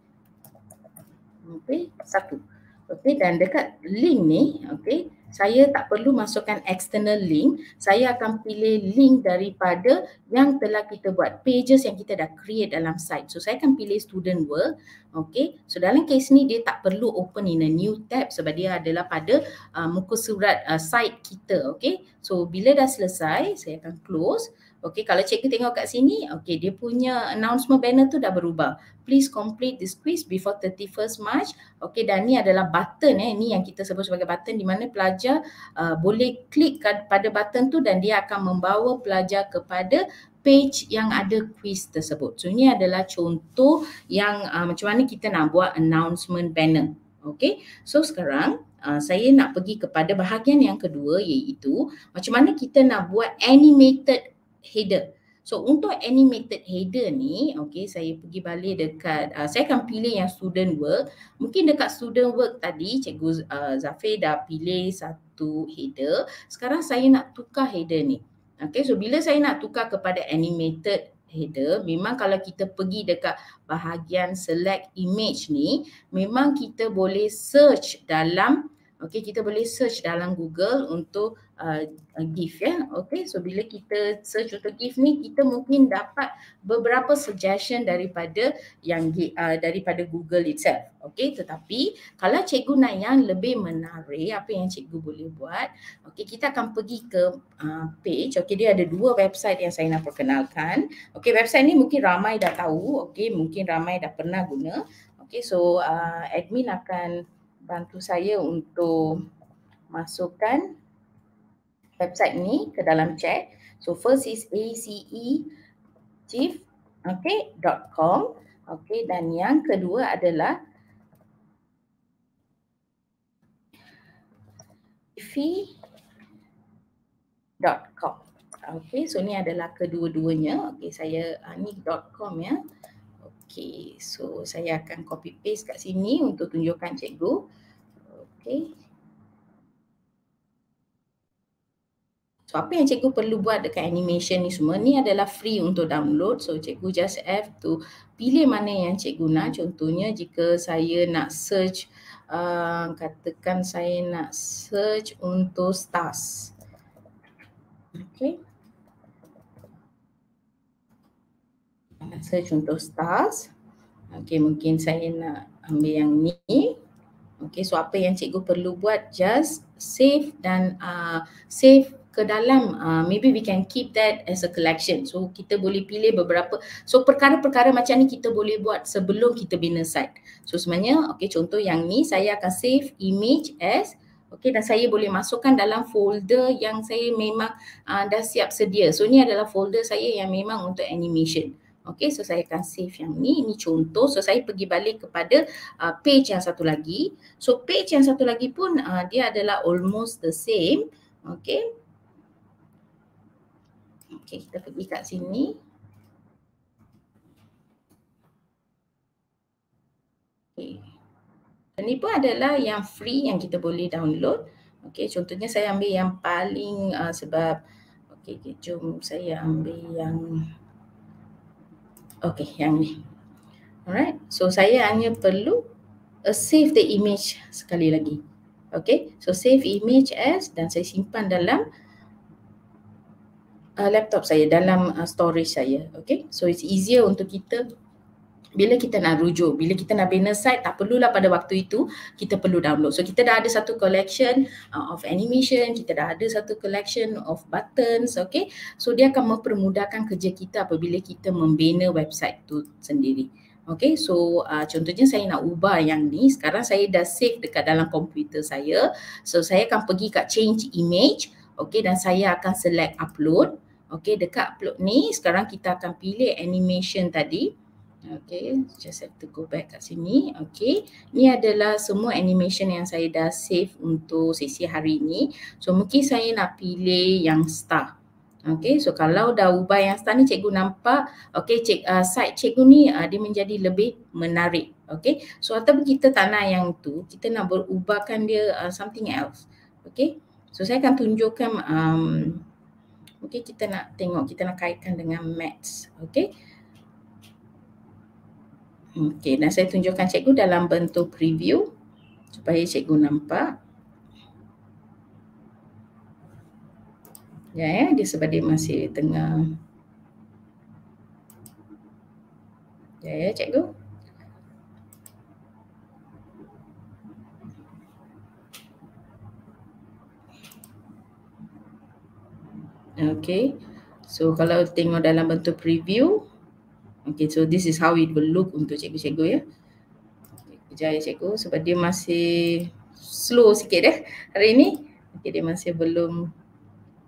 Okay satu. Okay dan dekat link ni okay saya tak perlu masukkan external link saya akan pilih link daripada yang telah kita buat pages yang kita dah create dalam site so saya akan pilih student world okay so dalam kes ni dia tak perlu open in a new tab sebab dia adalah pada uh, muka surat uh, site kita okay so bila dah selesai saya akan close Okay, kalau cikgu tengok kat sini, okay, dia punya announcement banner tu dah berubah. Please complete this quiz before 31st March. Okay, dan ni adalah button eh. Ni yang kita sebut sebagai button di mana pelajar uh, boleh klik pada button tu dan dia akan membawa pelajar kepada page yang ada quiz tersebut. So, ni adalah contoh yang uh, macam mana kita nak buat announcement banner. Okay, so sekarang Uh, saya nak pergi kepada bahagian yang kedua iaitu macam mana kita nak buat animated header. So untuk animated header ni, okay, saya pergi balik dekat, uh, saya akan pilih yang student work. Mungkin dekat student work tadi, Cikgu uh, Zafir dah pilih satu header. Sekarang saya nak tukar header ni. Okay, so bila saya nak tukar kepada animated header, memang kalau kita pergi dekat bahagian select image ni, memang kita boleh search dalam Okey, kita boleh search dalam Google untuk uh, GIF ya. Okey, so bila kita search untuk GIF ni, kita mungkin dapat beberapa suggestion daripada yang uh, daripada Google itself. Okey, tetapi kalau cikgu nak yang lebih menarik, apa yang cikgu boleh buat? Okey, kita akan pergi ke uh, page. Okey, dia ada dua website yang saya nak perkenalkan. Okey, website ni mungkin ramai dah tahu. Okey, mungkin ramai dah pernah guna. Okey, so uh, admin akan bantu saya untuk masukkan website ni ke dalam chat. So first is acechief.com. Okay, dot com. Okay. dan yang kedua adalah dot com. Okay, so ni adalah kedua-duanya. Okay, saya uh, ni .com ya. Okay, so saya akan copy paste kat sini untuk tunjukkan cikgu. Okay. Okay. So apa yang cikgu perlu buat dekat animation ni semua ni adalah free untuk download. So cikgu just have to pilih mana yang cikgu nak. Contohnya jika saya nak search, uh, katakan saya nak search untuk stars. Okay. Nak search untuk stars. Okay mungkin saya nak ambil yang ni. Okay, so apa yang cikgu perlu buat, just save dan uh, save ke dalam. Uh, maybe we can keep that as a collection. So kita boleh pilih beberapa. So perkara-perkara macam ni kita boleh buat sebelum kita bina site. So sebenarnya, okay, contoh yang ni saya akan save image as Okay, dan saya boleh masukkan dalam folder yang saya memang uh, dah siap sedia. So, ni adalah folder saya yang memang untuk animation. Okay, so saya akan save yang ni. Ini contoh. So saya pergi balik kepada uh, page yang satu lagi. So page yang satu lagi pun uh, dia adalah almost the same. Okay. Okay, kita pergi kat sini. Okey. Ini pun adalah yang free yang kita boleh download. Okay. contohnya saya ambil yang paling uh, sebab Okay, jom saya ambil yang Okay, yang ni. Alright, so saya hanya perlu uh, save the image sekali lagi. Okay, so save image as dan saya simpan dalam uh, laptop saya, dalam uh, storage saya. Okay, so it's easier untuk kita bila kita nak rujuk, bila kita nak bina site, tak perlulah pada waktu itu kita perlu download. So kita dah ada satu collection uh, of animation, kita dah ada satu collection of buttons, okay. So dia akan mempermudahkan kerja kita apabila kita membina website tu sendiri. Okay, so uh, contohnya saya nak ubah yang ni. Sekarang saya dah save dekat dalam komputer saya. So saya akan pergi kat change image. Okay, dan saya akan select upload. Okay, dekat upload ni sekarang kita akan pilih animation tadi. Okay, just have to go back kat sini. Okay, ni adalah semua animation yang saya dah save untuk sesi hari ini. So, mungkin saya nak pilih yang star. Okay, so kalau dah ubah yang star ni cikgu nampak, okay, cik, uh, side cikgu ni uh, dia menjadi lebih menarik. Okay, so ataupun kita tak nak yang tu, kita nak berubahkan dia uh, something else. Okay, so saya akan tunjukkan, um, okay, kita nak tengok, kita nak kaitkan dengan maths. Okay, Okey, dan saya tunjukkan cikgu dalam bentuk preview supaya cikgu nampak. Ya, ya dia sebab dia masih tengah. Ya, ya cikgu. Okey. So kalau tengok dalam bentuk preview, Okay, so this is how it will look untuk cikgu-cikgu ya. Kejar ya cikgu sebab dia masih slow sikit eh hari ini. Okay, dia masih belum.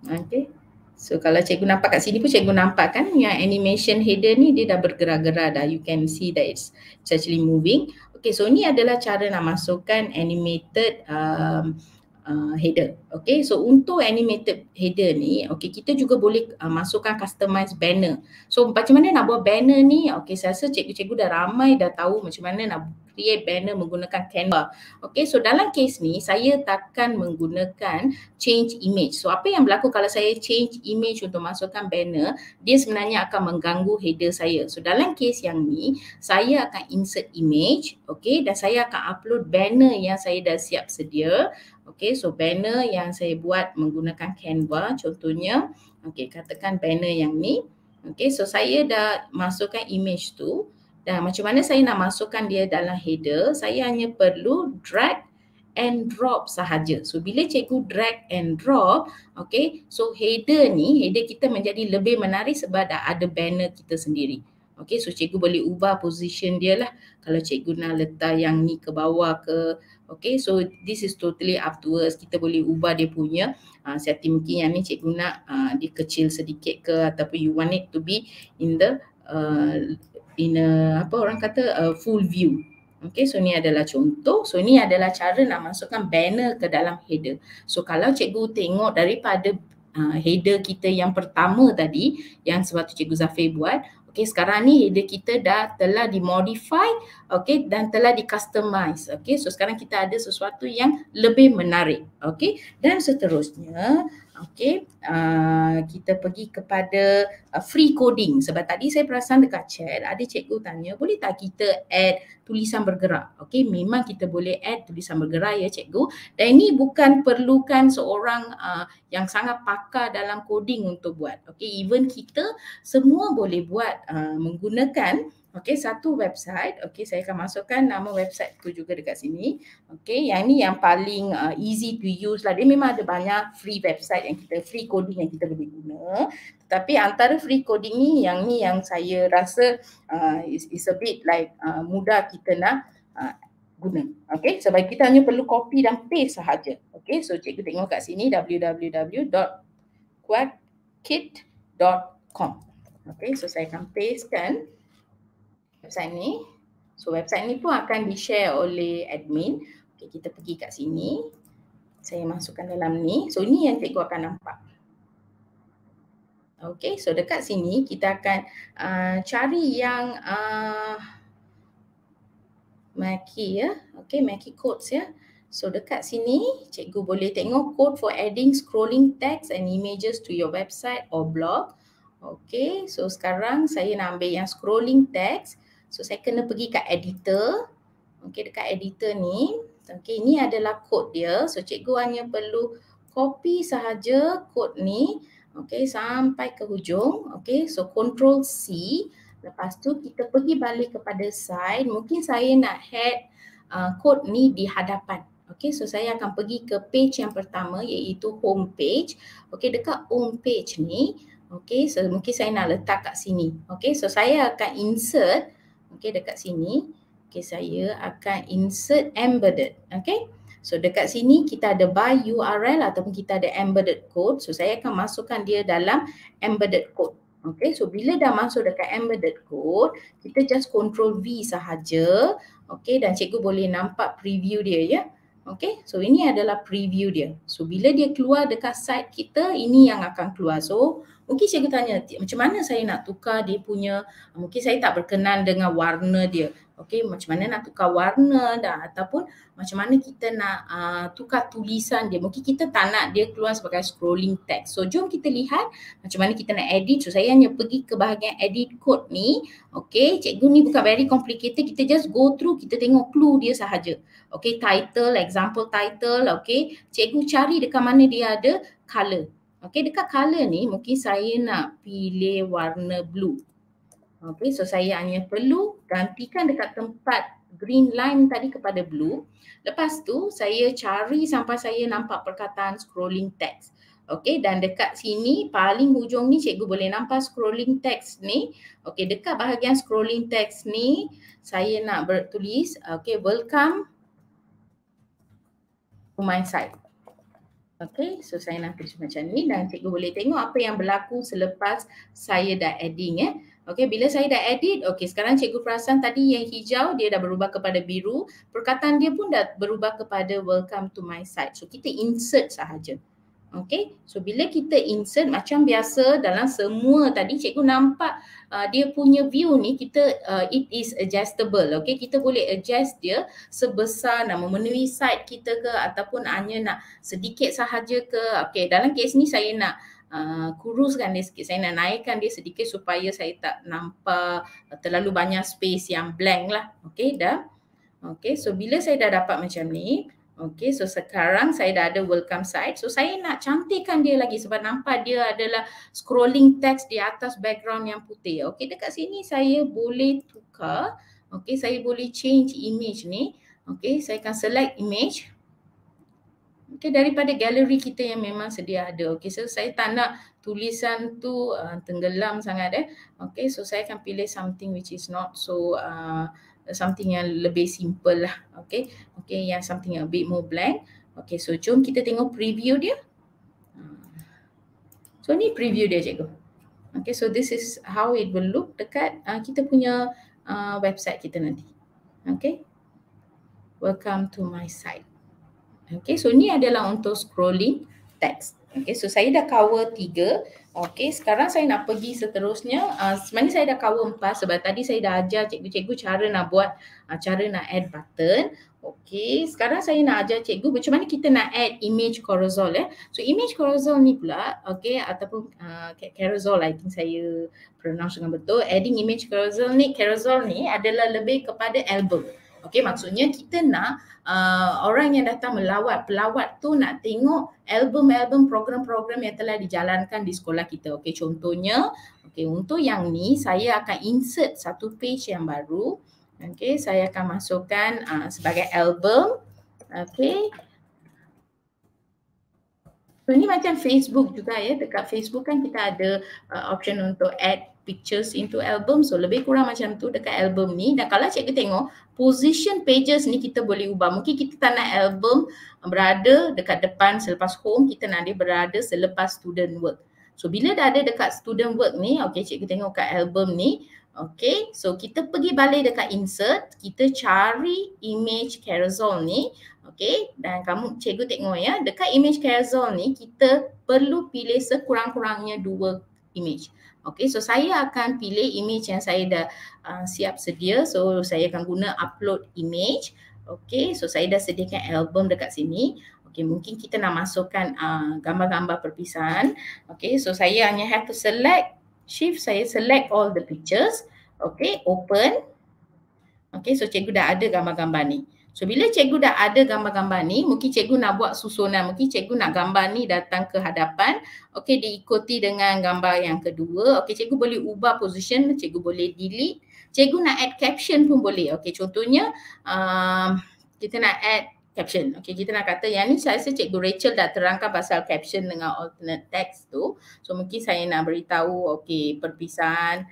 Okay, so kalau cikgu nampak kat sini pun cikgu nampak kan yang animation header ni dia dah bergerak-gerak dah. You can see that it's actually moving. Okay, so ni adalah cara nak masukkan animated um, uh, header. Okay, so untuk animated header ni, okay, kita juga boleh uh, masukkan customized banner. So macam mana nak buat banner ni? Okay, saya rasa cikgu-cikgu dah ramai dah tahu macam mana nak create banner menggunakan Canva. Okay, so dalam case ni, saya takkan menggunakan change image. So apa yang berlaku kalau saya change image untuk masukkan banner, dia sebenarnya akan mengganggu header saya. So dalam case yang ni, saya akan insert image, okay, dan saya akan upload banner yang saya dah siap sedia. Okey, so banner yang saya buat menggunakan Canva contohnya. okey katakan banner yang ni. okey so saya dah masukkan image tu. Dan macam mana saya nak masukkan dia dalam header, saya hanya perlu drag and drop sahaja. So bila cikgu drag and drop, okay, so header ni, header kita menjadi lebih menarik sebab dah ada banner kita sendiri. Okay, so cikgu boleh ubah position dia lah. Kalau cikgu nak letak yang ni ke bawah ke, Okay, so this is totally up to us. Kita boleh ubah dia punya uh, setting mungkin yang ni cikgu nak uh, dia kecil sedikit ke ataupun you want it to be in the uh, in a, apa orang kata a full view. Okay, so ni adalah contoh. So ni adalah cara nak masukkan banner ke dalam header. So kalau cikgu tengok daripada uh, header kita yang pertama tadi yang sebab tu cikgu Zafir buat, Okey, sekarang ni header kita dah telah dimodify, okey dan telah dicustomize. Okey, so sekarang kita ada sesuatu yang lebih menarik. Okey, dan seterusnya, okey, uh, kita pergi kepada uh, free coding sebab tadi saya perasan dekat chat ada cikgu tanya boleh tak kita add tulisan bergerak okey memang kita boleh add tulisan bergerak ya cikgu dan ini bukan perlukan seorang uh, yang sangat pakar dalam coding untuk buat okey even kita semua boleh buat uh, menggunakan Okey, satu website. Okey, saya akan masukkan nama website tu juga dekat sini. Okey, yang ni yang paling uh, easy to use lah. Dia memang ada banyak free website yang kita, free coding yang kita boleh guna. Tapi antara free coding ni yang ni yang saya rasa uh, is, a bit like uh, mudah kita nak uh, guna. Okay, sebab kita hanya perlu copy dan paste sahaja. Okay, so cikgu tengok kat sini www.quadkit.com. Okay, so saya akan pastekan website ni. So website ni pun akan di-share oleh admin. Okay, kita pergi kat sini. Saya masukkan dalam ni. So ni yang cikgu akan nampak. Okay, so dekat sini kita akan uh, cari yang uh, Mackie ya. Okay, Mackie Codes ya. So dekat sini cikgu boleh tengok code for adding scrolling text and images to your website or blog. Okay, so sekarang saya nak ambil yang scrolling text. So saya kena pergi kat editor. Okay, dekat editor ni. Okay, ini adalah code dia. So cikgu hanya perlu copy sahaja code ni. Okay sampai ke hujung Okay, so control C lepas tu kita pergi balik kepada side mungkin saya nak head uh, code ni di hadapan Okay, so saya akan pergi ke page yang pertama iaitu home page okey dekat home page ni Okay, so mungkin saya nak letak kat sini Okay, so saya akan insert Okay, dekat sini Okay, saya akan insert embedded Okay. So dekat sini kita ada by URL ataupun kita ada embedded code. So saya akan masukkan dia dalam embedded code. Okay, so bila dah masuk dekat embedded code, kita just control V sahaja. Okay, dan cikgu boleh nampak preview dia ya. Okay, so ini adalah preview dia. So bila dia keluar dekat site kita, ini yang akan keluar. So mungkin cikgu tanya macam mana saya nak tukar dia punya mungkin saya tak berkenan dengan warna dia okey macam mana nak tukar warna dah ataupun macam mana kita nak uh, tukar tulisan dia mungkin kita tak nak dia keluar sebagai scrolling text so jom kita lihat macam mana kita nak edit so saya hanya pergi ke bahagian edit code ni okey cikgu ni bukan very complicated kita just go through kita tengok clue dia sahaja okey title example title okey cikgu cari dekat mana dia ada color Okey dekat color ni mungkin saya nak pilih warna blue. Okey so saya hanya perlu gantikan dekat tempat green line tadi kepada blue. Lepas tu saya cari sampai saya nampak perkataan scrolling text. Okey dan dekat sini paling hujung ni cikgu boleh nampak scrolling text ni. Okey dekat bahagian scrolling text ni saya nak bertulis okey welcome to my site. Okay, so saya nampak macam ni dan cikgu boleh tengok apa yang berlaku selepas saya dah adding eh. Okay, bila saya dah edit, okay sekarang cikgu perasan tadi yang hijau dia dah berubah kepada biru. Perkataan dia pun dah berubah kepada welcome to my site. So kita insert sahaja. Okay, so bila kita insert macam biasa dalam semua tadi cikgu nampak uh, dia punya view ni kita uh, it is adjustable. Okay, kita boleh adjust dia sebesar nak memenuhi side kita ke ataupun hanya nak sedikit sahaja ke. Okay, dalam kes ni saya nak Uh, kuruskan dia sikit. Saya nak naikkan dia sedikit supaya saya tak nampak terlalu banyak space yang blank lah. Okay dah. Okay so bila saya dah dapat macam ni, Okay, so sekarang saya dah ada welcome site. So saya nak cantikkan dia lagi sebab nampak dia adalah scrolling text di atas background yang putih. Okay, dekat sini saya boleh tukar. Okay, saya boleh change image ni. Okay, saya akan select image. Okay, daripada galeri kita yang memang sedia ada. Okay, so saya tak nak tulisan tu uh, tenggelam sangat eh. Okay, so saya akan pilih something which is not so... Uh, something yang lebih simple lah. Okay. Okay. Yang something yang a bit more blank. Okay. So, jom kita tengok preview dia. So, ni preview dia cikgu. Okay. So, this is how it will look dekat uh, kita punya uh, website kita nanti. Okay. Welcome to my site. Okay. So, ni adalah untuk scrolling text. Okay. So, saya dah cover tiga. Okey, sekarang saya nak pergi seterusnya. Uh, sebenarnya saya dah cover empat sebab tadi saya dah ajar cikgu-cikgu cara nak buat uh, cara nak add button. Okey, sekarang saya nak ajar cikgu macam mana kita nak add image carousel eh. So image carousel ni pula, okey ataupun uh, carousel I think saya pronounce dengan betul. Adding image carousel ni, carousel ni adalah lebih kepada album. Okey, maksudnya kita nak uh, orang yang datang melawat, pelawat tu nak tengok album-album program-program yang telah dijalankan di sekolah kita. Okey, contohnya, okey untuk yang ni saya akan insert satu page yang baru. Okey, saya akan masukkan uh, sebagai album. Okey. So, ni macam Facebook juga ya. Dekat Facebook kan kita ada uh, option untuk add pictures into album. So lebih kurang macam tu dekat album ni. Dan kalau cikgu tengok, position pages ni kita boleh ubah. Mungkin kita tak nak album berada dekat depan selepas home, kita nak dia berada selepas student work. So bila dah ada dekat student work ni, okay cikgu tengok kat album ni, okay. So kita pergi balik dekat insert, kita cari image carousel ni, okay. Dan kamu cikgu tengok ya, dekat image carousel ni kita perlu pilih sekurang-kurangnya dua image. Okay, so saya akan pilih image yang saya dah uh, siap sedia. So saya akan guna upload image. Okay, so saya dah sediakan album dekat sini. Okay, mungkin kita nak masukkan uh, gambar-gambar uh, perpisahan. Okay, so saya hanya have to select, shift saya select all the pictures. Okay, open. Okay, so cikgu dah ada gambar-gambar ni. So bila cikgu dah ada gambar-gambar ni, mungkin cikgu nak buat susunan, mungkin cikgu nak gambar ni datang ke hadapan, okey diikuti dengan gambar yang kedua. Okey cikgu boleh ubah position, cikgu boleh delete. Cikgu nak add caption pun boleh. Okey contohnya um, kita nak add caption. Okey kita nak kata yang ni saya rasa cikgu Rachel dah terangkan pasal caption dengan alternate text tu. So mungkin saya nak beritahu okey perpisahan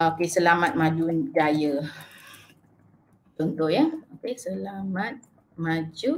Okey selamat maju jaya contoh ya. Okey, selamat maju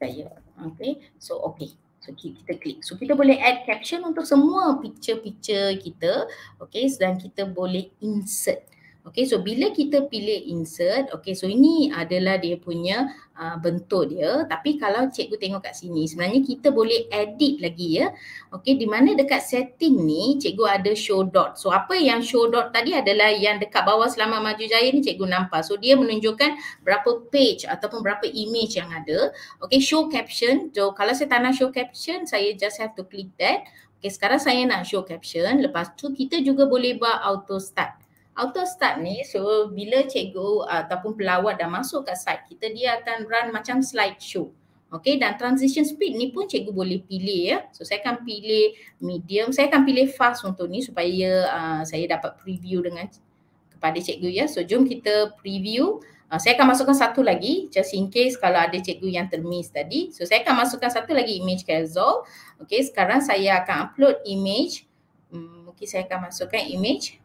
saya. Okey. So okey. So kita klik. So kita boleh add caption untuk semua picture-picture kita. Okey, dan kita boleh insert Okay so bila kita pilih insert, okay so ini adalah dia punya uh, bentuk dia tapi kalau cikgu tengok kat sini sebenarnya kita boleh edit lagi ya. Okay di mana dekat setting ni cikgu ada show dot. So apa yang show dot tadi adalah yang dekat bawah selama maju jaya ni cikgu nampak. So dia menunjukkan berapa page ataupun berapa image yang ada. Okay show caption. So kalau saya tak nak show caption saya just have to click that. Okay sekarang saya nak show caption. Lepas tu kita juga boleh buat auto start auto start ni so bila cikgu uh, ataupun pelawat dah masuk kat site kita dia akan run macam slide show, Okay dan transition speed ni pun cikgu boleh pilih ya. So saya akan pilih medium. Saya akan pilih fast untuk ni supaya uh, saya dapat preview dengan kepada cikgu ya. So jom kita preview. Uh, saya akan masukkan satu lagi just in case kalau ada cikgu yang termiss tadi. So saya akan masukkan satu lagi image carousel. Okay sekarang saya akan upload image. Hmm, mungkin saya akan masukkan image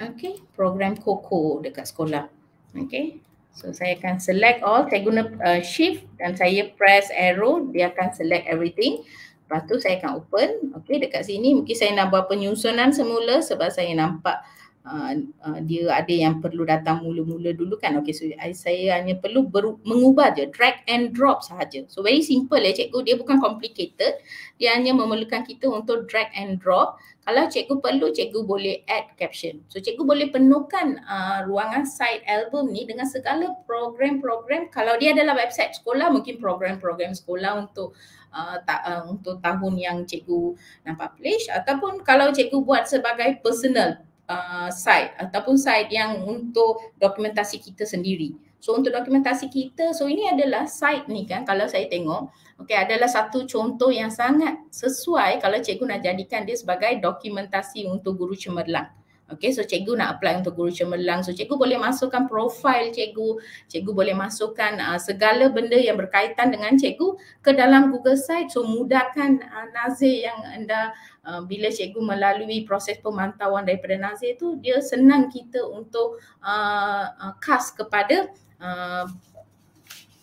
okay, program COCO dekat sekolah. Okay, so saya akan select all. Saya guna uh, shift dan saya press arrow. Dia akan select everything. Lepas tu saya akan open. Okay, dekat sini mungkin saya nak buat penyusunan semula sebab saya nampak Uh, uh, dia ada yang perlu datang mula-mula dulu kan Okay so I, saya hanya perlu beru- mengubah je Drag and drop sahaja So very simple ya eh, cikgu Dia bukan complicated Dia hanya memerlukan kita untuk drag and drop kalau cikgu perlu, cikgu boleh add caption. So cikgu boleh penuhkan uh, ruangan side album ni dengan segala program-program. Kalau dia adalah website sekolah, mungkin program-program sekolah untuk uh, ta- uh, untuk tahun yang cikgu nak publish. Ataupun kalau cikgu buat sebagai personal uh, site ataupun site yang untuk dokumentasi kita sendiri. So untuk dokumentasi kita, so ini adalah site ni kan kalau saya tengok. okay, adalah satu contoh yang sangat sesuai kalau cikgu nak jadikan dia sebagai dokumentasi untuk guru cemerlang. Okay, so cikgu nak apply untuk guru cemerlang. So cikgu boleh masukkan profil cikgu. Cikgu boleh masukkan uh, segala benda yang berkaitan dengan cikgu ke dalam Google site. So mudahkan uh, nazir yang anda uh, bila cikgu melalui proses pemantauan daripada nazir tu, dia senang kita untuk uh, uh, cast kepada Uh,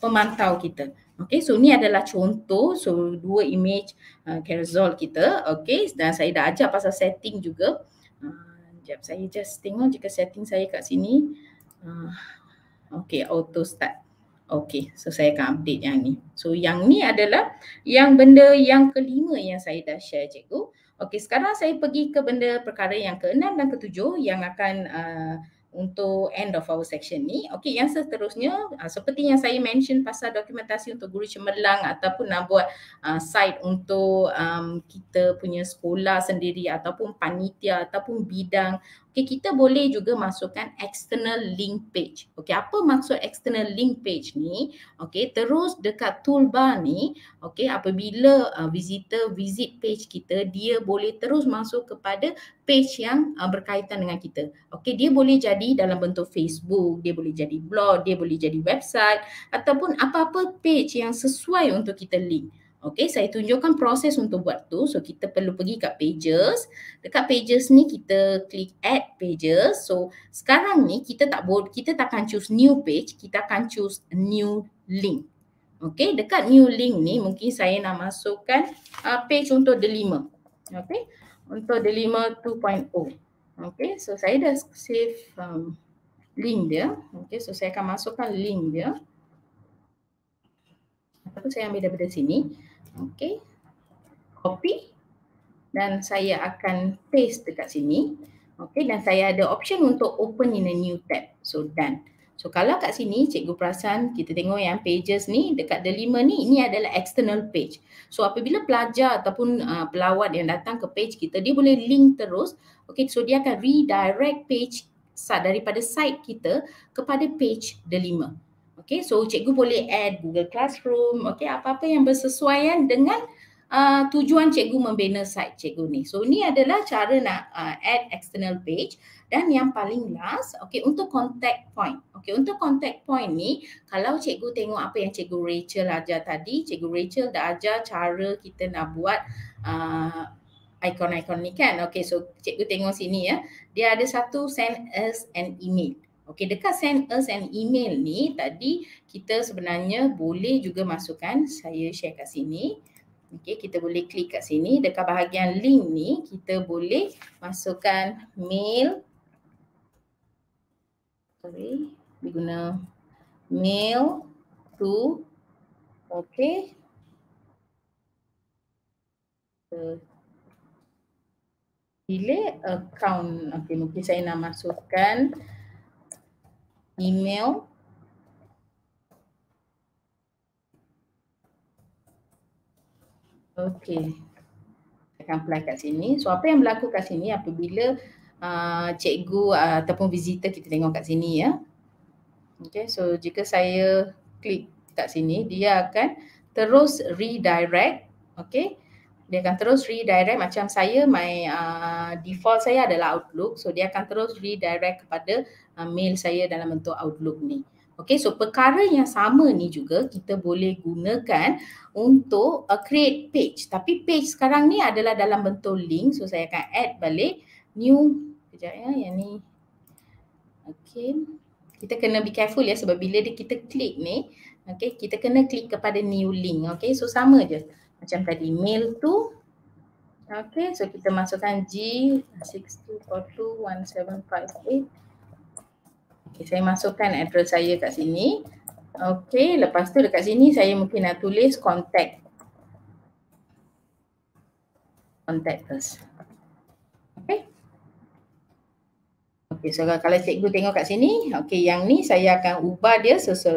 pemantau kita. Okay, so ni adalah contoh so dua image uh, carousel kita. Okay, dan saya dah ajar pasal setting juga. Uh, jap, saya just tengok jika setting saya kat sini. Uh, okay, auto start. Okay, so saya akan update yang ni. So yang ni adalah yang benda yang kelima yang saya dah share cikgu. Okay, sekarang saya pergi ke benda perkara yang keenam dan ketujuh yang akan uh, untuk end of our section ni. Okey, yang seterusnya uh, seperti yang saya mention pasal dokumentasi untuk guru cemerlang ataupun nak buat uh, site untuk um, kita punya sekolah sendiri ataupun panitia ataupun bidang Okay, kita boleh juga masukkan external link page. Okay, apa maksud external link page ni? Okay, terus dekat toolbar ni, okay, apabila uh, visitor visit page kita, dia boleh terus masuk kepada page yang uh, berkaitan dengan kita. Okay, dia boleh jadi dalam bentuk Facebook, dia boleh jadi blog, dia boleh jadi website ataupun apa-apa page yang sesuai untuk kita link. Okay, saya tunjukkan proses untuk buat tu. So, kita perlu pergi kat pages. Dekat pages ni kita klik add pages. So, sekarang ni kita tak boleh, kita takkan choose new page. Kita akan choose new link. Okay, dekat new link ni mungkin saya nak masukkan uh, page untuk delima. Okay, untuk delima 2.0. Okay, so saya dah save um, link dia. Okay, so saya akan masukkan link dia. Ataupun saya ambil daripada sini. Okay. Copy. Dan saya akan paste dekat sini. Okay. Dan saya ada option untuk open in a new tab. So done. So kalau kat sini cikgu perasan kita tengok yang pages ni dekat delima ni ini adalah external page. So apabila pelajar ataupun uh, pelawat yang datang ke page kita dia boleh link terus. Okay so dia akan redirect page daripada site kita kepada page delima. Okay, so cikgu boleh add Google Classroom, okay, apa-apa yang bersesuaian dengan uh, tujuan cikgu membina site cikgu ni. So, ni adalah cara nak uh, add external page dan yang paling last, okay, untuk contact point. Okay, untuk contact point ni, kalau cikgu tengok apa yang cikgu Rachel ajar tadi, cikgu Rachel dah ajar cara kita nak buat uh, icon ikon ni kan. Okay, so cikgu tengok sini ya. Dia ada satu send as an email. Okey, dekat send us an email ni tadi kita sebenarnya boleh juga masukkan saya share kat sini. Okey, kita boleh klik kat sini. Dekat bahagian link ni kita boleh masukkan mail. Sorry, guna mail to okey. Pilih account. Okey, mungkin saya nak masukkan email okay. akan apply kat sini so apa yang berlaku kat sini apabila uh, cikgu uh, ataupun visitor kita tengok kat sini ya okay. so jika saya klik kat sini dia akan terus redirect okay? dia akan terus redirect macam saya my uh, default saya adalah outlook so dia akan terus redirect kepada mail saya dalam bentuk Outlook ni. Okay, so perkara yang sama ni juga kita boleh gunakan untuk uh, create page. Tapi page sekarang ni adalah dalam bentuk link. So saya akan add balik new. Sekejap ya, yang ni. Okay. Kita kena be careful ya sebab bila dia kita klik ni, okay, kita kena klik kepada new link. Okay, so sama je. Macam tadi mail tu. Okay, so kita masukkan G624217589. Okay, saya masukkan address saya kat sini. Okey, lepas tu dekat sini saya mungkin nak tulis contact. Contact us. Okey. Okey, so kalau cikgu tengok kat sini, okey yang ni saya akan ubah dia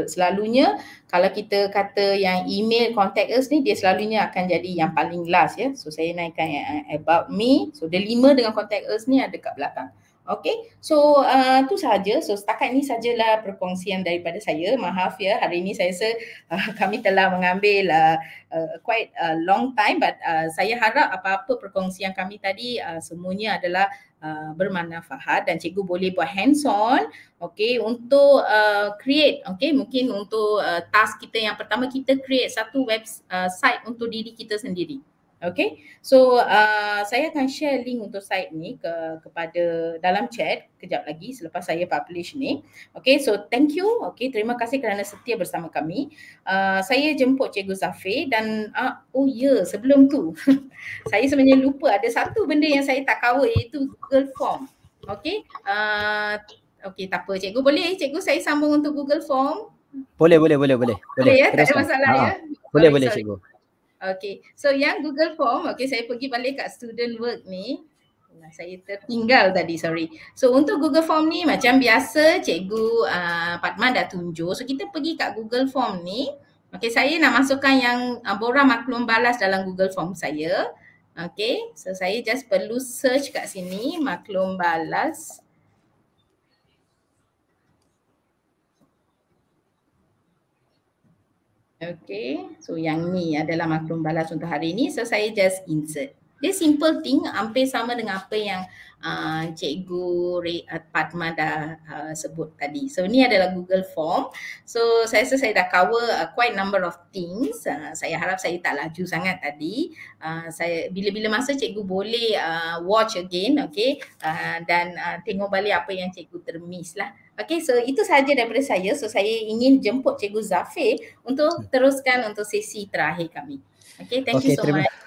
selalunya kalau kita kata yang email contact us ni dia selalunya akan jadi yang paling last ya. So saya naikkan yang about me. So the lima dengan contact us ni ada kat belakang. Okay, so uh, tu sahaja. So setakat ini sajalah perkongsian daripada saya. Maaf ya, hari ini saya rasa uh, kami telah mengambil uh, uh, quite a uh, long time but uh, saya harap apa-apa perkongsian kami tadi uh, semuanya adalah uh, bermanfaat dan cikgu boleh buat hands on okay, untuk uh, create, okay, mungkin untuk uh, task kita yang pertama kita create satu website uh, untuk diri kita sendiri. Okay, so uh, saya akan share link untuk site ni ke, kepada dalam chat kejap lagi selepas saya publish ni. Okay, so thank you. Okay, terima kasih kerana setia bersama kami. Uh, saya jemput Cikgu Zafir dan uh, oh ya yeah, sebelum tu saya sebenarnya lupa ada satu benda yang saya tak cover iaitu Google Form. Okay, uh, okay tak apa Cikgu boleh Cikgu saya sambung untuk Google Form. Boleh, boleh, boleh, boleh. Boleh, boleh ya, tak ada masalah ha, ha. ya. Boleh, sorry, boleh sorry. Cikgu. Okay, so yang Google Form, okay saya pergi balik kat student work ni. saya tertinggal tadi, sorry. So untuk Google Form ni macam biasa cikgu uh, Padma dah tunjuk. So kita pergi kat Google Form ni. Okay, saya nak masukkan yang uh, borang maklum balas dalam Google Form saya. Okay, so saya just perlu search kat sini maklum balas Okay, so yang ni adalah maklum balas untuk hari ni. So saya just insert. Dia simple thing, hampir sama dengan apa yang uh, Cikgu ah, Fatma dah uh, sebut tadi. So ni adalah Google Form. So saya rasa saya dah cover uh, quite number of things. Uh, saya harap saya tak laju sangat tadi. Uh, saya bila-bila masa Cikgu boleh uh, watch again, okay, uh, dan uh, tengok balik apa yang Cikgu termiss lah. Okay, so itu sahaja daripada saya. So saya ingin jemput Cikgu Zafir untuk teruskan untuk sesi terakhir kami. Okay, thank okay, you so much.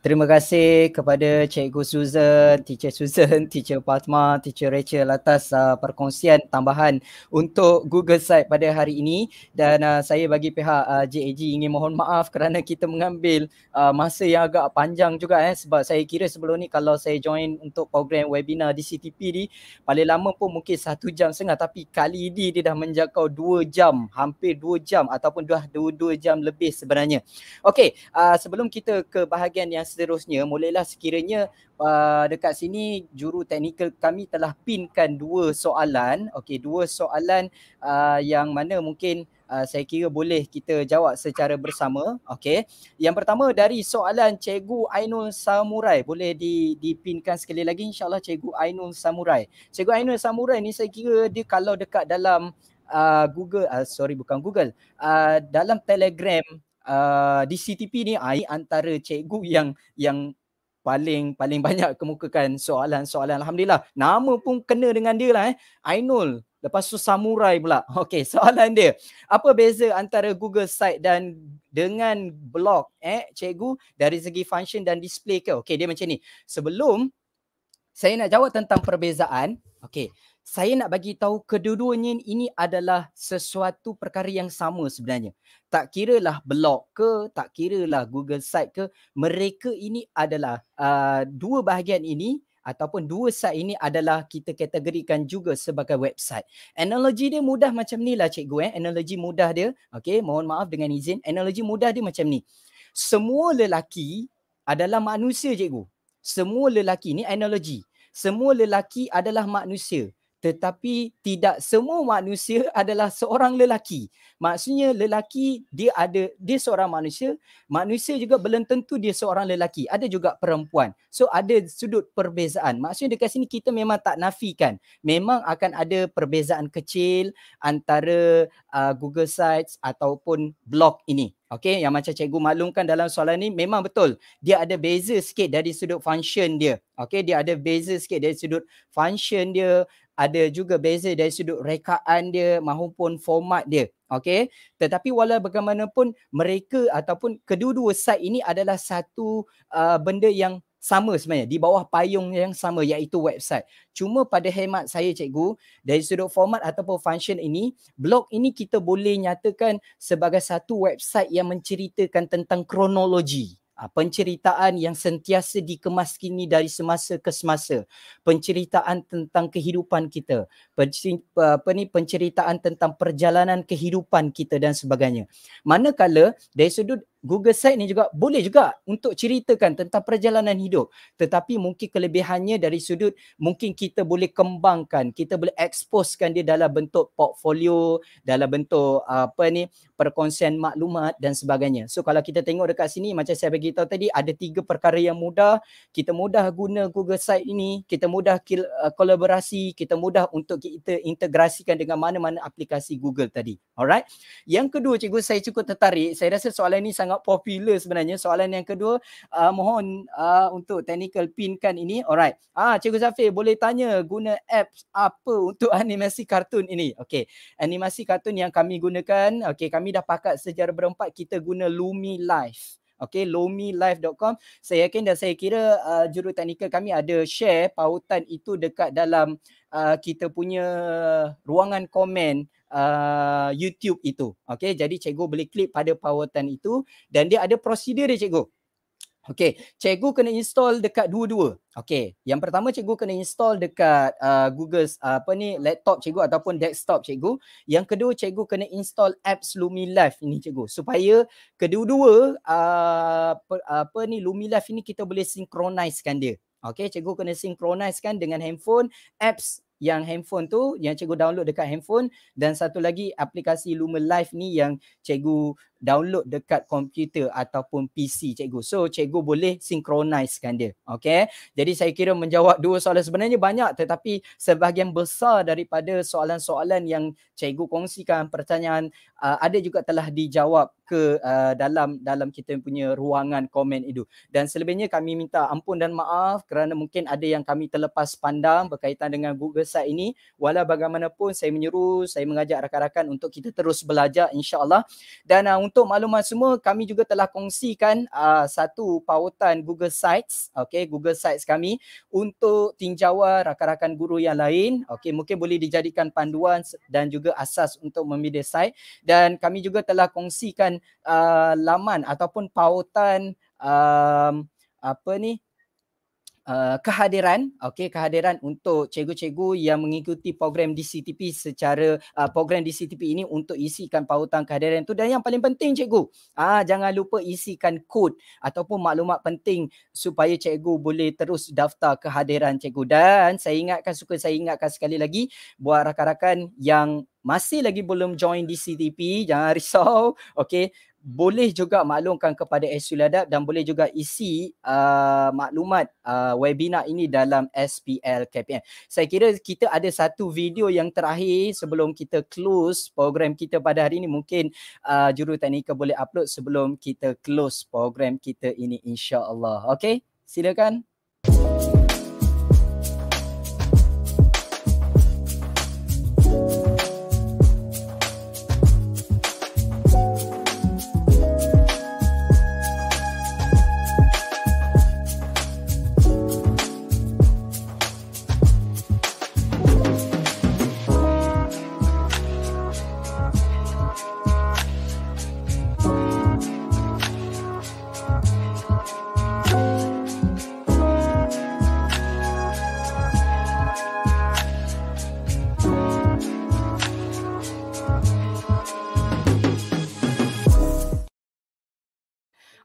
Terima kasih kepada Cikgu Susan, Teacher Susan, Teacher Fatma, Teacher Rachel atas uh, perkongsian tambahan untuk Google Site pada hari ini dan uh, saya bagi pihak uh, JAG ingin mohon maaf kerana kita mengambil uh, masa yang agak panjang juga eh sebab saya kira sebelum ni kalau saya join untuk program webinar di CTP ni paling lama pun mungkin satu jam setengah tapi kali ini dia dah menjangkau dua jam, hampir dua jam ataupun dah dua, dua jam lebih sebenarnya. Okey, uh, sebelum kita ke bahagian yang seterusnya mulailah sekiranya uh, dekat sini juru teknikal kami telah pinkan dua soalan okey dua soalan uh, yang mana mungkin uh, saya kira boleh kita jawab secara bersama okey yang pertama dari soalan cikgu Ainul Samurai boleh di dipinkan sekali lagi insyaallah cikgu Ainul Samurai cikgu Ainul Samurai ni saya kira dia kalau dekat dalam Uh, Google, uh, sorry bukan Google uh, dalam Telegram uh, di CTP ni ai antara cikgu yang yang paling paling banyak kemukakan soalan-soalan alhamdulillah nama pun kena dengan dia lah eh Ainul lepas tu samurai pula okey soalan dia apa beza antara Google site dan dengan blog eh cikgu dari segi function dan display ke okey dia macam ni sebelum saya nak jawab tentang perbezaan okey saya nak bagi tahu kedua-duanya ini adalah sesuatu perkara yang sama sebenarnya. Tak kiralah blog ke, tak kiralah Google site ke, mereka ini adalah uh, dua bahagian ini ataupun dua site ini adalah kita kategorikan juga sebagai website. Analogi dia mudah macam ni lah cikgu eh. Analogi mudah dia, okay, mohon maaf dengan izin. Analogi mudah dia macam ni. Semua lelaki adalah manusia cikgu. Semua lelaki ni analogi. Semua lelaki adalah manusia tetapi tidak semua manusia adalah seorang lelaki. Maksudnya lelaki dia ada dia seorang manusia, manusia juga belum tentu dia seorang lelaki. Ada juga perempuan. So ada sudut perbezaan. Maksudnya dekat sini kita memang tak nafikan. Memang akan ada perbezaan kecil antara uh, Google Sites ataupun blog ini. Okay, yang macam cikgu maklumkan dalam soalan ni memang betul. Dia ada beza sikit dari sudut function dia. Okay, dia ada beza sikit dari sudut function dia, ada juga beza dari sudut rekaan dia mahupun format dia okay? tetapi walau bagaimanapun mereka ataupun kedua-dua side ini adalah satu uh, benda yang sama sebenarnya di bawah payung yang sama iaitu website cuma pada hemat saya cikgu dari sudut format ataupun function ini blog ini kita boleh nyatakan sebagai satu website yang menceritakan tentang kronologi Ah, penceritaan yang sentiasa dikemas kini dari semasa ke semasa penceritaan tentang kehidupan kita apa ni penceritaan tentang perjalanan kehidupan kita dan sebagainya manakala dari sudut Google site ni juga boleh juga untuk ceritakan tentang perjalanan hidup tetapi mungkin kelebihannya dari sudut mungkin kita boleh kembangkan kita boleh exposekan dia dalam bentuk portfolio dalam bentuk apa ni perkongsian maklumat dan sebagainya so kalau kita tengok dekat sini macam saya beritahu tadi ada tiga perkara yang mudah kita mudah guna Google site ini kita mudah uh, kolaborasi kita mudah untuk kita integrasikan dengan mana-mana aplikasi Google tadi alright yang kedua cikgu saya cukup tertarik saya rasa soalan ini sangat sangat popular sebenarnya. Soalan yang kedua, uh, mohon uh, untuk technical pinkan ini. Alright. Ah, Cikgu Zafir boleh tanya guna apps apa untuk animasi kartun ini? Okey. Animasi kartun yang kami gunakan, okey, kami dah pakat sejarah berempat kita guna Lumi Live. Okay, lomilife.com. Saya yakin dan saya kira uh, juru teknikal kami ada share pautan itu dekat dalam uh, kita punya ruangan komen uh, YouTube itu. Okey, jadi cikgu boleh klik pada power powertan itu dan dia ada prosedur dia cikgu. Okey, cikgu kena install dekat dua-dua. Okey, yang pertama cikgu kena install dekat uh, Google uh, apa ni laptop cikgu ataupun desktop cikgu. Yang kedua cikgu kena install apps Lumi Live ini cikgu supaya kedua-dua uh, per, apa ni Lumi Live ini kita boleh kan dia. Okey, cikgu kena kan dengan handphone apps yang handphone tu yang cikgu download dekat handphone dan satu lagi aplikasi Luma Live ni yang cikgu download dekat komputer ataupun PC cikgu. So cikgu boleh synchronisekan dia. Okay. Jadi saya kira menjawab dua soalan sebenarnya banyak tetapi sebahagian besar daripada soalan-soalan yang cikgu kongsikan pertanyaan uh, ada juga telah dijawab ke uh, dalam dalam kita punya ruangan komen itu. Dan selebihnya kami minta ampun dan maaf kerana mungkin ada yang kami terlepas pandang berkaitan dengan Google saat ini walau bagaimanapun saya menyeru saya mengajak rakan-rakan untuk kita terus belajar insyaallah dan uh, untuk makluman semua kami juga telah kongsikan uh, satu pautan Google Sites okay Google Sites kami untuk tinjauan rakan-rakan guru yang lain okay mungkin boleh dijadikan panduan dan juga asas untuk memilih site dan kami juga telah kongsikan uh, laman ataupun pautan um, apa ni Uh, kehadiran okey kehadiran untuk cikgu-cikgu yang mengikuti program DCTP secara uh, program DCTP ini untuk isikan pautan kehadiran tu dan yang paling penting cikgu ah uh, jangan lupa isikan kod ataupun maklumat penting supaya cikgu boleh terus daftar kehadiran cikgu dan saya ingatkan suka saya ingatkan sekali lagi buat rakan-rakan yang masih lagi belum join di CTP, jangan risau. Okay. Boleh juga maklumkan kepada SULADAP dan boleh juga isi uh, maklumat uh, webinar ini dalam SPL KPM. Saya kira kita ada satu video yang terakhir sebelum kita close program kita pada hari ini. Mungkin uh, juru teknikal boleh upload sebelum kita close program kita ini insya Allah. Okay, silakan.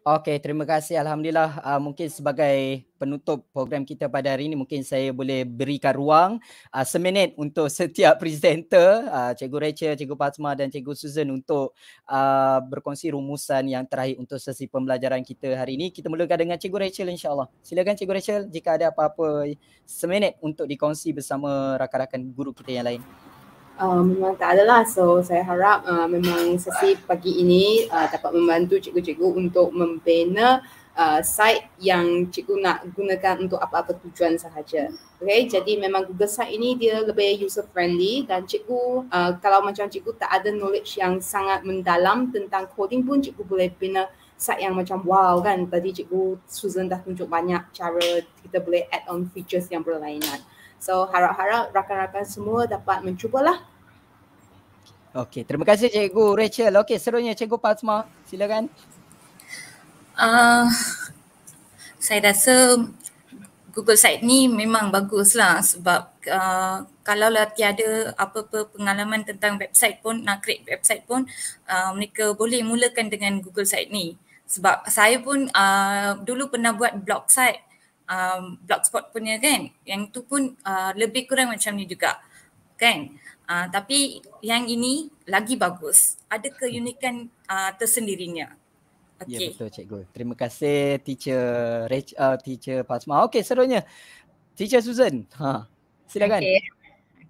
Okey, terima kasih. Alhamdulillah. Uh, mungkin sebagai penutup program kita pada hari ini, mungkin saya boleh berikan ruang uh, seminit untuk setiap presenter, uh, Cikgu Rachel, Cikgu Fatma dan Cikgu Susan untuk uh, berkongsi rumusan yang terakhir untuk sesi pembelajaran kita hari ini. Kita mulakan dengan Cikgu Rachel insyaAllah. Silakan Cikgu Rachel jika ada apa-apa seminit untuk dikongsi bersama rakan-rakan guru kita yang lain uh, memang tak adalah. So saya harap uh, memang sesi pagi ini uh, dapat membantu cikgu-cikgu untuk membina uh, site yang cikgu nak gunakan untuk apa-apa tujuan sahaja. Okay, jadi memang Google site ini dia lebih user friendly dan cikgu uh, kalau macam cikgu tak ada knowledge yang sangat mendalam tentang coding pun cikgu boleh bina site yang macam wow kan tadi cikgu Susan dah tunjuk banyak cara kita boleh add on features yang berlainan. So harap-harap rakan-rakan semua dapat mencubalah. Okay, terima kasih Cikgu Rachel. Okay, seronoknya Cikgu Pasma. Silakan. Uh, saya rasa Google Site ni memang bagus lah sebab uh, kalau lah tiada apa-apa pengalaman tentang website pun, nak create website pun, uh, mereka boleh mulakan dengan Google Site ni. Sebab saya pun uh, dulu pernah buat blog site um, blogspot punya kan yang tu pun uh, lebih kurang macam ni juga kan uh, tapi yang ini lagi bagus ada keunikan uh, tersendirinya okay. ya betul cikgu terima kasih teacher Rachel, uh, teacher Pasma okey seronya teacher Susan ha silakan okay.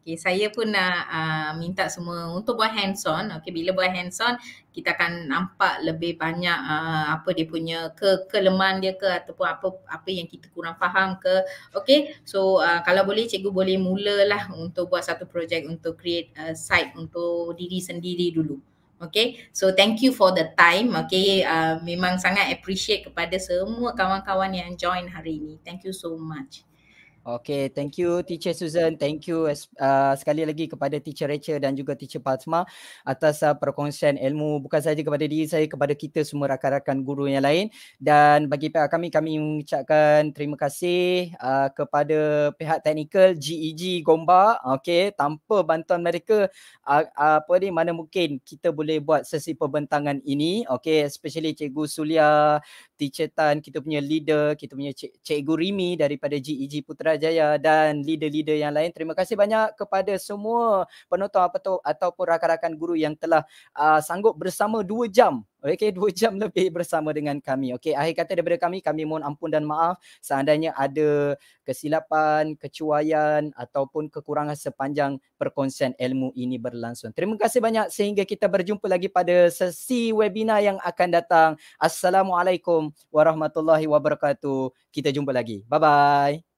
Okay, saya pun nak uh, minta semua untuk buat hands on. Okay, bila buat hands on, kita akan nampak lebih banyak uh, apa dia punya ke kelemahan dia ke ataupun apa apa yang kita kurang faham ke. Okay, so uh, kalau boleh cikgu boleh mulalah untuk buat satu projek untuk create a site untuk diri sendiri dulu. Okay, so thank you for the time. Okay, uh, memang sangat appreciate kepada semua kawan-kawan yang join hari ini. Thank you so much. Okay, thank you Teacher Susan. Thank you uh, sekali lagi kepada Teacher Rachel dan juga Teacher Fatma atas uh, perkongsian ilmu bukan saja kepada diri saya, kepada kita semua rakan-rakan guru yang lain. Dan bagi pihak kami, kami mengucapkan terima kasih uh, kepada pihak teknikal GEG e Gombak. Okay, tanpa bantuan mereka, uh, uh, apa ni, mana mungkin kita boleh buat sesi perbentangan ini. Okay, especially Cikgu Sulia, Teacher Tan, kita punya leader, kita punya Cik, Cikgu Rimi daripada GEG e Putrajaya dan leader-leader yang lain. Terima kasih banyak kepada semua penonton atau tu, ataupun rakan-rakan guru yang telah uh, sanggup bersama dua jam Okey, dua jam lebih bersama dengan kami. Okey, akhir kata daripada kami, kami mohon ampun dan maaf seandainya ada kesilapan, kecuaian ataupun kekurangan sepanjang perkongsian ilmu ini berlangsung. Terima kasih banyak sehingga kita berjumpa lagi pada sesi webinar yang akan datang. Assalamualaikum warahmatullahi wabarakatuh. Kita jumpa lagi. Bye-bye.